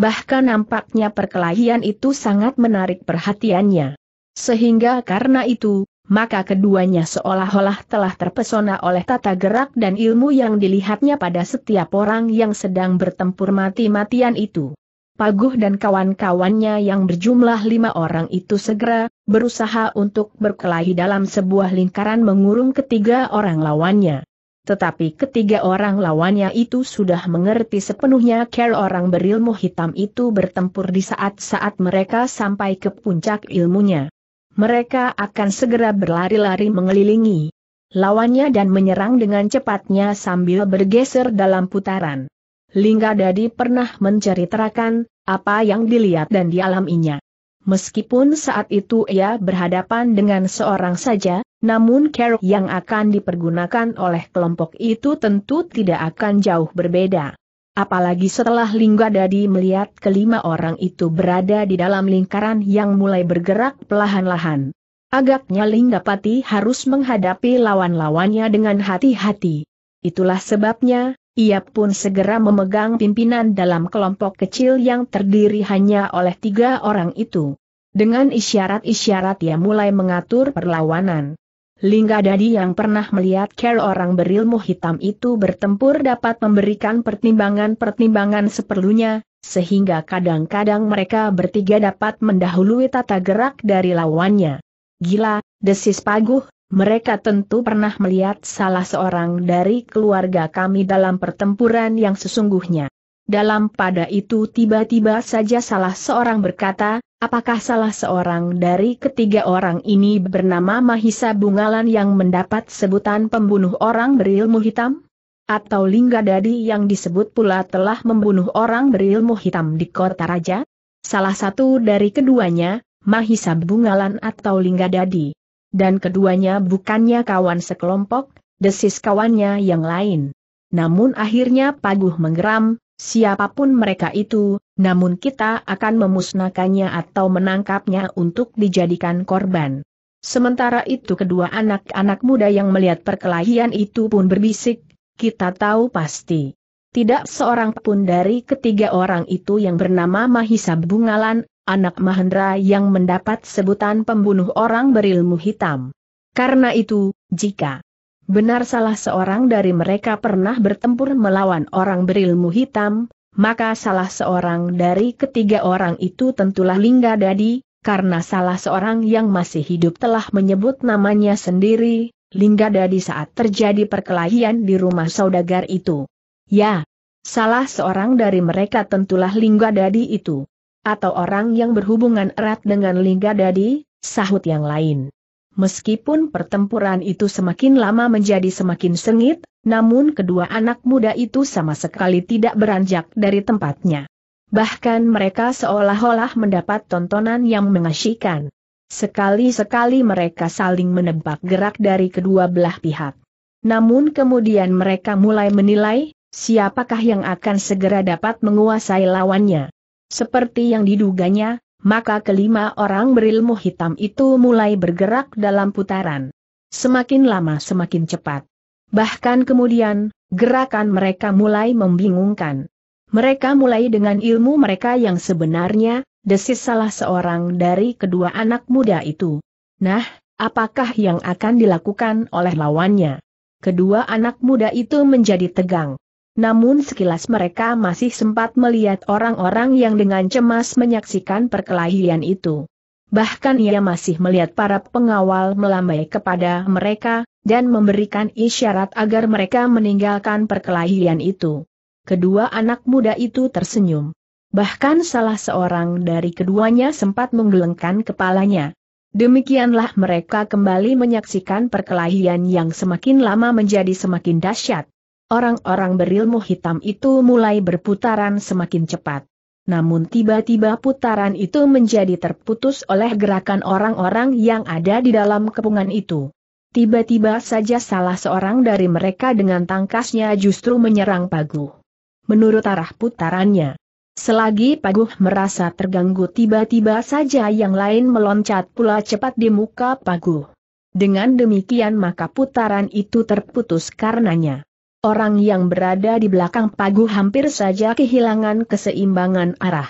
Bahkan nampaknya perkelahian itu sangat menarik perhatiannya. Sehingga karena itu, maka keduanya seolah-olah telah terpesona oleh tata gerak dan ilmu yang dilihatnya pada setiap orang yang sedang bertempur mati-matian itu. Paguh dan kawan-kawannya yang berjumlah lima orang itu segera, berusaha untuk berkelahi dalam sebuah lingkaran mengurung ketiga orang lawannya. Tetapi ketiga orang lawannya itu sudah mengerti sepenuhnya care orang berilmu hitam itu bertempur di saat-saat mereka sampai ke puncak ilmunya. Mereka akan segera berlari-lari mengelilingi lawannya dan menyerang dengan cepatnya sambil bergeser dalam putaran. Lingga Dadi pernah menceritakan apa yang dilihat dan dialaminya. Meskipun saat itu ia berhadapan dengan seorang saja, namun care yang akan dipergunakan oleh kelompok itu tentu tidak akan jauh berbeda. Apalagi setelah Lingga Dadi melihat kelima orang itu berada di dalam lingkaran yang mulai bergerak perlahan-lahan. Agaknya Lingga Pati harus menghadapi lawan-lawannya dengan hati-hati. Itulah sebabnya, ia pun segera memegang pimpinan dalam kelompok kecil yang terdiri hanya oleh tiga orang itu. Dengan isyarat-isyarat ia mulai mengatur perlawanan. Lingga Dadi yang pernah melihat care orang berilmu hitam itu bertempur dapat memberikan pertimbangan-pertimbangan seperlunya, sehingga kadang-kadang mereka bertiga dapat mendahului tata gerak dari lawannya. Gila, desis paguh, mereka tentu pernah melihat salah seorang dari keluarga kami dalam pertempuran yang sesungguhnya. Dalam pada itu tiba-tiba saja salah seorang berkata, apakah salah seorang dari ketiga orang ini bernama Mahisa Bungalan yang mendapat sebutan pembunuh orang berilmu hitam? Atau Linggadadi yang disebut pula telah membunuh orang berilmu hitam di kota raja? Salah satu dari keduanya, Mahisa Bungalan atau Linggadadi dan keduanya bukannya kawan sekelompok, desis kawannya yang lain. Namun akhirnya Paguh menggeram, siapapun mereka itu, namun kita akan memusnahkannya atau menangkapnya untuk dijadikan korban. Sementara itu kedua anak-anak muda yang melihat perkelahian itu pun berbisik, kita tahu pasti. Tidak seorang pun dari ketiga orang itu yang bernama Mahisa Bungalan, anak Mahendra yang mendapat sebutan pembunuh orang berilmu hitam. Karena itu, jika benar salah seorang dari mereka pernah bertempur melawan orang berilmu hitam, maka salah seorang dari ketiga orang itu tentulah Lingga Dadi, karena salah seorang yang masih hidup telah menyebut namanya sendiri, Lingga Dadi saat terjadi perkelahian di rumah saudagar itu. Ya, salah seorang dari mereka tentulah Lingga Dadi itu atau orang yang berhubungan erat dengan Lingga Dadi, sahut yang lain. Meskipun pertempuran itu semakin lama menjadi semakin sengit, namun kedua anak muda itu sama sekali tidak beranjak dari tempatnya. Bahkan mereka seolah-olah mendapat tontonan yang mengasyikan. Sekali-sekali mereka saling menebak gerak dari kedua belah pihak. Namun kemudian mereka mulai menilai, siapakah yang akan segera dapat menguasai lawannya. Seperti yang diduganya, maka kelima orang berilmu hitam itu mulai bergerak dalam putaran. Semakin lama semakin cepat. Bahkan kemudian, gerakan mereka mulai membingungkan. Mereka mulai dengan ilmu mereka yang sebenarnya, desis salah seorang dari kedua anak muda itu. Nah, apakah yang akan dilakukan oleh lawannya? Kedua anak muda itu menjadi tegang. Namun sekilas mereka masih sempat melihat orang-orang yang dengan cemas menyaksikan perkelahian itu. Bahkan ia masih melihat para pengawal melambai kepada mereka, dan memberikan isyarat agar mereka meninggalkan perkelahian itu. Kedua anak muda itu tersenyum. Bahkan salah seorang dari keduanya sempat menggelengkan kepalanya. Demikianlah mereka kembali menyaksikan perkelahian yang semakin lama menjadi semakin dahsyat orang-orang berilmu hitam itu mulai berputaran semakin cepat. Namun tiba-tiba putaran itu menjadi terputus oleh gerakan orang-orang yang ada di dalam kepungan itu. Tiba-tiba saja salah seorang dari mereka dengan tangkasnya justru menyerang Paguh. Menurut arah putarannya, selagi Paguh merasa terganggu tiba-tiba saja yang lain meloncat pula cepat di muka Paguh. Dengan demikian maka putaran itu terputus karenanya. Orang yang berada di belakang pagu hampir saja kehilangan keseimbangan arah.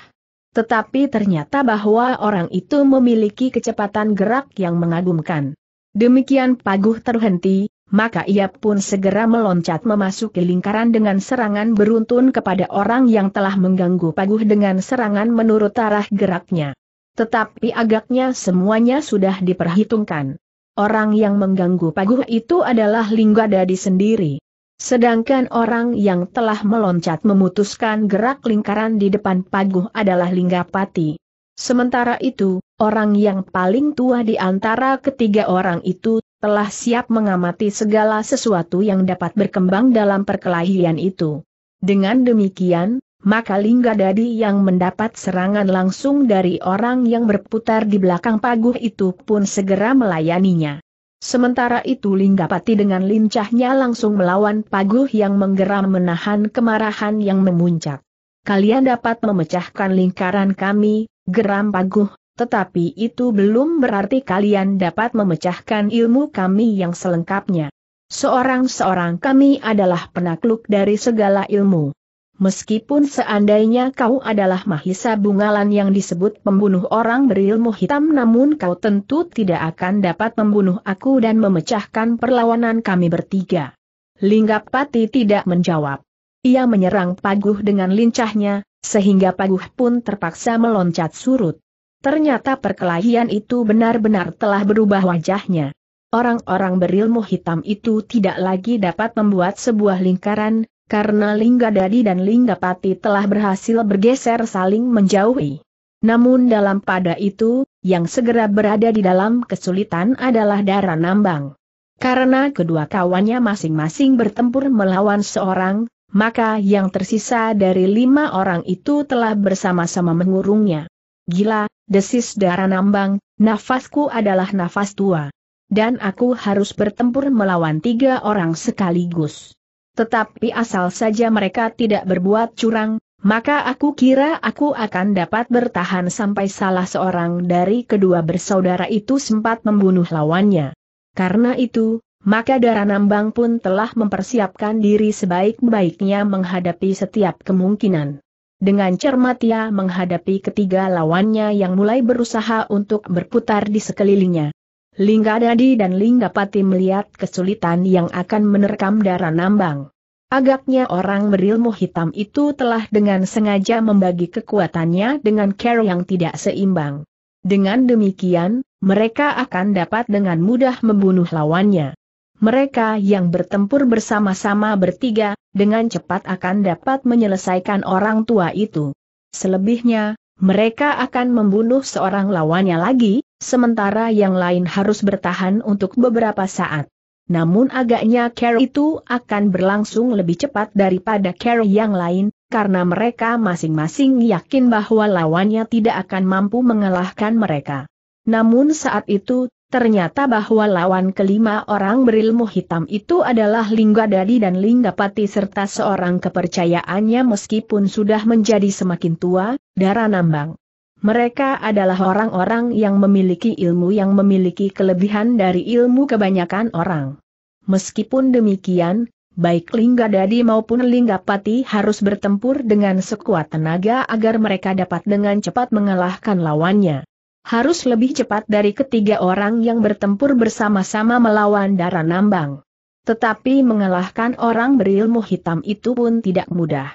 Tetapi ternyata bahwa orang itu memiliki kecepatan gerak yang mengagumkan. Demikian paguh terhenti, maka ia pun segera meloncat memasuki lingkaran dengan serangan beruntun kepada orang yang telah mengganggu paguh dengan serangan menurut arah geraknya. Tetapi agaknya semuanya sudah diperhitungkan. Orang yang mengganggu paguh itu adalah Linggadadi di sendiri. Sedangkan orang yang telah meloncat memutuskan gerak lingkaran di depan paguh adalah Linggapati. Sementara itu, orang yang paling tua di antara ketiga orang itu telah siap mengamati segala sesuatu yang dapat berkembang dalam perkelahian itu. Dengan demikian, maka Lingga Dadi yang mendapat serangan langsung dari orang yang berputar di belakang paguh itu pun segera melayaninya. Sementara itu Linggapati dengan lincahnya langsung melawan Paguh yang menggeram menahan kemarahan yang memuncak. Kalian dapat memecahkan lingkaran kami, geram Paguh, tetapi itu belum berarti kalian dapat memecahkan ilmu kami yang selengkapnya. Seorang-seorang kami adalah penakluk dari segala ilmu. Meskipun seandainya kau adalah Mahisa Bungalan yang disebut pembunuh orang berilmu hitam namun kau tentu tidak akan dapat membunuh aku dan memecahkan perlawanan kami bertiga. Linggapati tidak menjawab. Ia menyerang Paguh dengan lincahnya, sehingga Paguh pun terpaksa meloncat surut. Ternyata perkelahian itu benar-benar telah berubah wajahnya. Orang-orang berilmu hitam itu tidak lagi dapat membuat sebuah lingkaran, karena Lingga Dadi dan Lingga Pati telah berhasil bergeser saling menjauhi. Namun dalam pada itu, yang segera berada di dalam kesulitan adalah Dara Nambang. Karena kedua kawannya masing-masing bertempur melawan seorang, maka yang tersisa dari lima orang itu telah bersama-sama mengurungnya. Gila, desis Dara Nambang, nafasku adalah nafas tua. Dan aku harus bertempur melawan tiga orang sekaligus. Tetapi asal saja mereka tidak berbuat curang, maka aku kira aku akan dapat bertahan sampai salah seorang dari kedua bersaudara itu sempat membunuh lawannya. Karena itu, maka darah Nambang pun telah mempersiapkan diri sebaik-baiknya menghadapi setiap kemungkinan. Dengan cermat ia menghadapi ketiga lawannya yang mulai berusaha untuk berputar di sekelilingnya. Lingga Dadi dan Lingga Pati melihat kesulitan yang akan menerkam darah nambang. Agaknya orang berilmu hitam itu telah dengan sengaja membagi kekuatannya dengan care yang tidak seimbang. Dengan demikian, mereka akan dapat dengan mudah membunuh lawannya. Mereka yang bertempur bersama-sama bertiga, dengan cepat akan dapat menyelesaikan orang tua itu. Selebihnya, mereka akan membunuh seorang lawannya lagi, sementara yang lain harus bertahan untuk beberapa saat. Namun agaknya care itu akan berlangsung lebih cepat daripada care yang lain, karena mereka masing-masing yakin bahwa lawannya tidak akan mampu mengalahkan mereka. Namun saat itu, Ternyata bahwa lawan kelima orang berilmu hitam itu adalah Lingga Dadi dan Lingga Pati serta seorang kepercayaannya meskipun sudah menjadi semakin tua, Dara Nambang. Mereka adalah orang-orang yang memiliki ilmu yang memiliki kelebihan dari ilmu kebanyakan orang. Meskipun demikian, baik Lingga Dadi maupun Lingga Pati harus bertempur dengan sekuat tenaga agar mereka dapat dengan cepat mengalahkan lawannya harus lebih cepat dari ketiga orang yang bertempur bersama-sama melawan darah nambang. Tetapi mengalahkan orang berilmu hitam itu pun tidak mudah.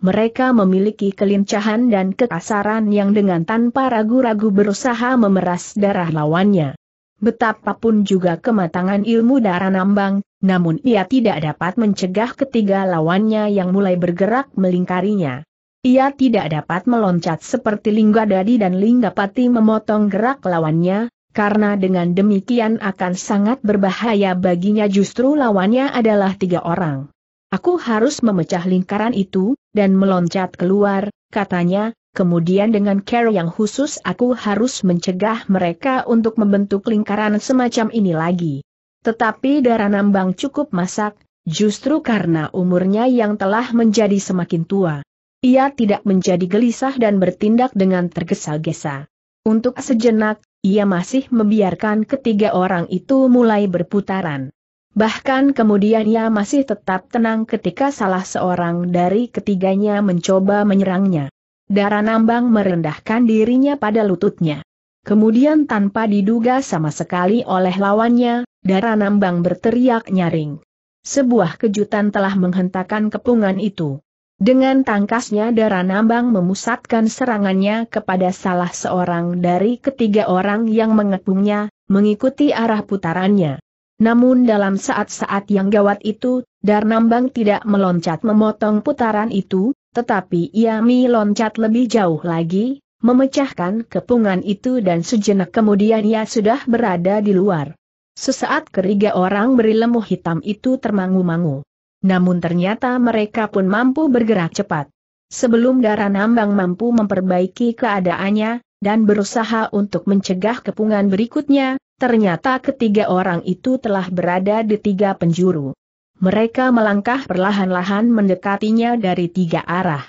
Mereka memiliki kelincahan dan kekasaran yang dengan tanpa ragu-ragu berusaha memeras darah lawannya. Betapapun juga kematangan ilmu darah nambang, namun ia tidak dapat mencegah ketiga lawannya yang mulai bergerak melingkarinya. Ia tidak dapat meloncat seperti Lingga Dadi dan Lingga Pati memotong gerak lawannya, karena dengan demikian akan sangat berbahaya baginya justru lawannya adalah tiga orang. Aku harus memecah lingkaran itu, dan meloncat keluar, katanya, kemudian dengan care yang khusus aku harus mencegah mereka untuk membentuk lingkaran semacam ini lagi. Tetapi darah nambang cukup masak, justru karena umurnya yang telah menjadi semakin tua. Ia tidak menjadi gelisah dan bertindak dengan tergesa-gesa. Untuk sejenak, ia masih membiarkan ketiga orang itu mulai berputaran. Bahkan kemudian ia masih tetap tenang ketika salah seorang dari ketiganya mencoba menyerangnya. Darah nambang merendahkan dirinya pada lututnya. Kemudian tanpa diduga sama sekali oleh lawannya, darah nambang berteriak nyaring. Sebuah kejutan telah menghentakkan kepungan itu. Dengan tangkasnya darah nambang memusatkan serangannya kepada salah seorang dari ketiga orang yang mengepungnya, mengikuti arah putarannya. Namun dalam saat-saat yang gawat itu, Darnambang tidak meloncat memotong putaran itu, tetapi ia meloncat lebih jauh lagi, memecahkan kepungan itu dan sejenak kemudian ia sudah berada di luar. Sesaat ketiga orang berilmu hitam itu termangu-mangu. Namun ternyata mereka pun mampu bergerak cepat. Sebelum darah nambang mampu memperbaiki keadaannya, dan berusaha untuk mencegah kepungan berikutnya, ternyata ketiga orang itu telah berada di tiga penjuru. Mereka melangkah perlahan-lahan mendekatinya dari tiga arah.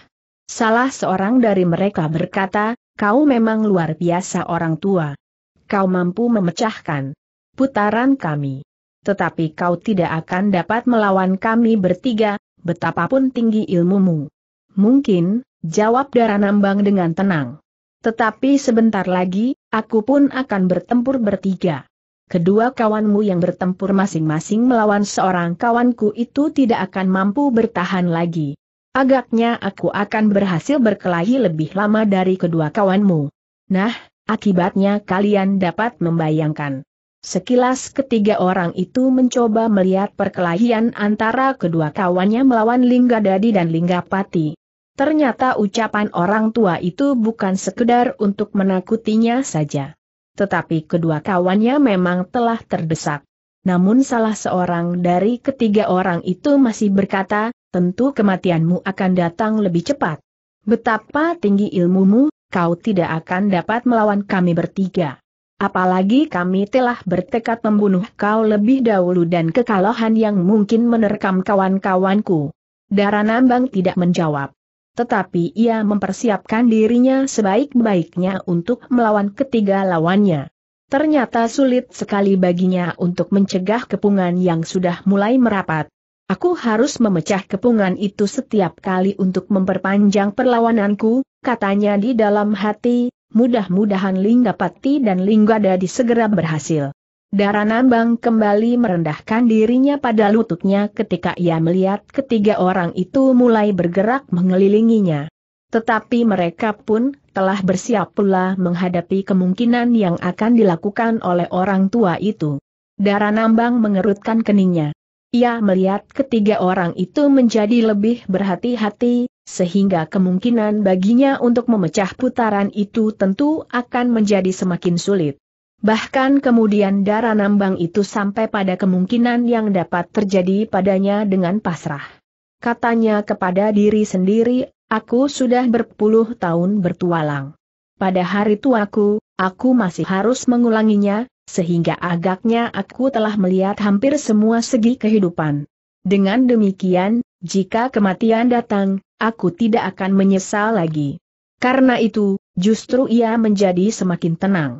Salah seorang dari mereka berkata, kau memang luar biasa orang tua. Kau mampu memecahkan putaran kami tetapi kau tidak akan dapat melawan kami bertiga, betapapun tinggi ilmumu. Mungkin, jawab nambang dengan tenang. Tetapi sebentar lagi, aku pun akan bertempur bertiga. Kedua kawanmu yang bertempur masing-masing melawan seorang kawanku itu tidak akan mampu bertahan lagi. Agaknya aku akan berhasil berkelahi lebih lama dari kedua kawanmu. Nah, akibatnya kalian dapat membayangkan. Sekilas ketiga orang itu mencoba melihat perkelahian antara kedua kawannya melawan Lingga Dadi dan Lingga Pati. Ternyata ucapan orang tua itu bukan sekedar untuk menakutinya saja. Tetapi kedua kawannya memang telah terdesak. Namun salah seorang dari ketiga orang itu masih berkata, tentu kematianmu akan datang lebih cepat. Betapa tinggi ilmumu, kau tidak akan dapat melawan kami bertiga. Apalagi kami telah bertekad membunuh kau lebih dahulu dan kekalahan yang mungkin menerkam kawan-kawanku. Darah Nambang tidak menjawab. Tetapi ia mempersiapkan dirinya sebaik-baiknya untuk melawan ketiga lawannya. Ternyata sulit sekali baginya untuk mencegah kepungan yang sudah mulai merapat. Aku harus memecah kepungan itu setiap kali untuk memperpanjang perlawananku, katanya di dalam hati, mudah-mudahan Linggapati dan Linggadadi segera berhasil. Darah Nambang kembali merendahkan dirinya pada lututnya ketika ia melihat ketiga orang itu mulai bergerak mengelilinginya. Tetapi mereka pun telah bersiap pula menghadapi kemungkinan yang akan dilakukan oleh orang tua itu. Darah Nambang mengerutkan keningnya. Ia melihat ketiga orang itu menjadi lebih berhati-hati, sehingga kemungkinan baginya untuk memecah putaran itu tentu akan menjadi semakin sulit. Bahkan kemudian darah nambang itu sampai pada kemungkinan yang dapat terjadi padanya dengan pasrah. Katanya kepada diri sendiri, aku sudah berpuluh tahun bertualang. Pada hari tuaku, aku masih harus mengulanginya, sehingga agaknya aku telah melihat hampir semua segi kehidupan. Dengan demikian, jika kematian datang, aku tidak akan menyesal lagi. Karena itu, justru ia menjadi semakin tenang.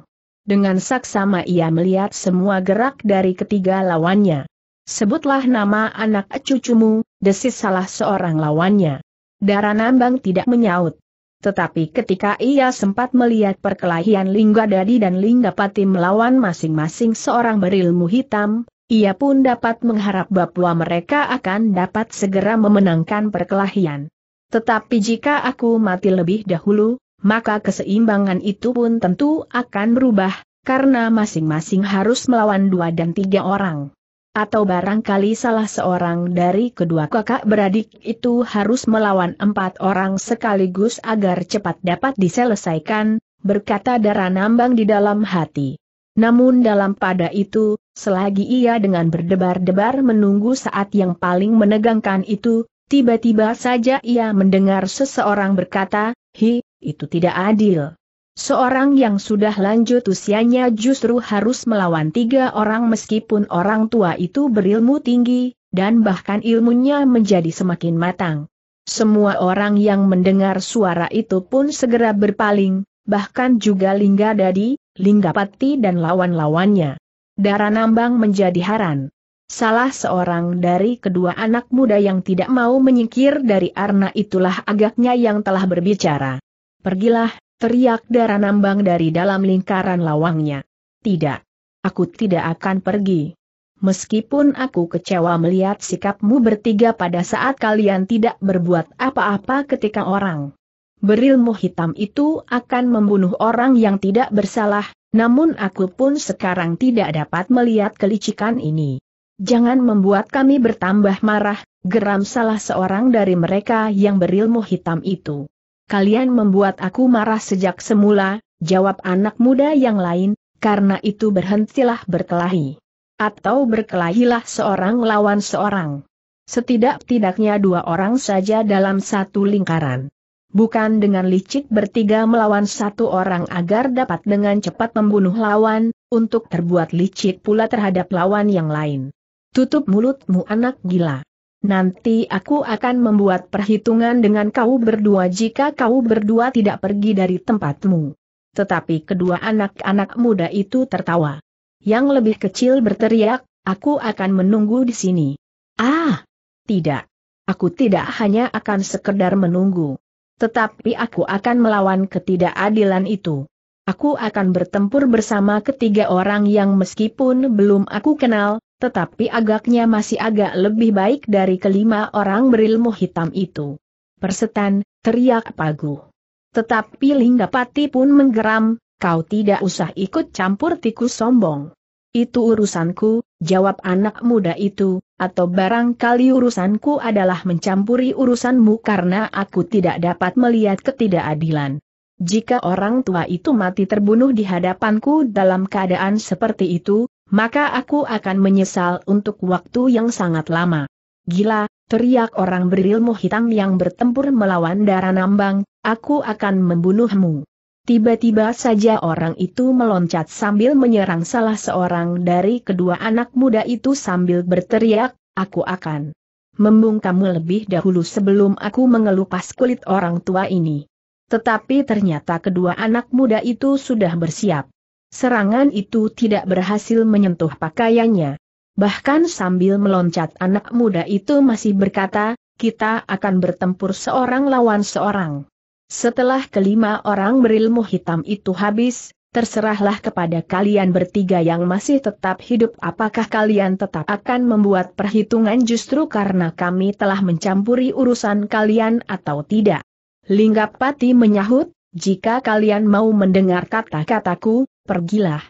Dengan saksama ia melihat semua gerak dari ketiga lawannya. Sebutlah nama anak cucumu, desis salah seorang lawannya. Darah nambang tidak menyaut. Tetapi ketika ia sempat melihat perkelahian Lingga Dadi dan Lingga Pati melawan masing-masing seorang berilmu hitam, ia pun dapat mengharap bahwa mereka akan dapat segera memenangkan perkelahian. Tetapi jika aku mati lebih dahulu, maka keseimbangan itu pun tentu akan berubah, karena masing-masing harus melawan dua dan tiga orang. Atau barangkali salah seorang dari kedua kakak beradik itu harus melawan empat orang sekaligus agar cepat dapat diselesaikan, berkata darah nambang di dalam hati. Namun dalam pada itu, selagi ia dengan berdebar-debar menunggu saat yang paling menegangkan itu, Tiba-tiba saja ia mendengar seseorang berkata, Hi, itu tidak adil. Seorang yang sudah lanjut usianya justru harus melawan tiga orang meskipun orang tua itu berilmu tinggi, dan bahkan ilmunya menjadi semakin matang. Semua orang yang mendengar suara itu pun segera berpaling, bahkan juga Lingga Dadi, Lingga Pati dan lawan-lawannya. Darah nambang menjadi haran. Salah seorang dari kedua anak muda yang tidak mau menyingkir dari Arna itulah agaknya yang telah berbicara. Pergilah, teriak darah nambang dari dalam lingkaran lawangnya. Tidak. Aku tidak akan pergi. Meskipun aku kecewa melihat sikapmu bertiga pada saat kalian tidak berbuat apa-apa ketika orang berilmu hitam itu akan membunuh orang yang tidak bersalah, namun aku pun sekarang tidak dapat melihat kelicikan ini. Jangan membuat kami bertambah marah, geram salah seorang dari mereka yang berilmu hitam itu. Kalian membuat aku marah sejak semula, jawab anak muda yang lain, karena itu berhentilah berkelahi. Atau berkelahilah seorang lawan seorang. Setidak-tidaknya dua orang saja dalam satu lingkaran. Bukan dengan licik bertiga melawan satu orang agar dapat dengan cepat membunuh lawan, untuk terbuat licik pula terhadap lawan yang lain. Tutup mulutmu anak gila. Nanti aku akan membuat perhitungan dengan kau berdua jika kau berdua tidak pergi dari tempatmu. Tetapi kedua anak-anak muda itu tertawa. Yang lebih kecil berteriak, aku akan menunggu di sini. Ah, tidak. Aku tidak hanya akan sekedar menunggu. Tetapi aku akan melawan ketidakadilan itu. Aku akan bertempur bersama ketiga orang yang meskipun belum aku kenal, tetapi agaknya masih agak lebih baik dari kelima orang berilmu hitam itu. Persetan, teriak Pagu. Tetapi Linggapati pun menggeram, kau tidak usah ikut campur tikus sombong. Itu urusanku, jawab anak muda itu, atau barangkali urusanku adalah mencampuri urusanmu karena aku tidak dapat melihat ketidakadilan. Jika orang tua itu mati terbunuh di hadapanku dalam keadaan seperti itu, maka aku akan menyesal untuk waktu yang sangat lama. Gila, teriak orang berilmu hitam yang bertempur melawan darah nambang, aku akan membunuhmu. Tiba-tiba saja orang itu meloncat sambil menyerang salah seorang dari kedua anak muda itu sambil berteriak, aku akan membungkamu lebih dahulu sebelum aku mengelupas kulit orang tua ini. Tetapi ternyata kedua anak muda itu sudah bersiap. Serangan itu tidak berhasil menyentuh pakaiannya. Bahkan sambil meloncat anak muda itu masih berkata, kita akan bertempur seorang lawan seorang. Setelah kelima orang berilmu hitam itu habis, terserahlah kepada kalian bertiga yang masih tetap hidup apakah kalian tetap akan membuat perhitungan justru karena kami telah mencampuri urusan kalian atau tidak. Linggapati menyahut, jika kalian mau mendengar kata-kataku, pergilah.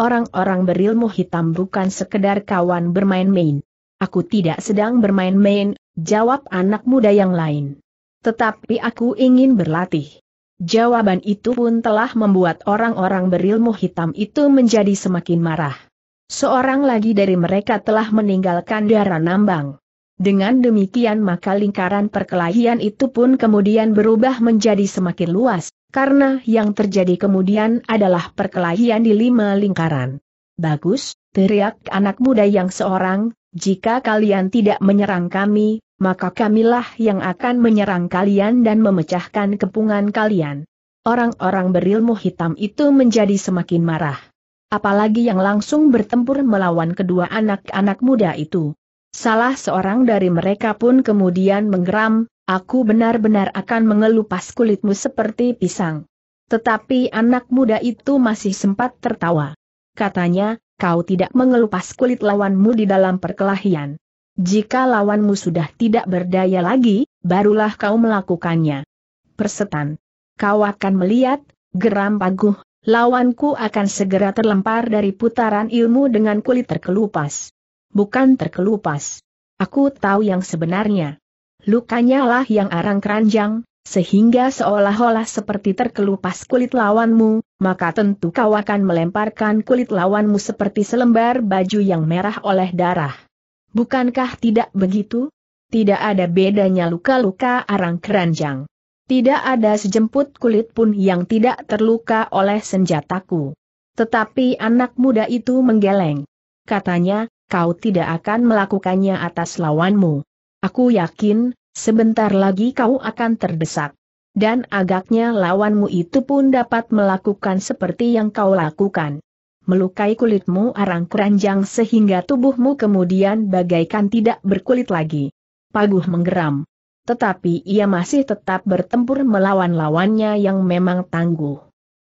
Orang-orang berilmu hitam bukan sekedar kawan bermain-main. Aku tidak sedang bermain-main, jawab anak muda yang lain. Tetapi aku ingin berlatih. Jawaban itu pun telah membuat orang-orang berilmu hitam itu menjadi semakin marah. Seorang lagi dari mereka telah meninggalkan darah nambang. Dengan demikian maka lingkaran perkelahian itu pun kemudian berubah menjadi semakin luas, karena yang terjadi kemudian adalah perkelahian di lima lingkaran. Bagus, teriak anak muda yang seorang, jika kalian tidak menyerang kami, maka kamilah yang akan menyerang kalian dan memecahkan kepungan kalian. Orang-orang berilmu hitam itu menjadi semakin marah. Apalagi yang langsung bertempur melawan kedua anak-anak muda itu. Salah seorang dari mereka pun kemudian menggeram, aku benar-benar akan mengelupas kulitmu seperti pisang. Tetapi anak muda itu masih sempat tertawa. Katanya, kau tidak mengelupas kulit lawanmu di dalam perkelahian. Jika lawanmu sudah tidak berdaya lagi, barulah kau melakukannya. Persetan. Kau akan melihat, geram paguh, lawanku akan segera terlempar dari putaran ilmu dengan kulit terkelupas. Bukan terkelupas. Aku tahu yang sebenarnya lukanya lah yang arang keranjang, sehingga seolah-olah seperti terkelupas kulit lawanmu, maka tentu kau akan melemparkan kulit lawanmu seperti selembar baju yang merah oleh darah. Bukankah tidak begitu? Tidak ada bedanya luka-luka arang keranjang. Tidak ada sejemput kulit pun yang tidak terluka oleh senjataku. Tetapi anak muda itu menggeleng. Katanya, kau tidak akan melakukannya atas lawanmu. Aku yakin, sebentar lagi kau akan terdesak. Dan agaknya lawanmu itu pun dapat melakukan seperti yang kau lakukan. Melukai kulitmu arang keranjang sehingga tubuhmu kemudian bagaikan tidak berkulit lagi. Paguh menggeram. Tetapi ia masih tetap bertempur melawan lawannya yang memang tangguh.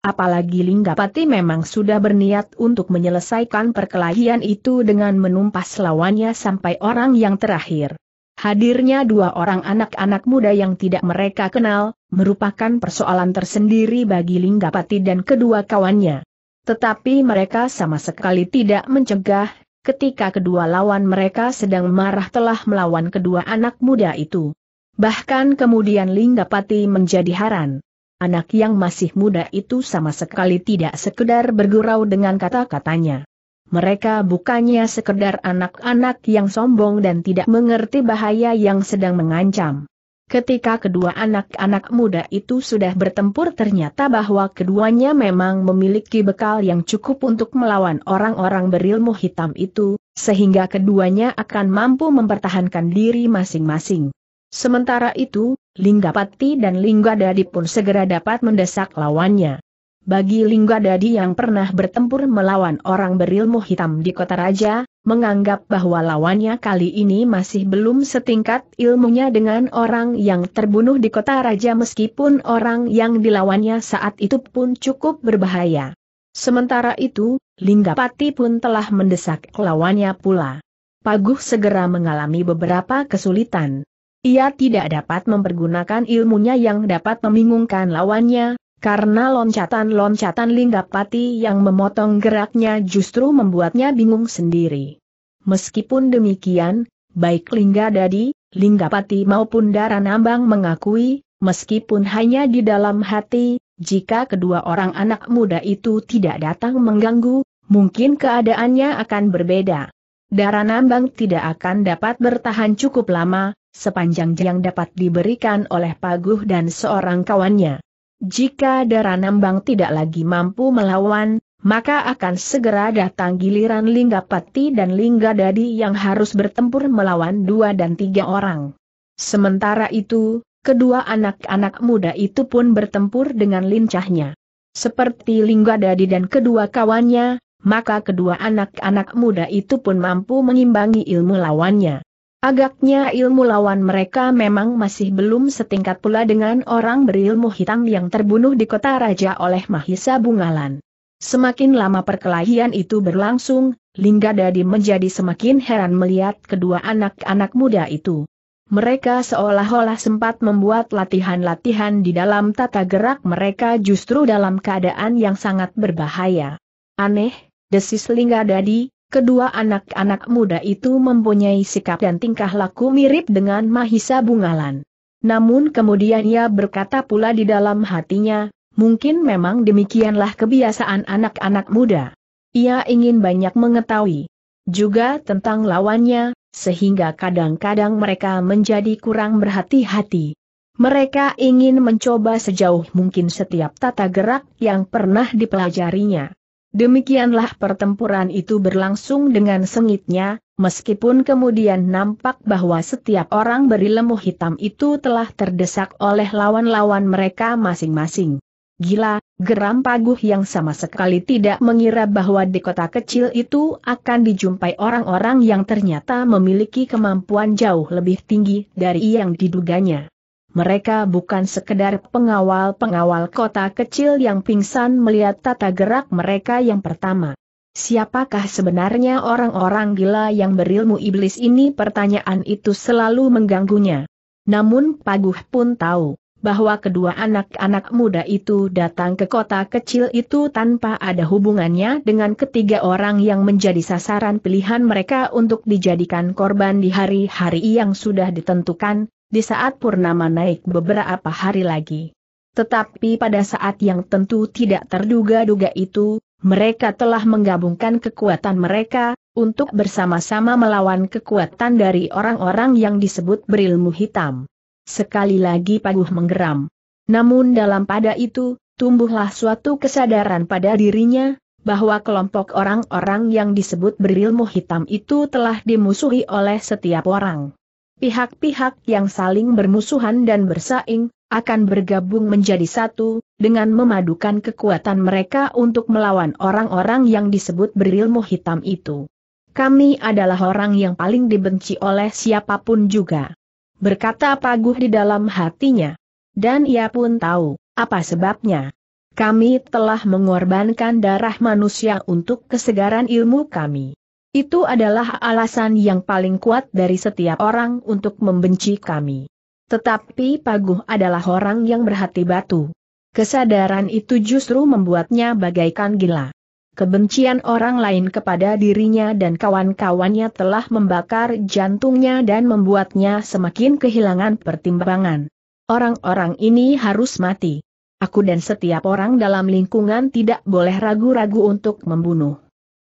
Apalagi Linggapati memang sudah berniat untuk menyelesaikan perkelahian itu dengan menumpas lawannya sampai orang yang terakhir. Hadirnya dua orang anak-anak muda yang tidak mereka kenal, merupakan persoalan tersendiri bagi Linggapati dan kedua kawannya. Tetapi mereka sama sekali tidak mencegah, ketika kedua lawan mereka sedang marah telah melawan kedua anak muda itu. Bahkan kemudian Linggapati menjadi haran. Anak yang masih muda itu sama sekali tidak sekedar bergurau dengan kata-katanya mereka bukannya sekedar anak-anak yang sombong dan tidak mengerti bahaya yang sedang mengancam. Ketika kedua anak-anak muda itu sudah bertempur ternyata bahwa keduanya memang memiliki bekal yang cukup untuk melawan orang-orang berilmu hitam itu, sehingga keduanya akan mampu mempertahankan diri masing-masing. Sementara itu, Linggapati dan Lingga Dadi pun segera dapat mendesak lawannya. Bagi Dadi yang pernah bertempur melawan orang berilmu hitam di kota raja, menganggap bahwa lawannya kali ini masih belum setingkat ilmunya dengan orang yang terbunuh di kota raja meskipun orang yang dilawannya saat itu pun cukup berbahaya. Sementara itu, Lingga Linggapati pun telah mendesak lawannya pula. Paguh segera mengalami beberapa kesulitan. Ia tidak dapat mempergunakan ilmunya yang dapat membingungkan lawannya, karena loncatan-loncatan Linggapati yang memotong geraknya justru membuatnya bingung sendiri. Meskipun demikian, baik Lingga Dadi, Linggapati maupun Dara Nambang mengakui, meskipun hanya di dalam hati, jika kedua orang anak muda itu tidak datang mengganggu, mungkin keadaannya akan berbeda. Dara Nambang tidak akan dapat bertahan cukup lama, sepanjang yang dapat diberikan oleh Paguh dan seorang kawannya. Jika daranambang tidak lagi mampu melawan, maka akan segera datang giliran Linggapati dan Lingga Linggadadi yang harus bertempur melawan dua dan tiga orang. Sementara itu, kedua anak-anak muda itu pun bertempur dengan lincahnya. Seperti Lingga Linggadadi dan kedua kawannya, maka kedua anak-anak muda itu pun mampu mengimbangi ilmu lawannya. Agaknya ilmu lawan mereka memang masih belum setingkat pula dengan orang berilmu hitam yang terbunuh di kota raja oleh Mahisa Bungalan. Semakin lama perkelahian itu berlangsung, Lingga Dadi menjadi semakin heran melihat kedua anak-anak muda itu. Mereka seolah-olah sempat membuat latihan-latihan di dalam tata gerak mereka justru dalam keadaan yang sangat berbahaya. Aneh, desis Lingga Dadi, Kedua anak-anak muda itu mempunyai sikap dan tingkah laku mirip dengan Mahisa Bungalan. Namun kemudian ia berkata pula di dalam hatinya, mungkin memang demikianlah kebiasaan anak-anak muda. Ia ingin banyak mengetahui juga tentang lawannya, sehingga kadang-kadang mereka menjadi kurang berhati-hati. Mereka ingin mencoba sejauh mungkin setiap tata gerak yang pernah dipelajarinya. Demikianlah pertempuran itu berlangsung dengan sengitnya, meskipun kemudian nampak bahwa setiap orang beri lemuh hitam itu telah terdesak oleh lawan-lawan mereka masing-masing. Gila, geram paguh yang sama sekali tidak mengira bahwa di kota kecil itu akan dijumpai orang-orang yang ternyata memiliki kemampuan jauh lebih tinggi dari yang diduganya. Mereka bukan sekedar pengawal-pengawal kota kecil yang pingsan melihat tata gerak mereka yang pertama. Siapakah sebenarnya orang-orang gila yang berilmu iblis ini? Pertanyaan itu selalu mengganggunya. Namun Paguh pun tahu bahwa kedua anak-anak muda itu datang ke kota kecil itu tanpa ada hubungannya dengan ketiga orang yang menjadi sasaran pilihan mereka untuk dijadikan korban di hari-hari yang sudah ditentukan, di saat Purnama naik beberapa hari lagi. Tetapi pada saat yang tentu tidak terduga-duga itu, mereka telah menggabungkan kekuatan mereka, untuk bersama-sama melawan kekuatan dari orang-orang yang disebut berilmu hitam. Sekali lagi Paguh menggeram. Namun dalam pada itu, tumbuhlah suatu kesadaran pada dirinya, bahwa kelompok orang-orang yang disebut berilmu hitam itu telah dimusuhi oleh setiap orang pihak-pihak yang saling bermusuhan dan bersaing, akan bergabung menjadi satu, dengan memadukan kekuatan mereka untuk melawan orang-orang yang disebut berilmu hitam itu. Kami adalah orang yang paling dibenci oleh siapapun juga. Berkata Paguh di dalam hatinya. Dan ia pun tahu, apa sebabnya. Kami telah mengorbankan darah manusia untuk kesegaran ilmu kami. Itu adalah alasan yang paling kuat dari setiap orang untuk membenci kami. Tetapi Paguh adalah orang yang berhati batu. Kesadaran itu justru membuatnya bagaikan gila. Kebencian orang lain kepada dirinya dan kawan-kawannya telah membakar jantungnya dan membuatnya semakin kehilangan pertimbangan. Orang-orang ini harus mati. Aku dan setiap orang dalam lingkungan tidak boleh ragu-ragu untuk membunuh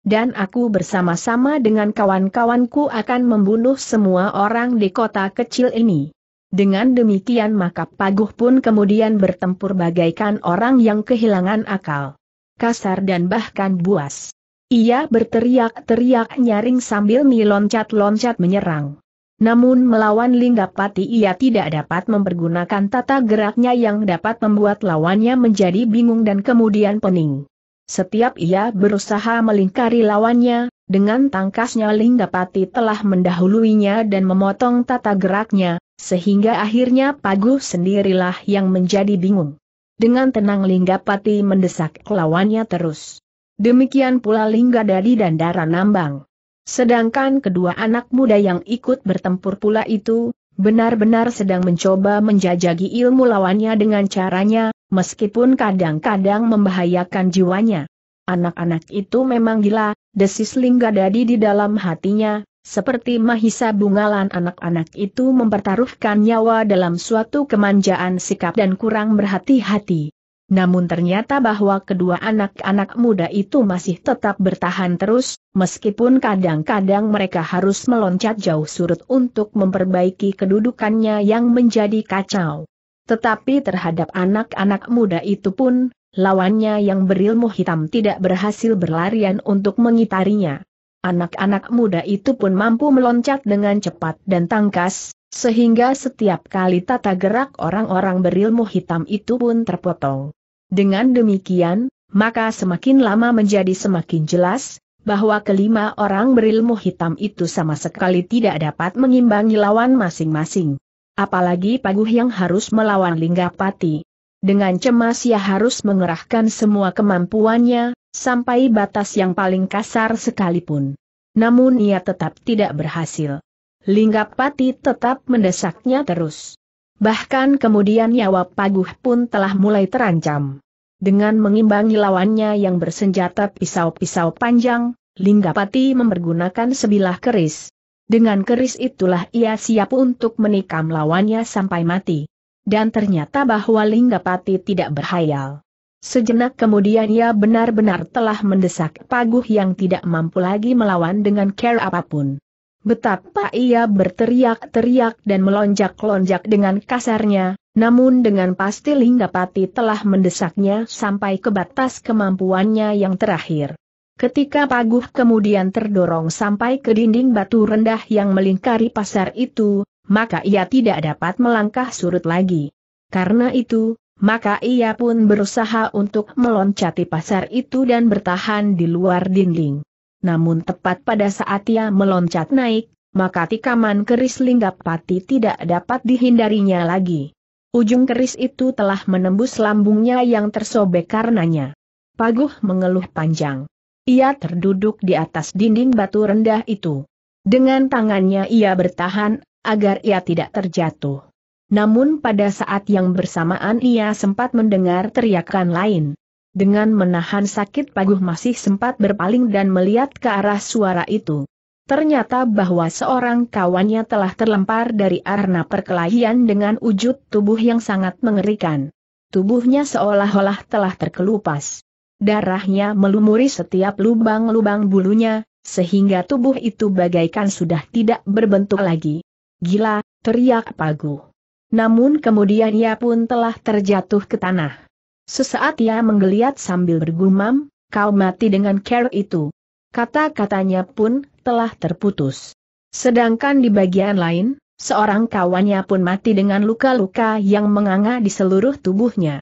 dan aku bersama-sama dengan kawan-kawanku akan membunuh semua orang di kota kecil ini. Dengan demikian maka Paguh pun kemudian bertempur bagaikan orang yang kehilangan akal. Kasar dan bahkan buas. Ia berteriak-teriak nyaring sambil meloncat loncat menyerang. Namun melawan Linggapati ia tidak dapat mempergunakan tata geraknya yang dapat membuat lawannya menjadi bingung dan kemudian pening. Setiap ia berusaha melingkari lawannya, dengan tangkasnya Linggapati telah mendahuluinya dan memotong tata geraknya, sehingga akhirnya Paguh sendirilah yang menjadi bingung. Dengan tenang Linggapati mendesak lawannya terus. Demikian pula Linggadadi dan Dara Nambang. Sedangkan kedua anak muda yang ikut bertempur pula itu, benar-benar sedang mencoba menjajagi ilmu lawannya dengan caranya, meskipun kadang-kadang membahayakan jiwanya. Anak-anak itu memang gila, desis lingga dadi di dalam hatinya, seperti Mahisa Bungalan anak-anak itu mempertaruhkan nyawa dalam suatu kemanjaan sikap dan kurang berhati-hati. Namun ternyata bahwa kedua anak-anak muda itu masih tetap bertahan terus, meskipun kadang-kadang mereka harus meloncat jauh surut untuk memperbaiki kedudukannya yang menjadi kacau. Tetapi terhadap anak-anak muda itu pun, lawannya yang berilmu hitam tidak berhasil berlarian untuk mengitarinya. Anak-anak muda itu pun mampu meloncat dengan cepat dan tangkas, sehingga setiap kali tata gerak orang-orang berilmu hitam itu pun terpotong. Dengan demikian, maka semakin lama menjadi semakin jelas, bahwa kelima orang berilmu hitam itu sama sekali tidak dapat mengimbangi lawan masing-masing apalagi Paguh yang harus melawan Linggapati. Dengan cemas ia harus mengerahkan semua kemampuannya, sampai batas yang paling kasar sekalipun. Namun ia tetap tidak berhasil. Linggapati tetap mendesaknya terus. Bahkan kemudian nyawa Paguh pun telah mulai terancam. Dengan mengimbangi lawannya yang bersenjata pisau-pisau panjang, Linggapati mempergunakan sebilah keris, dengan keris itulah ia siap untuk menikam lawannya sampai mati. Dan ternyata bahwa Linggapati tidak berhayal. Sejenak kemudian ia benar-benar telah mendesak Paguh yang tidak mampu lagi melawan dengan care apapun. Betapa ia berteriak-teriak dan melonjak-lonjak dengan kasarnya, namun dengan pasti Linggapati telah mendesaknya sampai ke batas kemampuannya yang terakhir. Ketika paguh kemudian terdorong sampai ke dinding batu rendah yang melingkari pasar itu, maka ia tidak dapat melangkah surut lagi. Karena itu, maka ia pun berusaha untuk meloncati pasar itu dan bertahan di luar dinding. Namun tepat pada saat ia meloncat naik, maka tikaman keris pati tidak dapat dihindarinya lagi. Ujung keris itu telah menembus lambungnya yang tersobek karenanya. Paguh mengeluh panjang. Ia terduduk di atas dinding batu rendah itu. Dengan tangannya ia bertahan, agar ia tidak terjatuh. Namun pada saat yang bersamaan ia sempat mendengar teriakan lain. Dengan menahan sakit paguh masih sempat berpaling dan melihat ke arah suara itu. Ternyata bahwa seorang kawannya telah terlempar dari arna perkelahian dengan wujud tubuh yang sangat mengerikan. Tubuhnya seolah-olah telah terkelupas. Darahnya melumuri setiap lubang-lubang bulunya, sehingga tubuh itu bagaikan sudah tidak berbentuk lagi. Gila, teriak Pagu. Namun kemudian ia pun telah terjatuh ke tanah. Sesaat ia menggeliat sambil bergumam, kau mati dengan care itu. Kata-katanya pun telah terputus. Sedangkan di bagian lain, seorang kawannya pun mati dengan luka-luka yang menganga di seluruh tubuhnya.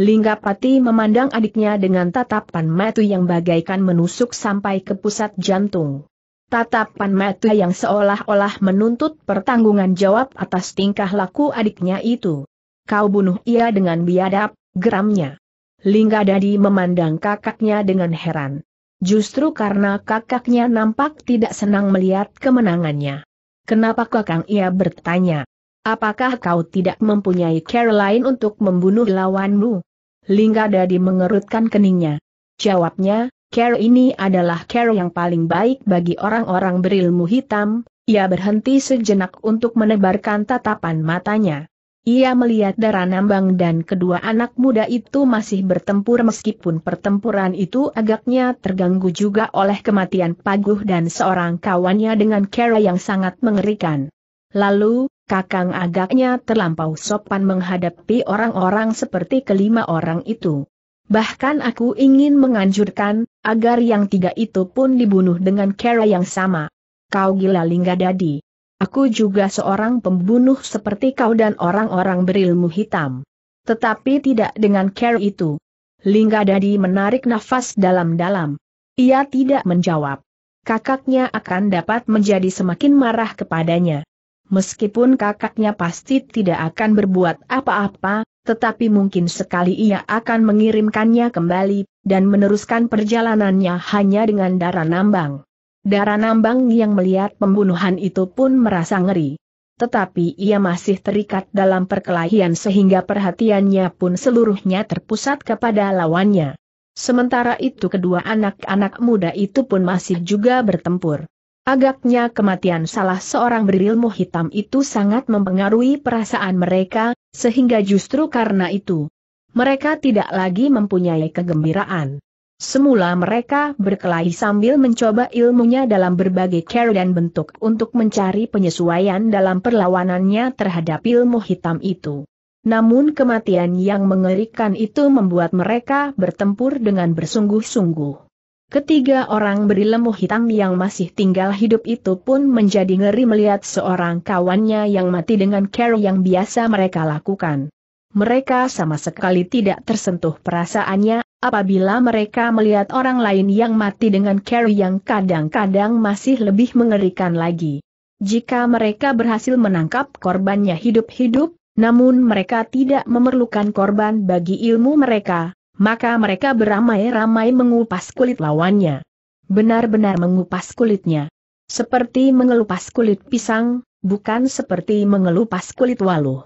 Linggapati memandang adiknya dengan tatapan mata yang bagaikan menusuk sampai ke pusat jantung. Tatapan mata yang seolah-olah menuntut pertanggungan jawab atas tingkah laku adiknya itu. Kau bunuh ia dengan biadab, geramnya. Lingga Dadi memandang kakaknya dengan heran. Justru karena kakaknya nampak tidak senang melihat kemenangannya. Kenapa kakang ia bertanya? Apakah kau tidak mempunyai care lain untuk membunuh lawanmu? Lingga Dadi mengerutkan keningnya. Jawabnya, care ini adalah care yang paling baik bagi orang-orang berilmu hitam, ia berhenti sejenak untuk menebarkan tatapan matanya. Ia melihat darah nambang dan kedua anak muda itu masih bertempur meskipun pertempuran itu agaknya terganggu juga oleh kematian Paguh dan seorang kawannya dengan Kero yang sangat mengerikan. Lalu, Kakang agaknya terlampau sopan menghadapi orang-orang seperti kelima orang itu. Bahkan aku ingin menganjurkan, agar yang tiga itu pun dibunuh dengan cara yang sama. Kau gila lingga dadi. Aku juga seorang pembunuh seperti kau dan orang-orang berilmu hitam. Tetapi tidak dengan cara itu. Lingga dadi menarik nafas dalam-dalam. Ia tidak menjawab. Kakaknya akan dapat menjadi semakin marah kepadanya meskipun kakaknya pasti tidak akan berbuat apa-apa, tetapi mungkin sekali ia akan mengirimkannya kembali, dan meneruskan perjalanannya hanya dengan darah nambang. Darah nambang yang melihat pembunuhan itu pun merasa ngeri. Tetapi ia masih terikat dalam perkelahian sehingga perhatiannya pun seluruhnya terpusat kepada lawannya. Sementara itu kedua anak-anak muda itu pun masih juga bertempur. Agaknya kematian salah seorang berilmu hitam itu sangat mempengaruhi perasaan mereka, sehingga justru karena itu, mereka tidak lagi mempunyai kegembiraan. Semula mereka berkelahi sambil mencoba ilmunya dalam berbagai cara dan bentuk untuk mencari penyesuaian dalam perlawanannya terhadap ilmu hitam itu. Namun kematian yang mengerikan itu membuat mereka bertempur dengan bersungguh-sungguh. Ketiga orang berilmu hitam yang masih tinggal hidup itu pun menjadi ngeri melihat seorang kawannya yang mati dengan care yang biasa mereka lakukan. Mereka sama sekali tidak tersentuh perasaannya apabila mereka melihat orang lain yang mati dengan care yang kadang-kadang masih lebih mengerikan lagi. Jika mereka berhasil menangkap korbannya hidup-hidup, namun mereka tidak memerlukan korban bagi ilmu mereka, maka mereka beramai-ramai mengupas kulit lawannya. Benar-benar mengupas kulitnya. Seperti mengelupas kulit pisang, bukan seperti mengelupas kulit waluh.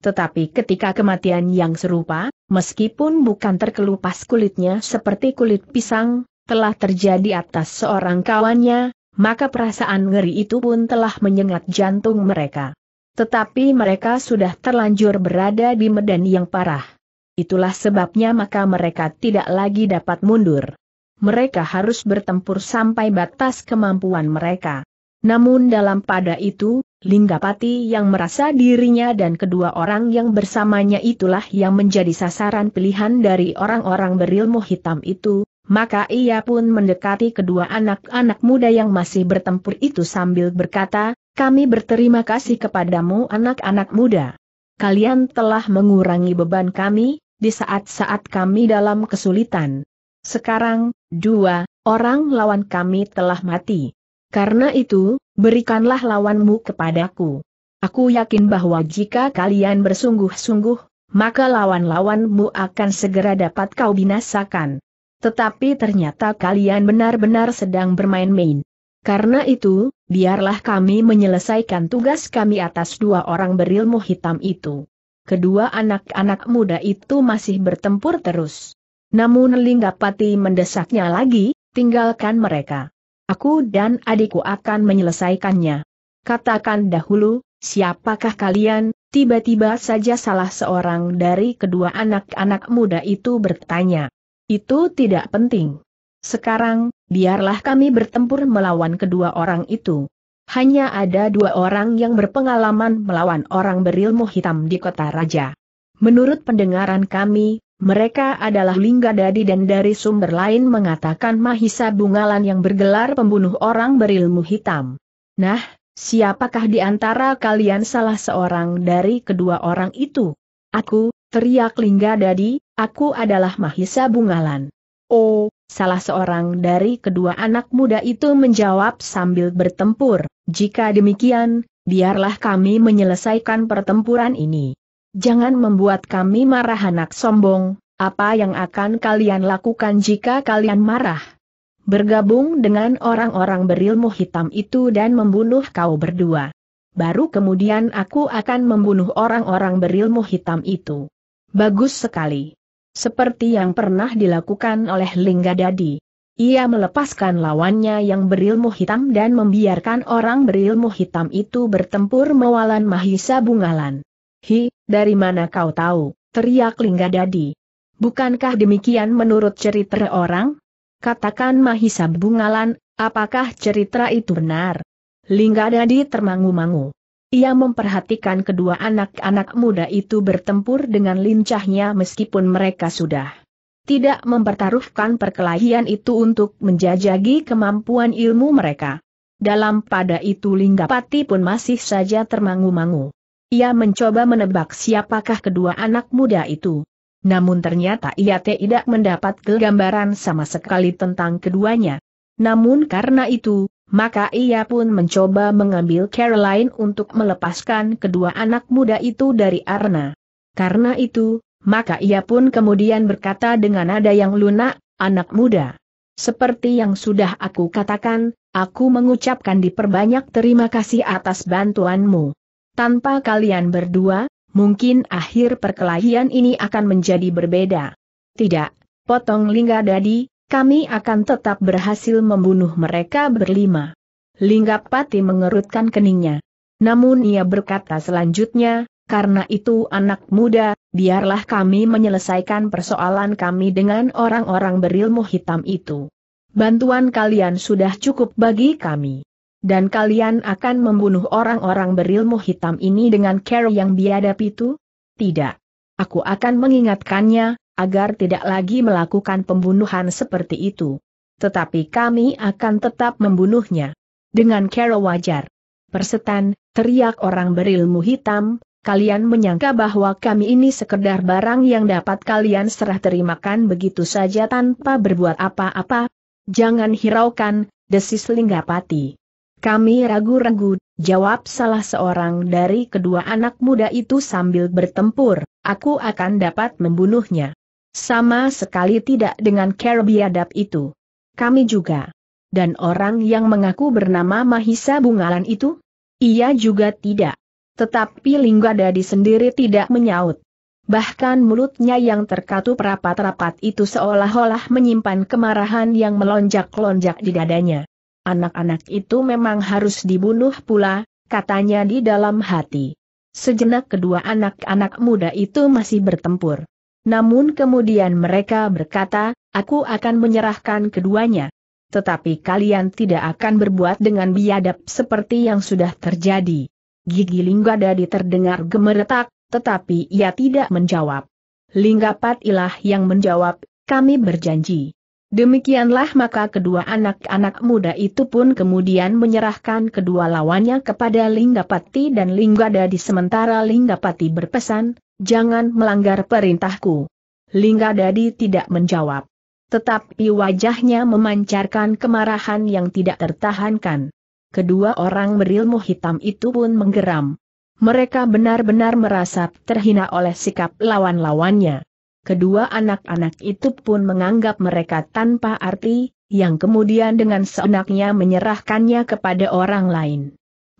Tetapi ketika kematian yang serupa, meskipun bukan terkelupas kulitnya seperti kulit pisang, telah terjadi atas seorang kawannya, maka perasaan ngeri itu pun telah menyengat jantung mereka. Tetapi mereka sudah terlanjur berada di medan yang parah. Itulah sebabnya maka mereka tidak lagi dapat mundur. Mereka harus bertempur sampai batas kemampuan mereka. Namun dalam pada itu, Linggapati yang merasa dirinya dan kedua orang yang bersamanya itulah yang menjadi sasaran pilihan dari orang-orang berilmu hitam itu, maka ia pun mendekati kedua anak-anak muda yang masih bertempur itu sambil berkata, kami berterima kasih kepadamu anak-anak muda kalian telah mengurangi beban kami, di saat-saat kami dalam kesulitan. Sekarang, dua, orang lawan kami telah mati. Karena itu, berikanlah lawanmu kepadaku. Aku yakin bahwa jika kalian bersungguh-sungguh, maka lawan-lawanmu akan segera dapat kau binasakan. Tetapi ternyata kalian benar-benar sedang bermain-main. Karena itu, biarlah kami menyelesaikan tugas kami atas dua orang berilmu hitam itu. Kedua anak-anak muda itu masih bertempur terus. Namun Linggapati mendesaknya lagi, tinggalkan mereka. Aku dan adikku akan menyelesaikannya. Katakan dahulu, siapakah kalian? Tiba-tiba saja salah seorang dari kedua anak-anak muda itu bertanya. Itu tidak penting. Sekarang, biarlah kami bertempur melawan kedua orang itu. Hanya ada dua orang yang berpengalaman melawan orang berilmu hitam di kota raja. Menurut pendengaran kami, mereka adalah Lingga Dadi dan dari sumber lain mengatakan Mahisa Bungalan yang bergelar pembunuh orang berilmu hitam. Nah, siapakah di antara kalian salah seorang dari kedua orang itu? Aku, teriak Lingga Dadi, aku adalah Mahisa Bungalan. Oh, salah seorang dari kedua anak muda itu menjawab sambil bertempur, jika demikian, biarlah kami menyelesaikan pertempuran ini. Jangan membuat kami marah anak sombong, apa yang akan kalian lakukan jika kalian marah? Bergabung dengan orang-orang berilmu hitam itu dan membunuh kau berdua. Baru kemudian aku akan membunuh orang-orang berilmu hitam itu. Bagus sekali seperti yang pernah dilakukan oleh Lingga Dadi. Ia melepaskan lawannya yang berilmu hitam dan membiarkan orang berilmu hitam itu bertempur mewalan Mahisa Bungalan. Hi, dari mana kau tahu? teriak Lingga Dadi. Bukankah demikian menurut cerita orang? Katakan Mahisa Bungalan, apakah cerita itu benar? Lingga Dadi termangu-mangu. Ia memperhatikan kedua anak-anak muda itu bertempur dengan lincahnya meskipun mereka sudah tidak mempertaruhkan perkelahian itu untuk menjajagi kemampuan ilmu mereka. Dalam pada itu Linggapati pun masih saja termangu-mangu. Ia mencoba menebak siapakah kedua anak muda itu. Namun ternyata ia tidak mendapat gambaran sama sekali tentang keduanya. Namun karena itu, maka ia pun mencoba mengambil Caroline untuk melepaskan kedua anak muda itu dari Arna. Karena itu, maka ia pun kemudian berkata dengan nada yang lunak, anak muda. Seperti yang sudah aku katakan, aku mengucapkan diperbanyak terima kasih atas bantuanmu. Tanpa kalian berdua, mungkin akhir perkelahian ini akan menjadi berbeda. Tidak, potong Lingga Dadi, kami akan tetap berhasil membunuh mereka berlima. Linggapati mengerutkan keningnya. Namun ia berkata selanjutnya, karena itu anak muda, biarlah kami menyelesaikan persoalan kami dengan orang-orang berilmu hitam itu. Bantuan kalian sudah cukup bagi kami dan kalian akan membunuh orang-orang berilmu hitam ini dengan care yang biadab itu? Tidak. Aku akan mengingatkannya, agar tidak lagi melakukan pembunuhan seperti itu. Tetapi kami akan tetap membunuhnya. Dengan cara wajar. Persetan, teriak orang berilmu hitam, kalian menyangka bahwa kami ini sekedar barang yang dapat kalian serah terimakan begitu saja tanpa berbuat apa-apa? Jangan hiraukan, desis Linggapati. Kami ragu-ragu, jawab salah seorang dari kedua anak muda itu sambil bertempur, aku akan dapat membunuhnya. Sama sekali tidak dengan cara biadab itu. Kami juga. Dan orang yang mengaku bernama Mahisa Bungalan itu? Ia juga tidak. Tetapi Lingga Dadi sendiri tidak menyaut. Bahkan mulutnya yang terkatup rapat-rapat itu seolah-olah menyimpan kemarahan yang melonjak-lonjak di dadanya. Anak-anak itu memang harus dibunuh pula, katanya di dalam hati. Sejenak kedua anak-anak muda itu masih bertempur. Namun kemudian mereka berkata, aku akan menyerahkan keduanya. Tetapi kalian tidak akan berbuat dengan biadab seperti yang sudah terjadi. Gigi Linggadadi terdengar gemeretak, tetapi ia tidak menjawab. Linggapat ilah yang menjawab, kami berjanji. Demikianlah maka kedua anak-anak muda itu pun kemudian menyerahkan kedua lawannya kepada Linggapati dan Linggadadi sementara Linggapati berpesan, jangan melanggar perintahku. Lingga Dadi tidak menjawab. Tetapi wajahnya memancarkan kemarahan yang tidak tertahankan. Kedua orang berilmu hitam itu pun menggeram. Mereka benar-benar merasa terhina oleh sikap lawan-lawannya. Kedua anak-anak itu pun menganggap mereka tanpa arti, yang kemudian dengan seenaknya menyerahkannya kepada orang lain.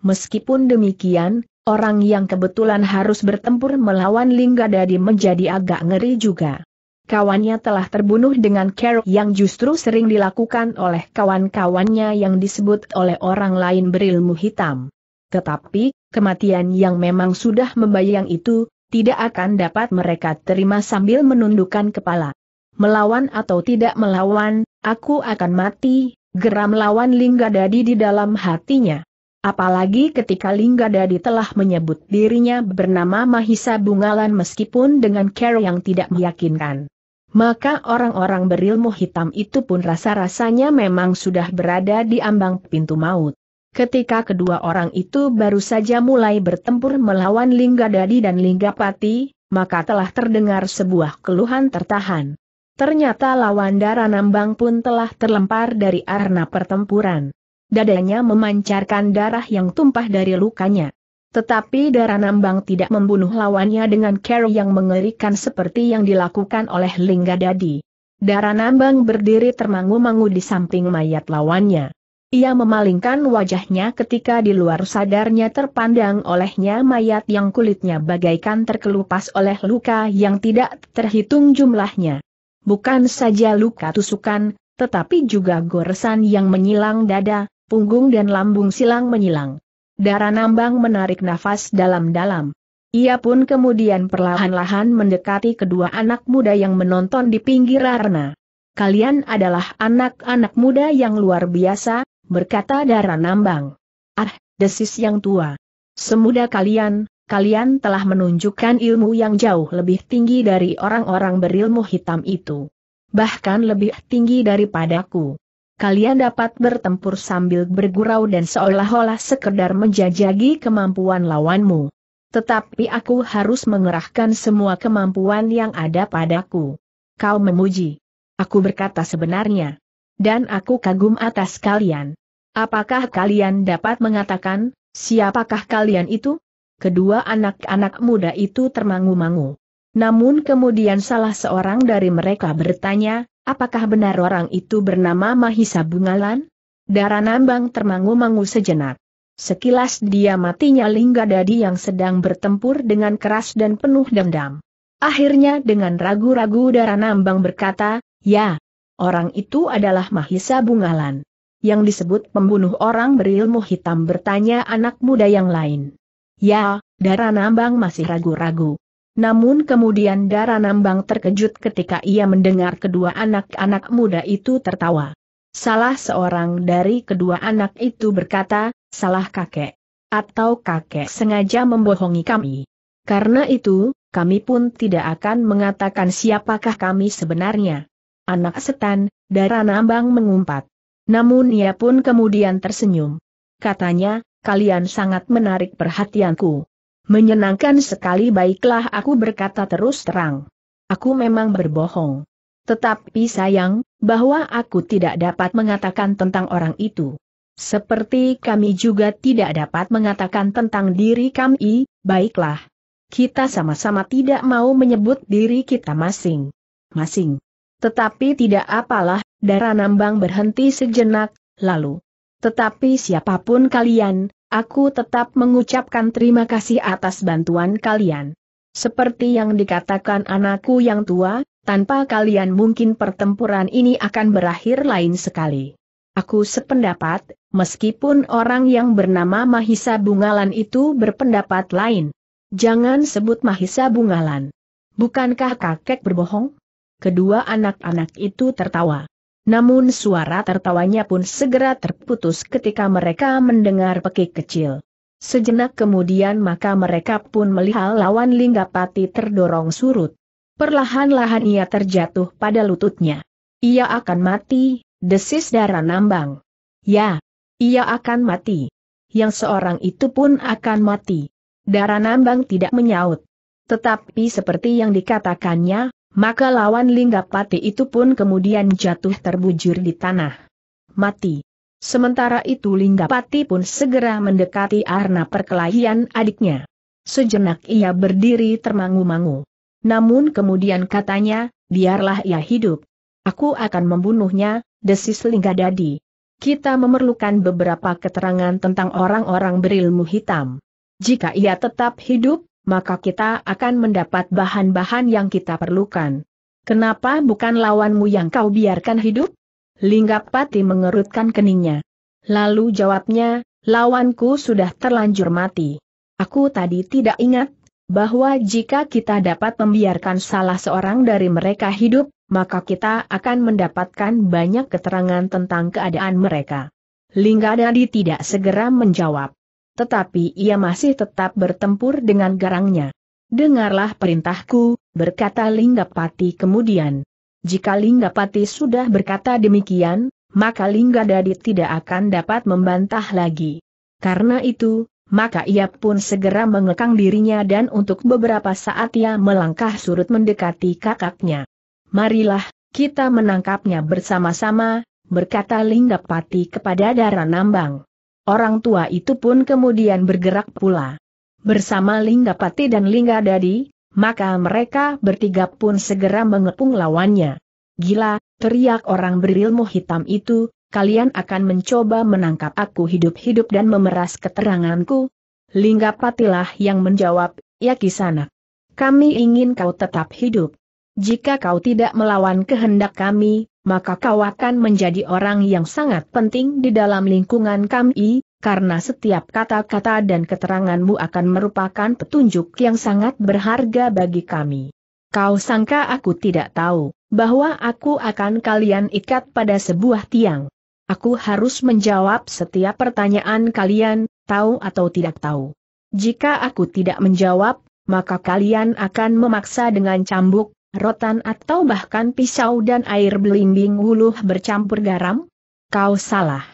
Meskipun demikian, Orang yang kebetulan harus bertempur melawan Linggadadi menjadi agak ngeri juga. Kawannya telah terbunuh dengan kerok yang justru sering dilakukan oleh kawan-kawannya yang disebut oleh orang lain berilmu hitam. Tetapi, kematian yang memang sudah membayang itu, tidak akan dapat mereka terima sambil menundukkan kepala. Melawan atau tidak melawan, aku akan mati, geram lawan Linggadadi di dalam hatinya. Apalagi ketika Linggadadi telah menyebut dirinya bernama Mahisa Bungalan meskipun dengan cara yang tidak meyakinkan. Maka orang-orang berilmu hitam itu pun rasa-rasanya memang sudah berada di ambang pintu maut. Ketika kedua orang itu baru saja mulai bertempur melawan Linggadadi dan Linggapati, maka telah terdengar sebuah keluhan tertahan. Ternyata lawan nambang pun telah terlempar dari arena pertempuran dadanya memancarkan darah yang tumpah dari lukanya. Tetapi darah nambang tidak membunuh lawannya dengan care yang mengerikan seperti yang dilakukan oleh Lingga Dadi. Darah nambang berdiri termangu-mangu di samping mayat lawannya. Ia memalingkan wajahnya ketika di luar sadarnya terpandang olehnya mayat yang kulitnya bagaikan terkelupas oleh luka yang tidak terhitung jumlahnya. Bukan saja luka tusukan, tetapi juga goresan yang menyilang dada, punggung dan lambung silang menyilang. Darah nambang menarik nafas dalam-dalam. Ia pun kemudian perlahan-lahan mendekati kedua anak muda yang menonton di pinggir arena. Kalian adalah anak-anak muda yang luar biasa, berkata darah nambang. Ah, desis yang tua. Semuda kalian, kalian telah menunjukkan ilmu yang jauh lebih tinggi dari orang-orang berilmu hitam itu. Bahkan lebih tinggi daripadaku kalian dapat bertempur sambil bergurau dan seolah-olah sekedar menjajagi kemampuan lawanmu. Tetapi aku harus mengerahkan semua kemampuan yang ada padaku. Kau memuji. Aku berkata sebenarnya. Dan aku kagum atas kalian. Apakah kalian dapat mengatakan, siapakah kalian itu? Kedua anak-anak muda itu termangu-mangu. Namun kemudian salah seorang dari mereka bertanya, Apakah benar orang itu bernama Mahisa Bungalan? Darah nambang termangu-mangu sejenak. Sekilas dia matinya Lingga Dadi yang sedang bertempur dengan keras dan penuh dendam. Akhirnya dengan ragu-ragu darah nambang berkata, ya, orang itu adalah Mahisa Bungalan. Yang disebut pembunuh orang berilmu hitam bertanya anak muda yang lain. Ya, darah nambang masih ragu-ragu. Namun kemudian Dara Nambang terkejut ketika ia mendengar kedua anak-anak muda itu tertawa. Salah seorang dari kedua anak itu berkata, salah kakek. Atau kakek sengaja membohongi kami. Karena itu, kami pun tidak akan mengatakan siapakah kami sebenarnya. Anak setan, Dara Nambang mengumpat. Namun ia pun kemudian tersenyum. Katanya, kalian sangat menarik perhatianku. Menyenangkan sekali baiklah aku berkata terus terang. Aku memang berbohong. Tetapi sayang, bahwa aku tidak dapat mengatakan tentang orang itu. Seperti kami juga tidak dapat mengatakan tentang diri kami, baiklah. Kita sama-sama tidak mau menyebut diri kita masing-masing. Tetapi tidak apalah, darah nambang berhenti sejenak, lalu. Tetapi siapapun kalian, Aku tetap mengucapkan terima kasih atas bantuan kalian. Seperti yang dikatakan anakku yang tua, tanpa kalian mungkin pertempuran ini akan berakhir lain sekali. Aku sependapat, meskipun orang yang bernama Mahisa Bungalan itu berpendapat lain. Jangan sebut Mahisa Bungalan. Bukankah kakek berbohong? Kedua anak-anak itu tertawa. Namun suara tertawanya pun segera terputus ketika mereka mendengar pekik kecil. Sejenak kemudian maka mereka pun melihat lawan Linggapati terdorong surut. Perlahan-lahan ia terjatuh pada lututnya. Ia akan mati, desis darah nambang. Ya, ia akan mati. Yang seorang itu pun akan mati. Darah nambang tidak menyaut. Tetapi seperti yang dikatakannya, maka lawan Linggapati itu pun kemudian jatuh terbujur di tanah. Mati. Sementara itu Linggapati pun segera mendekati arna perkelahian adiknya. Sejenak ia berdiri termangu-mangu. Namun kemudian katanya,
biarlah ia
hidup. Aku akan membunuhnya, desis Linggadadi. Kita memerlukan beberapa keterangan tentang orang-orang berilmu hitam. Jika ia tetap hidup, maka kita akan mendapat bahan-bahan yang kita perlukan. Kenapa bukan lawanmu yang kau biarkan hidup? Linggapati mengerutkan keningnya. Lalu jawabnya, lawanku sudah terlanjur mati. Aku tadi tidak ingat bahwa jika kita dapat membiarkan salah seorang dari mereka hidup, maka kita akan mendapatkan banyak keterangan tentang keadaan mereka. Lingga Dadi tidak segera menjawab tetapi ia masih tetap bertempur dengan garangnya. Dengarlah perintahku, berkata Linggapati kemudian. Jika Linggapati sudah berkata demikian, maka Linggadadi tidak akan dapat membantah lagi. Karena itu, maka ia pun segera mengekang dirinya dan untuk beberapa saat ia melangkah surut mendekati kakaknya. Marilah, kita menangkapnya bersama-sama, berkata Linggapati kepada Dara Nambang. Orang tua itu pun kemudian bergerak pula. Bersama Lingga Linggapati dan Lingga Linggadadi, maka mereka bertiga pun segera mengepung lawannya. Gila, teriak orang berilmu hitam itu, kalian akan mencoba menangkap aku hidup-hidup dan memeras keteranganku? Lingga Patilah yang menjawab, ya kisanak. Kami ingin kau tetap hidup. Jika kau tidak melawan kehendak kami, maka kau akan menjadi orang yang sangat penting di dalam lingkungan kami, karena setiap kata-kata dan keteranganmu akan merupakan petunjuk yang sangat berharga bagi kami. Kau sangka aku tidak tahu bahwa aku akan kalian ikat pada sebuah tiang. Aku harus menjawab setiap pertanyaan kalian, tahu atau tidak tahu. Jika aku tidak menjawab, maka kalian akan memaksa dengan cambuk, rotan atau bahkan pisau dan air belimbing wuluh bercampur garam? Kau salah.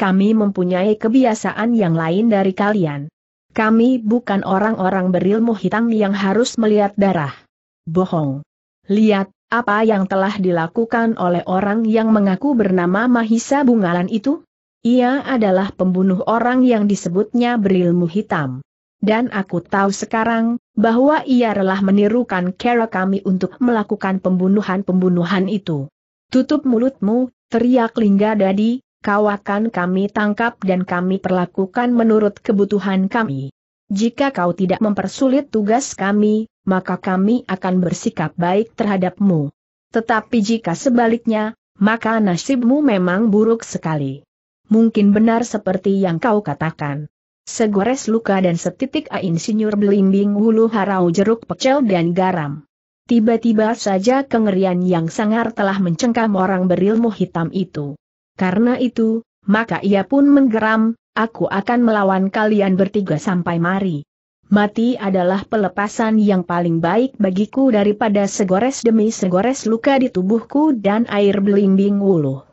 Kami mempunyai kebiasaan yang lain dari kalian. Kami bukan orang-orang berilmu hitam yang harus melihat darah. Bohong. Lihat, apa yang telah dilakukan oleh orang yang mengaku bernama Mahisa Bungalan itu? Ia adalah pembunuh orang yang disebutnya berilmu hitam. Dan aku tahu sekarang, bahwa ia rela menirukan cara kami untuk melakukan pembunuhan-pembunuhan itu. Tutup mulutmu, teriak Lingga Dadi, kau akan kami tangkap dan kami perlakukan menurut kebutuhan kami. Jika kau tidak mempersulit tugas kami, maka kami akan bersikap baik terhadapmu. Tetapi jika sebaliknya, maka nasibmu memang buruk sekali. Mungkin benar seperti yang kau katakan segores luka dan setitik insinyur belimbing hulu harau jeruk pecel dan garam. Tiba-tiba saja kengerian yang sangar telah mencengkam orang berilmu hitam itu. Karena itu, maka ia pun menggeram, aku akan melawan kalian bertiga sampai mari. Mati adalah pelepasan yang paling baik bagiku daripada segores demi segores luka di tubuhku dan air belimbing wuluh.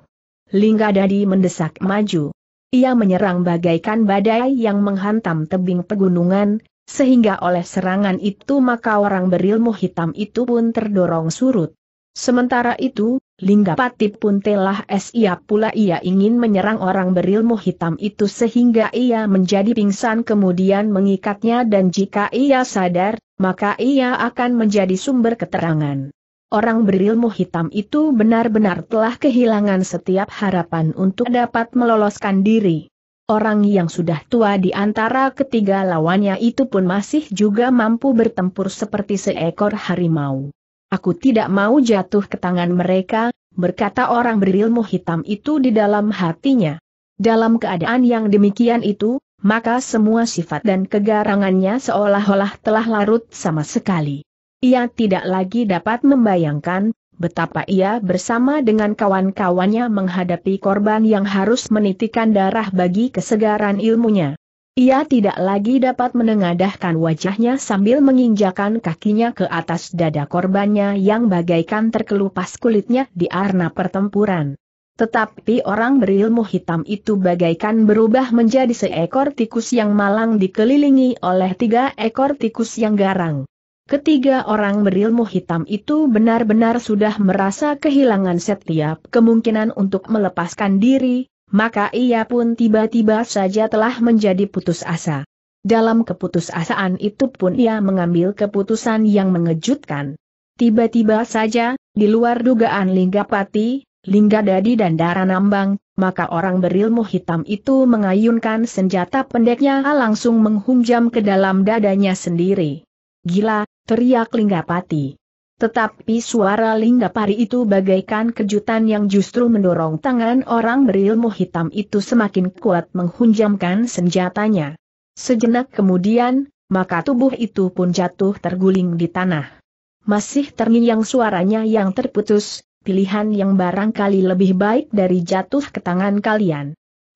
Lingga Dadi mendesak maju. Ia menyerang bagaikan badai yang menghantam tebing pegunungan, sehingga oleh serangan itu maka orang berilmu hitam itu pun terdorong surut. Sementara itu, Linggapati pun telah siap pula ia ingin menyerang orang berilmu hitam itu sehingga ia menjadi pingsan kemudian mengikatnya dan jika ia sadar, maka ia akan menjadi sumber keterangan orang berilmu hitam itu benar-benar telah kehilangan setiap harapan untuk dapat meloloskan diri. Orang yang sudah tua di antara ketiga lawannya itu pun masih juga mampu bertempur seperti seekor harimau. Aku tidak mau jatuh ke tangan mereka, berkata orang berilmu hitam itu di dalam hatinya. Dalam keadaan yang demikian itu, maka semua sifat dan kegarangannya seolah-olah telah larut sama sekali. Ia tidak lagi dapat membayangkan, betapa ia bersama dengan kawan-kawannya menghadapi korban yang harus menitikan darah bagi kesegaran ilmunya. Ia tidak lagi dapat menengadahkan wajahnya sambil menginjakan kakinya ke atas dada korbannya yang bagaikan terkelupas kulitnya di arena pertempuran. Tetapi orang berilmu hitam itu bagaikan berubah menjadi seekor tikus yang malang dikelilingi oleh tiga ekor tikus yang garang. Ketiga orang berilmu hitam itu benar-benar sudah merasa kehilangan setiap kemungkinan untuk melepaskan diri, maka ia pun tiba-tiba saja telah menjadi putus asa. Dalam keputusasaan itu pun ia mengambil keputusan yang mengejutkan. Tiba-tiba saja, di luar dugaan Linggapati, Linggadadi dan Nambang, maka orang berilmu hitam itu mengayunkan senjata pendeknya langsung menghunjam ke dalam dadanya sendiri. Gila, teriak Linggapati. Tetapi suara Linggapari itu bagaikan kejutan yang justru mendorong tangan orang berilmu hitam itu semakin kuat menghunjamkan senjatanya. Sejenak kemudian, maka tubuh itu pun jatuh terguling di tanah. Masih terngiang suaranya yang terputus, pilihan yang barangkali lebih baik dari jatuh ke tangan kalian.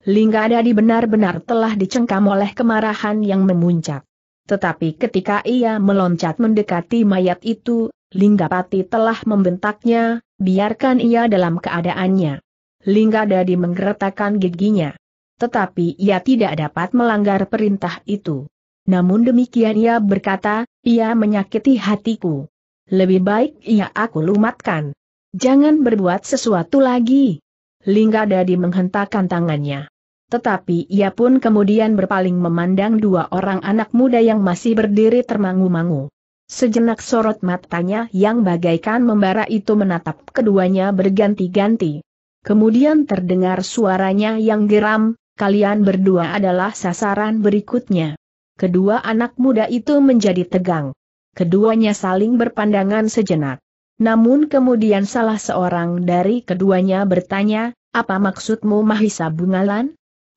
Lingga Dadi benar-benar telah dicengkam oleh kemarahan yang memuncak. Tetapi ketika ia meloncat mendekati mayat itu, Linggapati telah membentaknya, biarkan ia dalam keadaannya. Linggadadi menggeretakkan giginya. Tetapi ia tidak dapat melanggar perintah itu. Namun demikian ia berkata, ia menyakiti hatiku. Lebih baik ia aku lumatkan. Jangan berbuat sesuatu lagi. Lingga Dadi menghentakkan tangannya. Tetapi ia pun kemudian berpaling memandang dua orang anak muda yang masih berdiri termangu-mangu. Sejenak sorot matanya yang bagaikan membara itu menatap keduanya berganti-ganti. Kemudian terdengar suaranya yang geram, kalian berdua adalah sasaran berikutnya. Kedua anak muda itu menjadi tegang. Keduanya saling berpandangan sejenak. Namun kemudian salah seorang dari keduanya bertanya, apa maksudmu Mahisa Bungalan?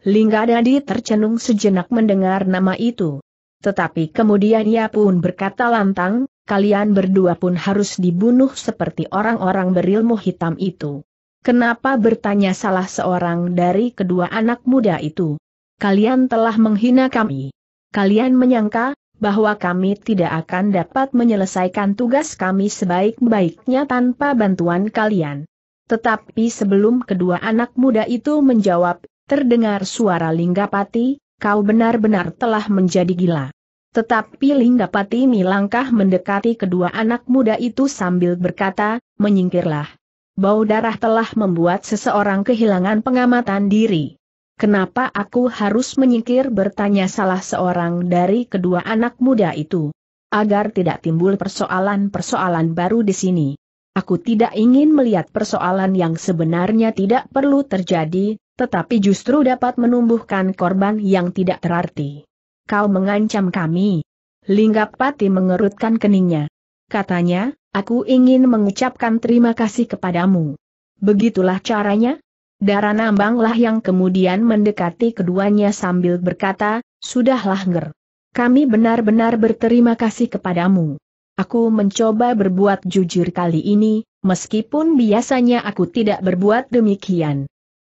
Lingga Dadi tercenung sejenak mendengar nama itu. Tetapi kemudian ia pun berkata lantang, kalian berdua pun harus dibunuh seperti orang-orang berilmu hitam itu. Kenapa bertanya salah seorang dari kedua anak muda itu? Kalian telah menghina kami. Kalian menyangka bahwa kami tidak akan dapat menyelesaikan tugas kami sebaik-baiknya tanpa bantuan kalian. Tetapi sebelum kedua anak muda itu menjawab, Terdengar suara Linggapati, kau benar-benar telah menjadi gila. Tetapi Linggapati melangkah mendekati kedua anak muda itu sambil berkata, menyingkirlah. Bau darah telah membuat seseorang kehilangan pengamatan diri. Kenapa aku harus menyingkir bertanya salah seorang dari kedua anak muda itu? Agar tidak timbul persoalan-persoalan baru di sini. Aku tidak ingin melihat persoalan yang sebenarnya tidak perlu terjadi, tetapi justru dapat menumbuhkan korban yang tidak terarti. Kau mengancam kami. Linggapati mengerutkan keningnya. Katanya, aku ingin mengucapkan terima kasih kepadamu. Begitulah caranya? Darah Nambanglah yang kemudian mendekati keduanya sambil berkata, Sudahlah ger. Kami benar-benar berterima kasih kepadamu. Aku mencoba berbuat jujur kali ini, meskipun biasanya aku tidak berbuat demikian.